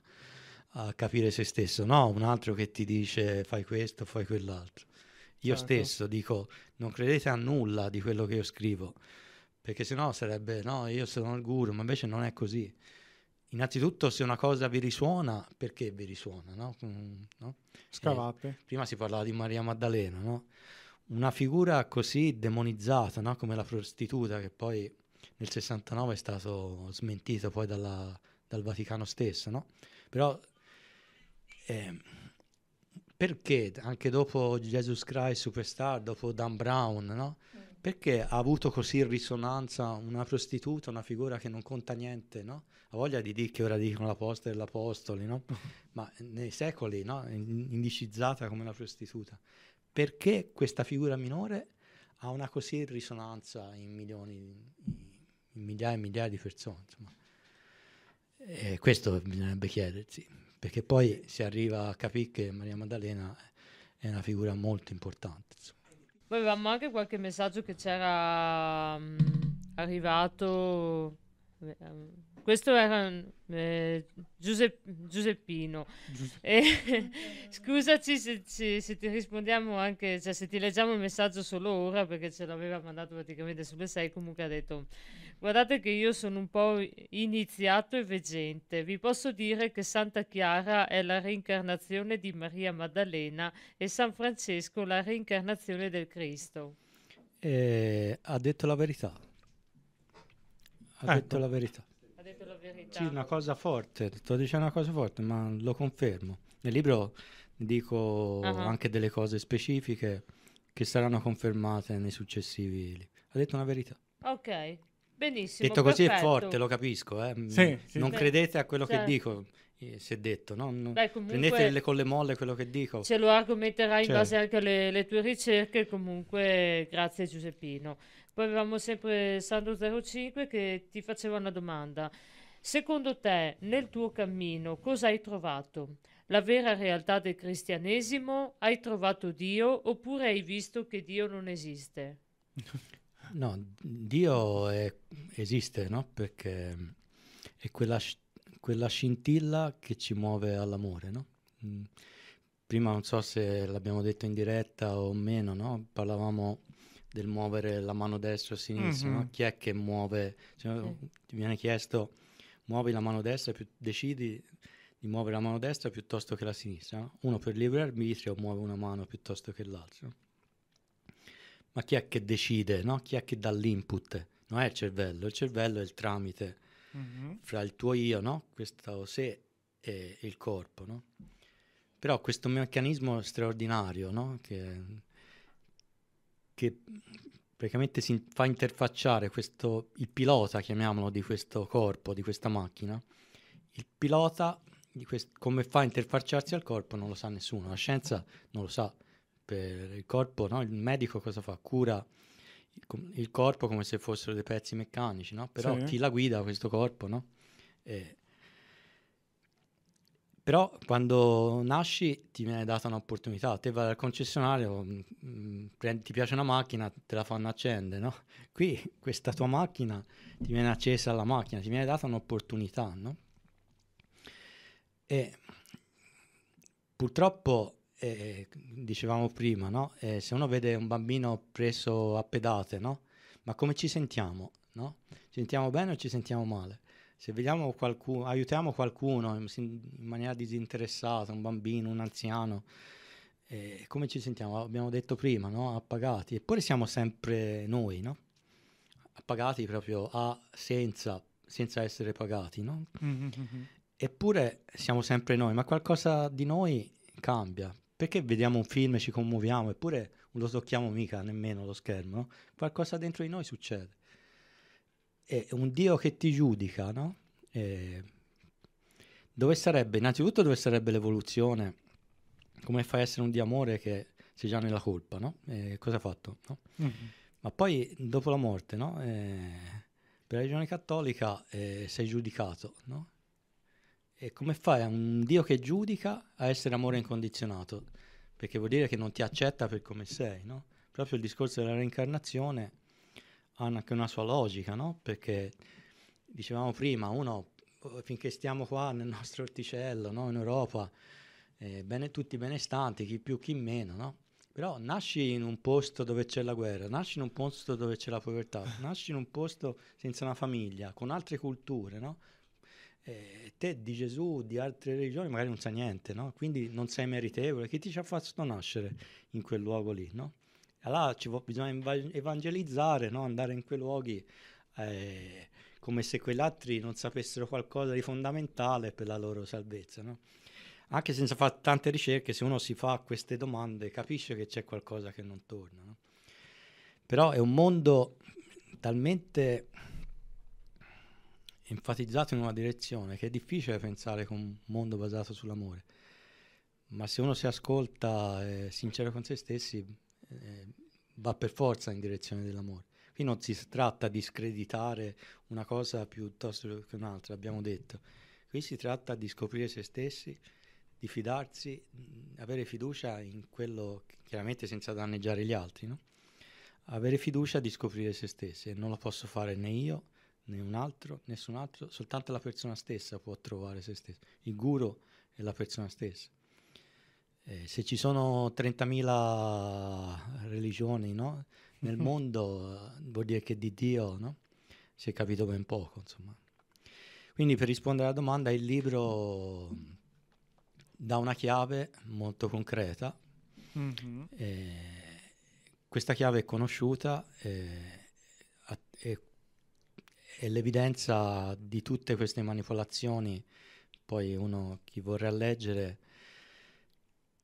a capire se stesso, no un altro che ti dice fai questo, fai quell'altro. Io certo. stesso dico non credete a nulla di quello che io scrivo, perché sennò sarebbe no, io sono il guru, ma invece non è così. Innanzitutto se una cosa vi risuona, perché vi risuona? No? Mm, no? Eh, Scavate. Eh, prima si parlava di Maria Maddalena, no? una figura così demonizzata no? come la prostituta che poi nel 69 è stato smentito poi dalla, dal Vaticano stesso, no? Però eh, perché anche dopo Jesus Christ Superstar, dopo Dan Brown, no? Mm. Perché ha avuto così risonanza una prostituta, una figura che non conta niente, no? Ha voglia di dire che ora dicono l'apostolo e l'apostoli, no? <laughs> Ma nei secoli, no? Indicizzata come una prostituta. Perché questa figura minore ha una così risonanza in milioni, di migliaia e migliaia di persone. questo bisognerebbe chiedersi, perché poi si arriva a capire che Maria Maddalena è una figura molto importante. Poi avevamo anche qualche messaggio che c'era um, arrivato. Eh, questo era eh, Giuseppe, Giuseppino. Giuseppe. Eh, <laughs> scusaci se, se, se, ti rispondiamo anche, cioè se ti leggiamo il messaggio solo ora perché ce l'aveva mandato praticamente sulle 6. Comunque ha detto: Guardate che io sono un po' iniziato e veggente. Vi posso dire che Santa Chiara è la reincarnazione di Maria Maddalena e San Francesco la reincarnazione del Cristo. Eh, ha detto la verità. Ha ecco. detto la verità detto la verità. Sì, una cosa forte, sto dicendo una cosa forte, ma lo confermo. Nel libro dico uh-huh. anche delle cose specifiche che saranno confermate nei successivi. Ha detto una verità. Ok, benissimo. Detto perfetto. è forte, lo capisco. Eh. Sì, sì. Non Beh, credete a quello cioè... che dico. Eh, se detto, no? no. Beh, prendete con le molle quello che dico. Ce lo argomenterai cioè. in base certo. anche alle tue ricerche. Comunque, grazie, Giuseppino. Poi avevamo sempre Sando05 che ti faceva una domanda. Secondo te, nel tuo cammino, cosa hai trovato? La vera realtà del cristianesimo? Hai trovato Dio oppure hai visto che Dio non esiste? <laughs> No, Dio è, esiste, no? Perché è quella, quella, scintilla che ci muove all'amore, no? Mm. Prima non so se l'abbiamo detto in diretta o meno, no? Parlavamo del muovere la mano destra o sinistra, mm-hmm. no? chi è che muove? Cioè, sì. Ti viene chiesto muovi la mano destra, più, decidi di muovere la mano destra piuttosto che la sinistra, no? uno per libero arbitrio muove una mano piuttosto che l'altra. Ma chi è che decide? No? Chi è che dà l'input? Non è il cervello, il cervello è il tramite mm-hmm. fra il tuo io, no? questo sé e il corpo. No? Però questo meccanismo straordinario no? che che praticamente si fa interfacciare questo, il pilota, chiamiamolo, di questo corpo, di questa macchina. Il pilota quest- come fa a interfacciarsi al corpo non lo sa nessuno, la scienza non lo sa per il corpo, no? il medico cosa fa? Cura il, il corpo come se fossero dei pezzi meccanici, no? però sì. chi la guida questo corpo no? e, eh, però quando nasci ti viene data un'opportunità, te vai al concessionario, mm, mm, ti piace una macchina, te la fanno accendere, no? <laughs> Qui questa tua macchina ti viene accesa la macchina, ti viene data un'opportunità, no? E purtroppo, eh, dicevamo prima, no? eh, se uno vede un bambino preso a pedate, no? Ma come ci sentiamo, no? Ci sentiamo bene o ci sentiamo male? se vediamo qualcuno, aiutiamo qualcuno in maniera disinteressata, un bambino, un anziano, eh, come ci sentiamo? Abbiamo detto prima, no? appagati, eppure siamo sempre noi, no? appagati proprio a senza, senza essere pagati, no? Mm-hmm. eppure siamo sempre noi, ma qualcosa di noi cambia. Perché vediamo un film e ci commuoviamo, eppure lo tocchiamo mica nemmeno lo schermo, no? Qualcosa dentro di noi succede è un Dio che ti giudica, no? E dove sarebbe? Innanzitutto dove sarebbe l'evoluzione? Come fai a essere un Dio amore che sei già nella colpa, no? E cosa hai fatto? No? Mm-hmm. Ma poi dopo la morte, no? Eh, per la religione cattolica eh, sei giudicato, no? E come fai a un Dio che giudica a essere amore incondizionato? Perché vuol dire che non ti accetta per come sei, no? Proprio il discorso della reincarnazione hanno anche una sua logica, no? Perché dicevamo prima, uno finché stiamo qua nel nostro orticello, no? in Europa, eh, bene, tutti benestanti, chi più chi meno, no? Però nasci in un posto dove c'è la guerra, nasci in un posto dove c'è la povertà, nasci in un posto senza una famiglia, con altre culture, no? Eh, te di Gesù, di altre religioni magari non sai niente, no? Quindi non sei meritevole. Chi ti ci ha fatto nascere in quel luogo lì, no? Allora ci vo- bisogna evangelizzare, no? andare in quei luoghi eh, come se quell'altro non sapessero qualcosa di fondamentale per la loro salvezza. No? Anche senza fare tante ricerche, se uno si fa queste domande capisce che c'è qualcosa che non torna. No? Però è un mondo talmente enfatizzato in una direzione che è difficile pensare con un mondo basato sull'amore. Ma se uno si ascolta, e eh, è sincero con se stessi, eh, va per forza in direzione dell'amore. Qui non si tratta di screditare una cosa piuttosto che un'altra, abbiamo detto. Qui si tratta di scoprire se stessi, di fidarsi, mh, avere fiducia in quello, chiaramente senza danneggiare gli altri, no? Avere fiducia di scoprire se stessi e non lo posso fare né io né un altro, nessun altro, soltanto la persona stessa può trovare se stessa. Il guru è la persona stessa eh, se ci sono 30.000 religioni no? nel <laughs> mondo vuol dire che di Dio no? si è capito ben poco. Insomma. Quindi per rispondere alla domanda il libro dà una chiave molto concreta. Mm-hmm. Eh, questa chiave è conosciuta, eh, è, è l'evidenza di tutte queste manipolazioni. Poi uno, chi vorrà leggere,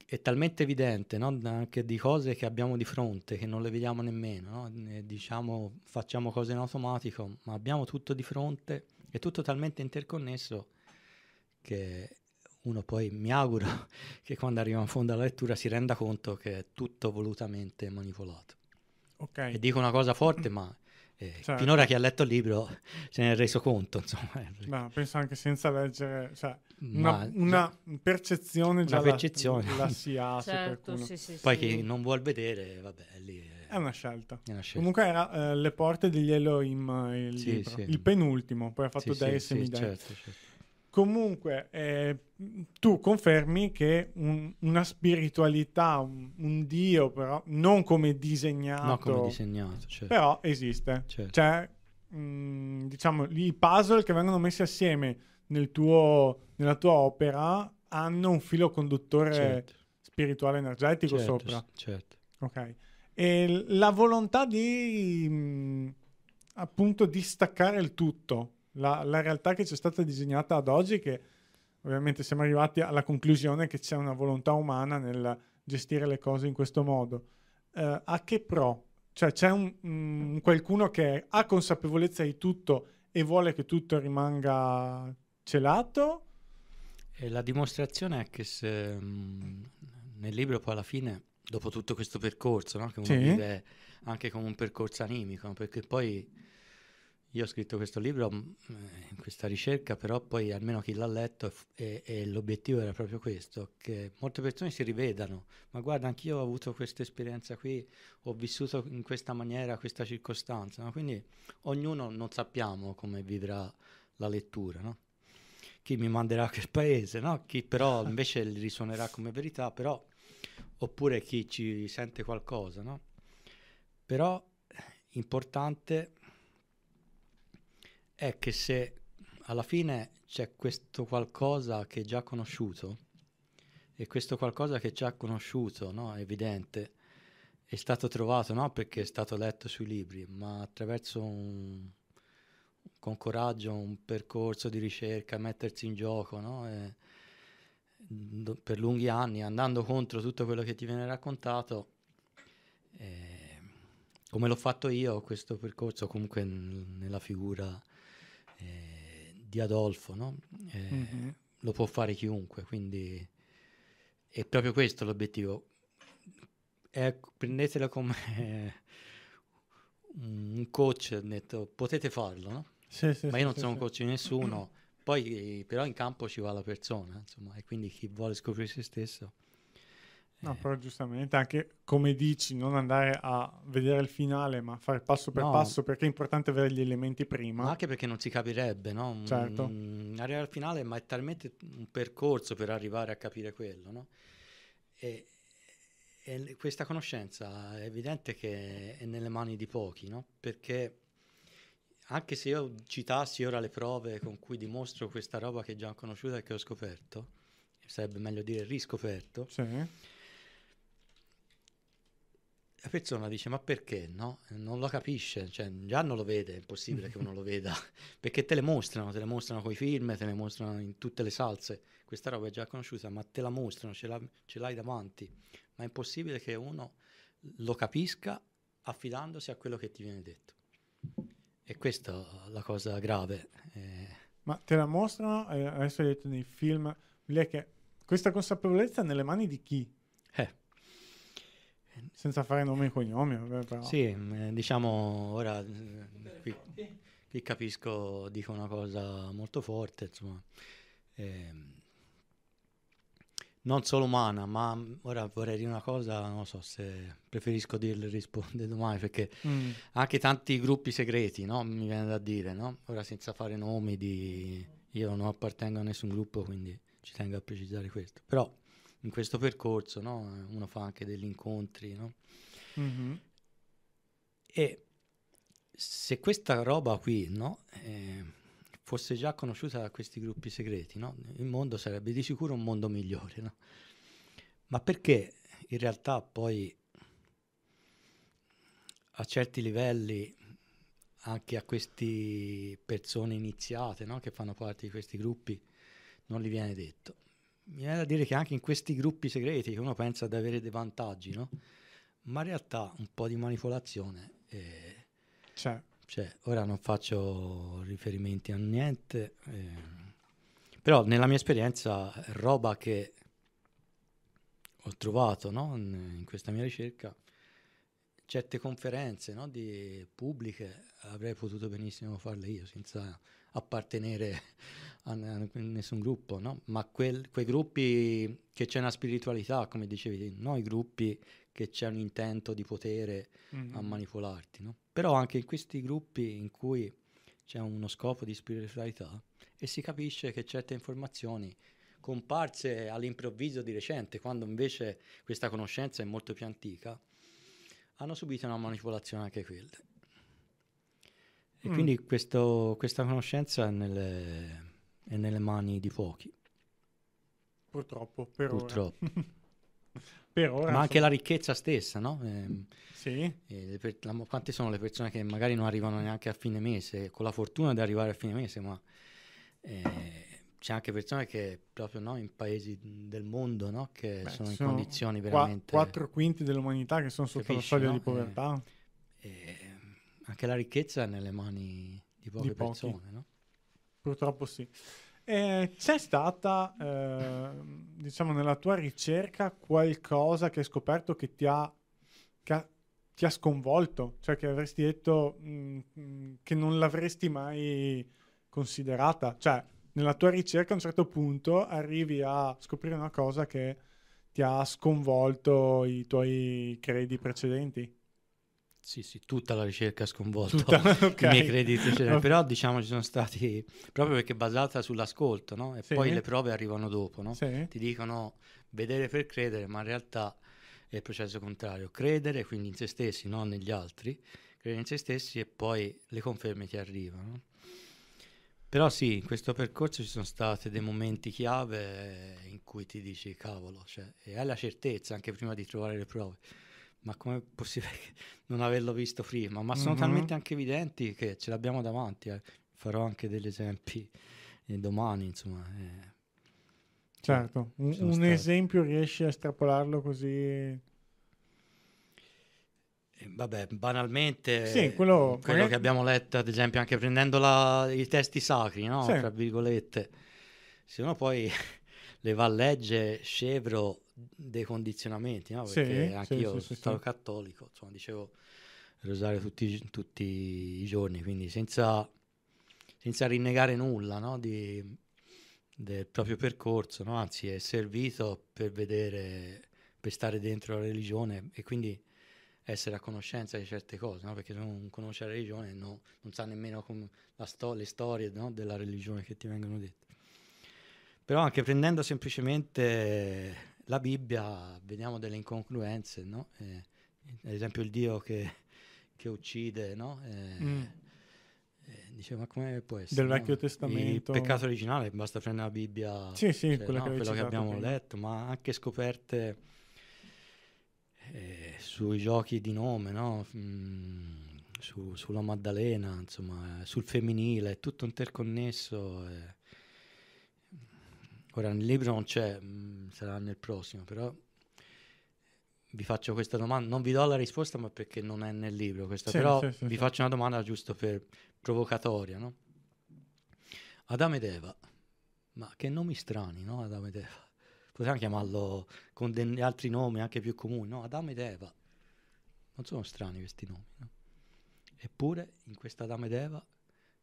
è talmente evidente no? anche di cose che abbiamo di fronte, che non le vediamo nemmeno, no? diciamo facciamo cose in automatico, ma abbiamo tutto di fronte, è tutto talmente interconnesso che uno poi mi auguro <laughs> che quando arriva in fondo alla lettura si renda conto che è tutto volutamente manipolato. Okay. E dico una cosa forte, <clears throat> ma eh, certo. finora chi ha letto il libro <laughs> se ne è reso conto. Insomma. No, penso anche senza leggere, cioè, una, una, percezione già una percezione. La, la si ha certo, sì, sì, poi sì. chi non vuol vedere vabbè lì è, è, una, scelta. è una scelta comunque era eh, le porte degli Elohim eh, il, il penultimo poi ha fatto sì, dei semi certo, certo. comunque eh, tu confermi che un, una spiritualità un, un, dio però non come disegnato, no, come disegnato certo. però esiste certo. cioè mh, mm, diciamo i puzzle che vengono messi assieme nel tuo, nella tua opera hanno un filo conduttore certo. spirituale energetico certo, sopra. Certo. Ok. E la volontà di mh, mm, appunto distaccare il tutto, la, la realtà che ci è stata disegnata ad oggi che ovviamente siamo arrivati alla conclusione che c'è una volontà umana nel gestire le cose in questo modo. Uh, a che pro? Cioè c'è un, um, qualcuno che ha consapevolezza di tutto e vuole che tutto rimanga celato. E la dimostrazione è che se mm, nel libro poi alla fine, dopo tutto questo percorso, no? che uno sì. vive anche come un percorso animico, perché poi io ho scritto questo libro, mh, mm, questa ricerca, però poi almeno chi l'ha letto e, e, l'obiettivo era proprio questo, che molte persone si rivedano, ma guarda, anch'io ho avuto questa esperienza qui, ho vissuto in questa maniera questa circostanza, no? quindi ognuno non sappiamo come vivrà la lettura, no? chi mi manderà a quel paese, no? chi però invece risuonerà come verità, però, oppure chi ci sente qualcosa. No? Però eh, importante è che se alla fine c'è questo qualcosa che è già conosciuto, e questo qualcosa che è già conosciuto, no? evidente, è stato trovato non perché è stato letto sui libri, ma attraverso un, con coraggio un percorso di ricerca, mettersi in gioco, no? e, mm, do, per lunghi anni, andando contro tutto quello che ti viene raccontato, eh, come l'ho fatto io questo percorso, comunque n- nella figura eh, di Adolfo, no? eh, mm-hmm. lo può fare chiunque, quindi è proprio questo l'obiettivo. È, prendetela come <laughs> un coach ha detto potete farlo, no? Sì, sì, ma io non sono un coach di nessuno. Poi eh, però in campo ci va la persona, insomma, e quindi chi vuole scoprire se stesso. No, eh. però giustamente anche come dici, non andare a vedere il finale, ma fare passo per no. passo, perché è importante avere gli elementi prima. Ma anche perché non si capirebbe, no? Certo. Mm, arrivare al finale, ma è talmente un percorso per arrivare a capire quello, no? E, e questa conoscenza è evidente che è nelle mani di pochi, no? Perché anche se io citassi ora le prove con cui dimostro questa roba che è già conosciuta e che ho scoperto, sarebbe meglio dire riscoperto, sì. la persona dice ma perché no? Non lo capisce, cioè già non lo vede, è impossibile che uno lo veda, <laughs> perché te le mostrano, te le mostrano con i film, te le mostrano in tutte le salse, questa roba è già conosciuta, ma te la mostrano, ce, la, ce l'hai davanti, ma è impossibile che uno lo capisca affidandosi a quello che ti viene detto. E questa è la cosa grave. Eh. Ma te la mostrano, eh, adesso hai detto nei film, lì che questa consapevolezza nelle mani di chi? Eh. Senza fare nomi e cognomi, vabbè, però. Sì, eh, diciamo, ora eh, qui, qui, capisco, dico una cosa molto forte, insomma. Eh, non solo umana, ma ora vorrei dire una cosa, non so se preferisco dirle <laughs> risponde domani, perché mm. anche tanti gruppi segreti, no? mi viene da dire, no? ora senza fare nomi di... io non appartengo a nessun gruppo, quindi ci tengo a precisare questo, però in questo percorso no? uno fa anche degli incontri mm-hmm. e se questa roba qui eh, fosse già conosciuta da questi gruppi segreti, no? il mondo sarebbe di sicuro un mondo migliore. No? Ma perché in realtà poi a certi livelli anche a queste persone iniziate no? che fanno parte di questi gruppi non gli viene detto. Mi viene da dire che anche in questi gruppi segreti che uno pensa di avere dei vantaggi, no? ma in realtà un po' di manipolazione eh, c'è. Cioè, cioè, ora non faccio riferimenti a niente, eh, però nella mia esperienza roba che ho trovato no? in, in, questa mia ricerca, certe conferenze no? di pubbliche avrei potuto benissimo farle io senza appartenere a, a nessun gruppo, no? ma quel, quei gruppi che c'è una spiritualità, come dicevi, non i gruppi che c'è un intento di potere mm-hmm. a manipolarti. No? però anche in questi gruppi in cui c'è uno scopo di spiritualità e si capisce che certe informazioni comparse all'improvviso di recente, quando invece questa conoscenza è molto più antica, hanno subito una manipolazione anche quelle. E mm. quindi questo, questa conoscenza è nelle, è nelle, mani di pochi. Purtroppo, per Purtroppo. ora. <laughs> per ora. Ma anche sono... la ricchezza stessa, no? Eh, sì. Eh, per... la... quante sono le persone che magari non arrivano neanche a fine mese, con la fortuna di arrivare a fine mese, ma eh, c'è anche persone che proprio no, in paesi del mondo no, che Beh, sono in condizioni veramente... Quattro quinti dell'umanità che sono sotto capisci, la soglia no? di eh, povertà. Ehm, anche la ricchezza è nelle mani di poche di persone, no? Purtroppo sì. Eh, c'è stata, eh, diciamo, nella tua ricerca qualcosa che hai scoperto che ti ha, che ha, ti ha sconvolto? Cioè che avresti detto mh, mm, mh, mm, che non l'avresti mai considerata? Cioè, nella tua ricerca a un certo punto arrivi a scoprire una cosa che ti ha sconvolto i tuoi credi precedenti? Sì, sì, tutta la ricerca ha sconvolto tutta, <laughs> okay. i miei crediti, cioè, però diciamo ci sono stati, proprio perché basata sull'ascolto, no? E sì. poi le prove arrivano dopo, no? Sì. Ti dicono vedere per credere, ma in realtà è il processo contrario. Credere quindi in se stessi, non negli altri, credere in se stessi e poi le conferme ti arrivano. Però sì, in questo percorso ci sono stati dei momenti chiave in cui ti dici cavolo, cioè, e hai la certezza anche prima di trovare le prove ma come è possibile <laughs> non averlo visto prima? Ma sono mm-hmm. talmente anche evidenti che ce l'abbiamo davanti. Eh. Farò anche degli esempi eh, domani, insomma. Eh. Certo, un, un esempio riesci a estrapolarlo così? Eh, vabbè, banalmente, sì, quello, mm, quello che abbiamo letto, ad esempio, anche prendendo la, i testi sacri, no? sì. tra virgolette, se uno poi <laughs> le va a leggere, scevro dei condizionamenti, no? Perché sì, anche sì, io sì, sono cattolico, insomma, dicevo rosario tutti, tutti, i giorni, quindi senza, senza rinnegare nulla no? Di, del proprio percorso, no? anzi è servito per vedere, per stare dentro la religione e quindi essere a conoscenza di certe cose, no? perché se non conosce la religione no, non sa nemmeno sto- le storie della religione che ti vengono dette. Però anche prendendo semplicemente la Bibbia vediamo delle incongruenze, no? eh, ad esempio il Dio che, che uccide, no? eh, mm. Eh, dice ma come può essere? Del no? Vecchio Testamento. Il peccato originale, basta prendere la Bibbia, sì, sì, cioè, quello, che, quello che abbiamo prima. letto, ma anche scoperte eh, sui giochi di nome, mm, su, sulla Maddalena, insomma, eh, sul femminile, è tutto interconnesso. Ora nel libro non c'è, mm, sarà nel prossimo, però vi faccio questa domanda, non vi do la risposta ma perché non è nel libro questa, sì, però sì, sì, vi faccio una domanda giusto per provocatoria, no? Adamo ed Eva, ma che nomi strani, no? Adamo ed Eva. Potremmo chiamarlo con degli altri nomi anche più comuni, no? Adamo ed Eva. Non sono strani questi nomi, no? Eppure in questa Adamo ed Eva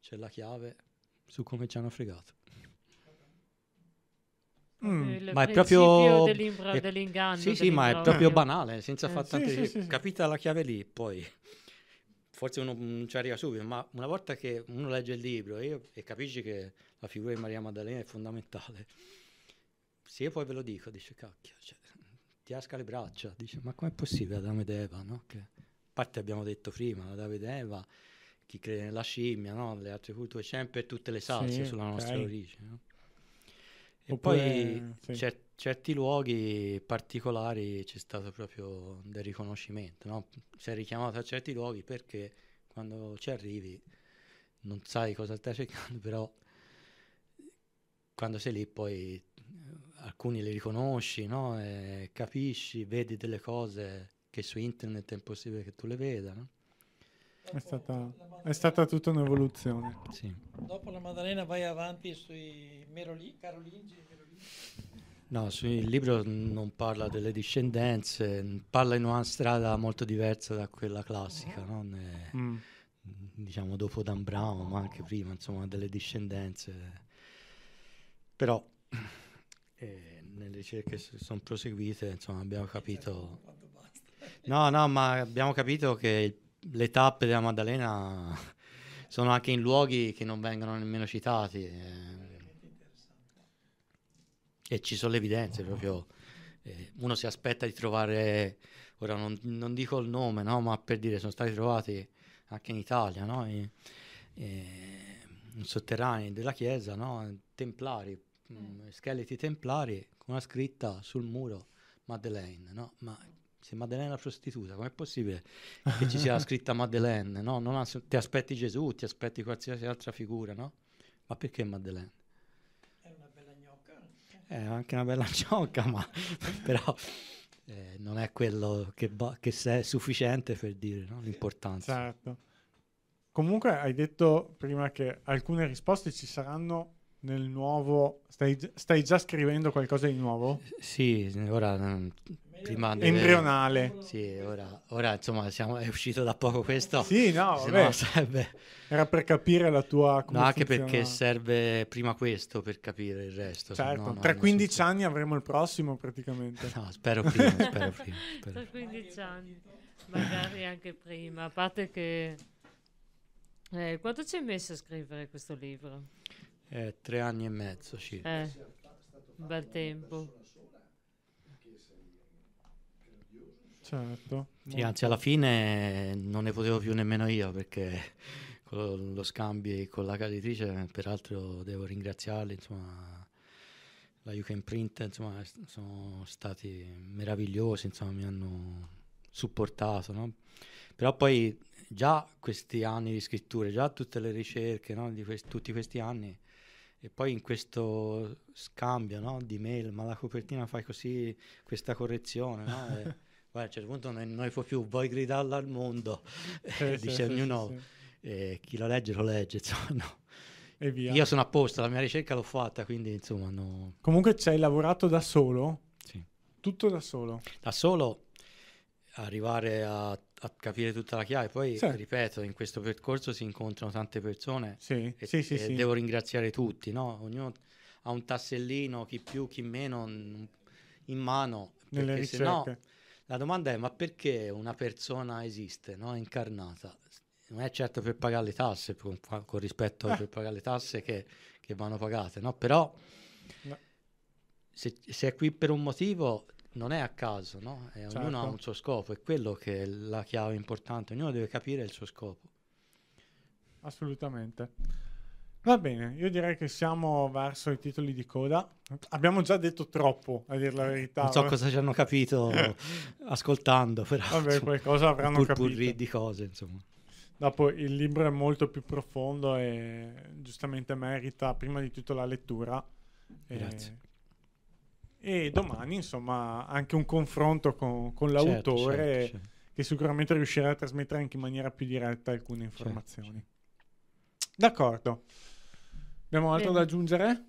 c'è la chiave su come ci hanno fregato. Mm, ma è proprio dell'inganno. sì, sì, ma è proprio banale, senza eh, far tante... Sì, sì, sì, Capita la chiave lì, poi forse uno non ci arriva subito, ma una volta che uno legge il libro e, e capisci che la figura di Maria Maddalena è fondamentale, se io poi ve lo dico, dice cacchio, cioè, ti asca le braccia, dice ma com'è possibile Adamo ed Eva, no? Che, a parte abbiamo detto prima, Adamo ed Eva, chi crede nella scimmia, no? le altre culture, sempre tutte le salse sulla nostra origine. No? E Oppure, poi sì. cer- certi luoghi particolari c'è stato proprio del riconoscimento, no? Si è richiamato a certi luoghi perché quando ci arrivi non sai cosa stai cercando, <laughs> però quando sei lì poi eh, alcuni li riconosci, no? capisci, vedi delle cose che su internet è impossibile che tu le veda. No? È stata, è stata, tutta un'evoluzione. Sì. Dopo la Maddalena vai avanti sui Meroli, Carolingi. Meroli. No, il libro non parla delle discendenze, parla in una strada molto diversa da quella classica, no? ne, mm. diciamo dopo Dan Brown, ma anche prima, insomma, delle discendenze. Però eh, nelle ricerche che sono proseguite, insomma, abbiamo capito... Certo, no, no, ma abbiamo capito che il le tappe della Maddalena <laughs> sono anche in luoghi che non vengono nemmeno citati. Eh. E ci sono le evidenze proprio. Eh, uno si aspetta di trovare, ora non, non dico il nome, no? ma per dire sono stati trovati anche in Italia, no? I, eh, sotterranei della chiesa, no? templari, mh, mm. mm, scheletri templari con una scritta sul muro Madeleine, no? ma se Madeleine è la prostituta, com'è possibile che ci sia la <laughs> scritta Madeleine? No? Non ha, ti aspetti Gesù, ti aspetti qualsiasi altra figura, no? Ma perché Madeleine? È una bella gnocca. È anche una bella gnocca, ma <laughs> però... Eh, non è quello che, ba- che è sufficiente per dire no? l'importanza. Certo. Comunque hai detto prima che alcune risposte ci saranno nel nuovo... Stai, stai già scrivendo qualcosa di nuovo? Sì, ora mm, prima deve... embrionale. Sì, ora, ora insomma siamo, è uscito da poco questo. Sì, no, vabbè. Sarebbe... era per capire la tua... Come no, anche perché serve prima questo per capire il resto. Certo, no, tra 15 so... anni avremo il prossimo praticamente. No, spero prima, <laughs> spero prima. Spero. Tra 15 anni, magari anche prima, a parte che... Eh, quanto ci hai messo a scrivere questo libro? Eh, tre anni e mezzo, circa. Eh, bel tempo. Certo. Sì, anzi, alla fine non ne potevo più nemmeno io perché <laughs> con lo scambio con la caritrice, peraltro devo ringraziarli, insomma, la UK Imprint, insomma, sono stati meravigliosi, insomma, mi hanno supportato, no? Però poi già questi anni di scritture, già tutte le ricerche no? di quest- tutti questi anni, e poi in questo scambio no? di mail, ma la copertina fai così, questa correzione, no? <laughs> poi a un certo punto non, non può più, vuoi gridarla al mondo, eh, <laughs> dice sì, ognuno, sì, sì. Eh, chi lo legge lo legge, <laughs> insomma, no. E via. Io sono a posto, la mia ricerca l'ho fatta, quindi insomma no. Comunque ci hai lavorato da solo? Sì. Tutto da solo? Da solo, arrivare a, a capire tutta la chiave. Poi, sì. ripeto, in questo percorso si incontrano tante persone sì. e, sì, e devo ringraziare tutti, no? Ognuno ha un tassellino, chi più, chi meno, in mano. Nelle ricerche. No, la domanda è ma perché una persona esiste, no? incarnata? Non è certo per pagare le tasse, con, con rispetto eh. per pagare le tasse che, che vanno pagate, no? però no. Se, se, è qui per un motivo non è a caso, no? E eh, ognuno ha certo. un suo scopo, è quello che è la chiave importante, ognuno deve capire il suo scopo. Assolutamente. Va bene, io direi che siamo verso i titoli di coda. Abbiamo già detto troppo, a dire la verità. Non so cosa ci hanno capito <laughs> ascoltando, però. Vabbè, insomma, qualcosa avranno pur, capito. Pur di cose, insomma. Dopo il libro è molto più profondo e giustamente merita prima di tutto la lettura. Grazie. E, e domani, insomma, anche un confronto con, con certo, l'autore certo, certo, certo. che sicuramente riuscirà a trasmettere anche in maniera più diretta alcune informazioni. Certo, certo. D'accordo. Abbiamo altro Bene. da aggiungere?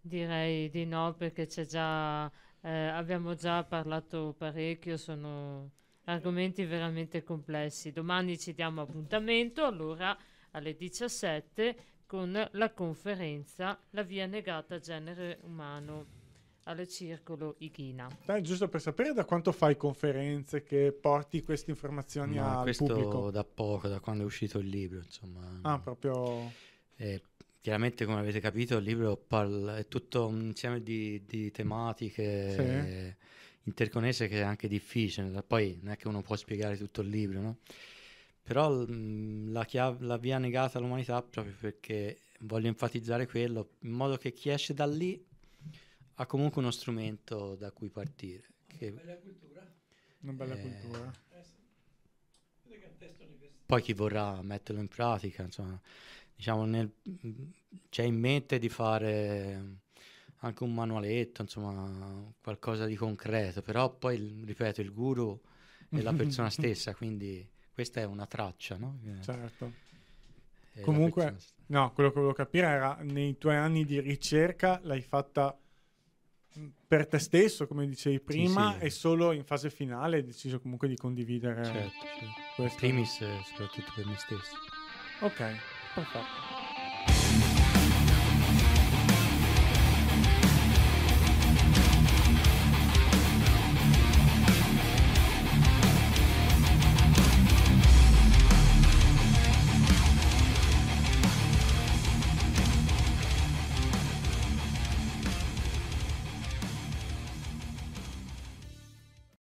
Direi di no perché c'è già, eh, abbiamo già parlato parecchio, sono argomenti veramente complessi. Domani ci diamo appuntamento allora alle 17 con la conferenza La via negata genere umano al circolo Ichina. Dai, giusto per sapere da quanto fai conferenze che porti queste informazioni no, al questo pubblico? Questo da poco, da quando è uscito il libro, insomma. Ah, no. proprio... Eh, Chiaramente, come avete capito, il libro parla, è tutto un insieme di, di tematiche sì. interconnesse che è anche difficile. Poi non è che uno può spiegare tutto il libro, no? Però la, chiave, la via negata all'umanità proprio perché voglio enfatizzare quello, in modo che chi esce da lì ha comunque uno strumento da cui partire. Che, una bella cultura. Una bella eh. cultura. Eh poi chi vorrà metterlo in pratica, insomma diciamo, nel, c'è cioè, in mente di fare anche un manualetto, insomma, qualcosa di concreto, però poi, ripeto, il guru è la persona <laughs> stessa, quindi questa è una traccia, no? Certo. È Comunque, no, quello che volevo capire era, nei tuoi anni di ricerca l'hai fatta mm, per te stesso, come dicevi prima, sì, sì. e solo in fase finale hai deciso comunque di condividere certo, certo. questo. In primis, eh, soprattutto per me stesso. Ok. ぱさ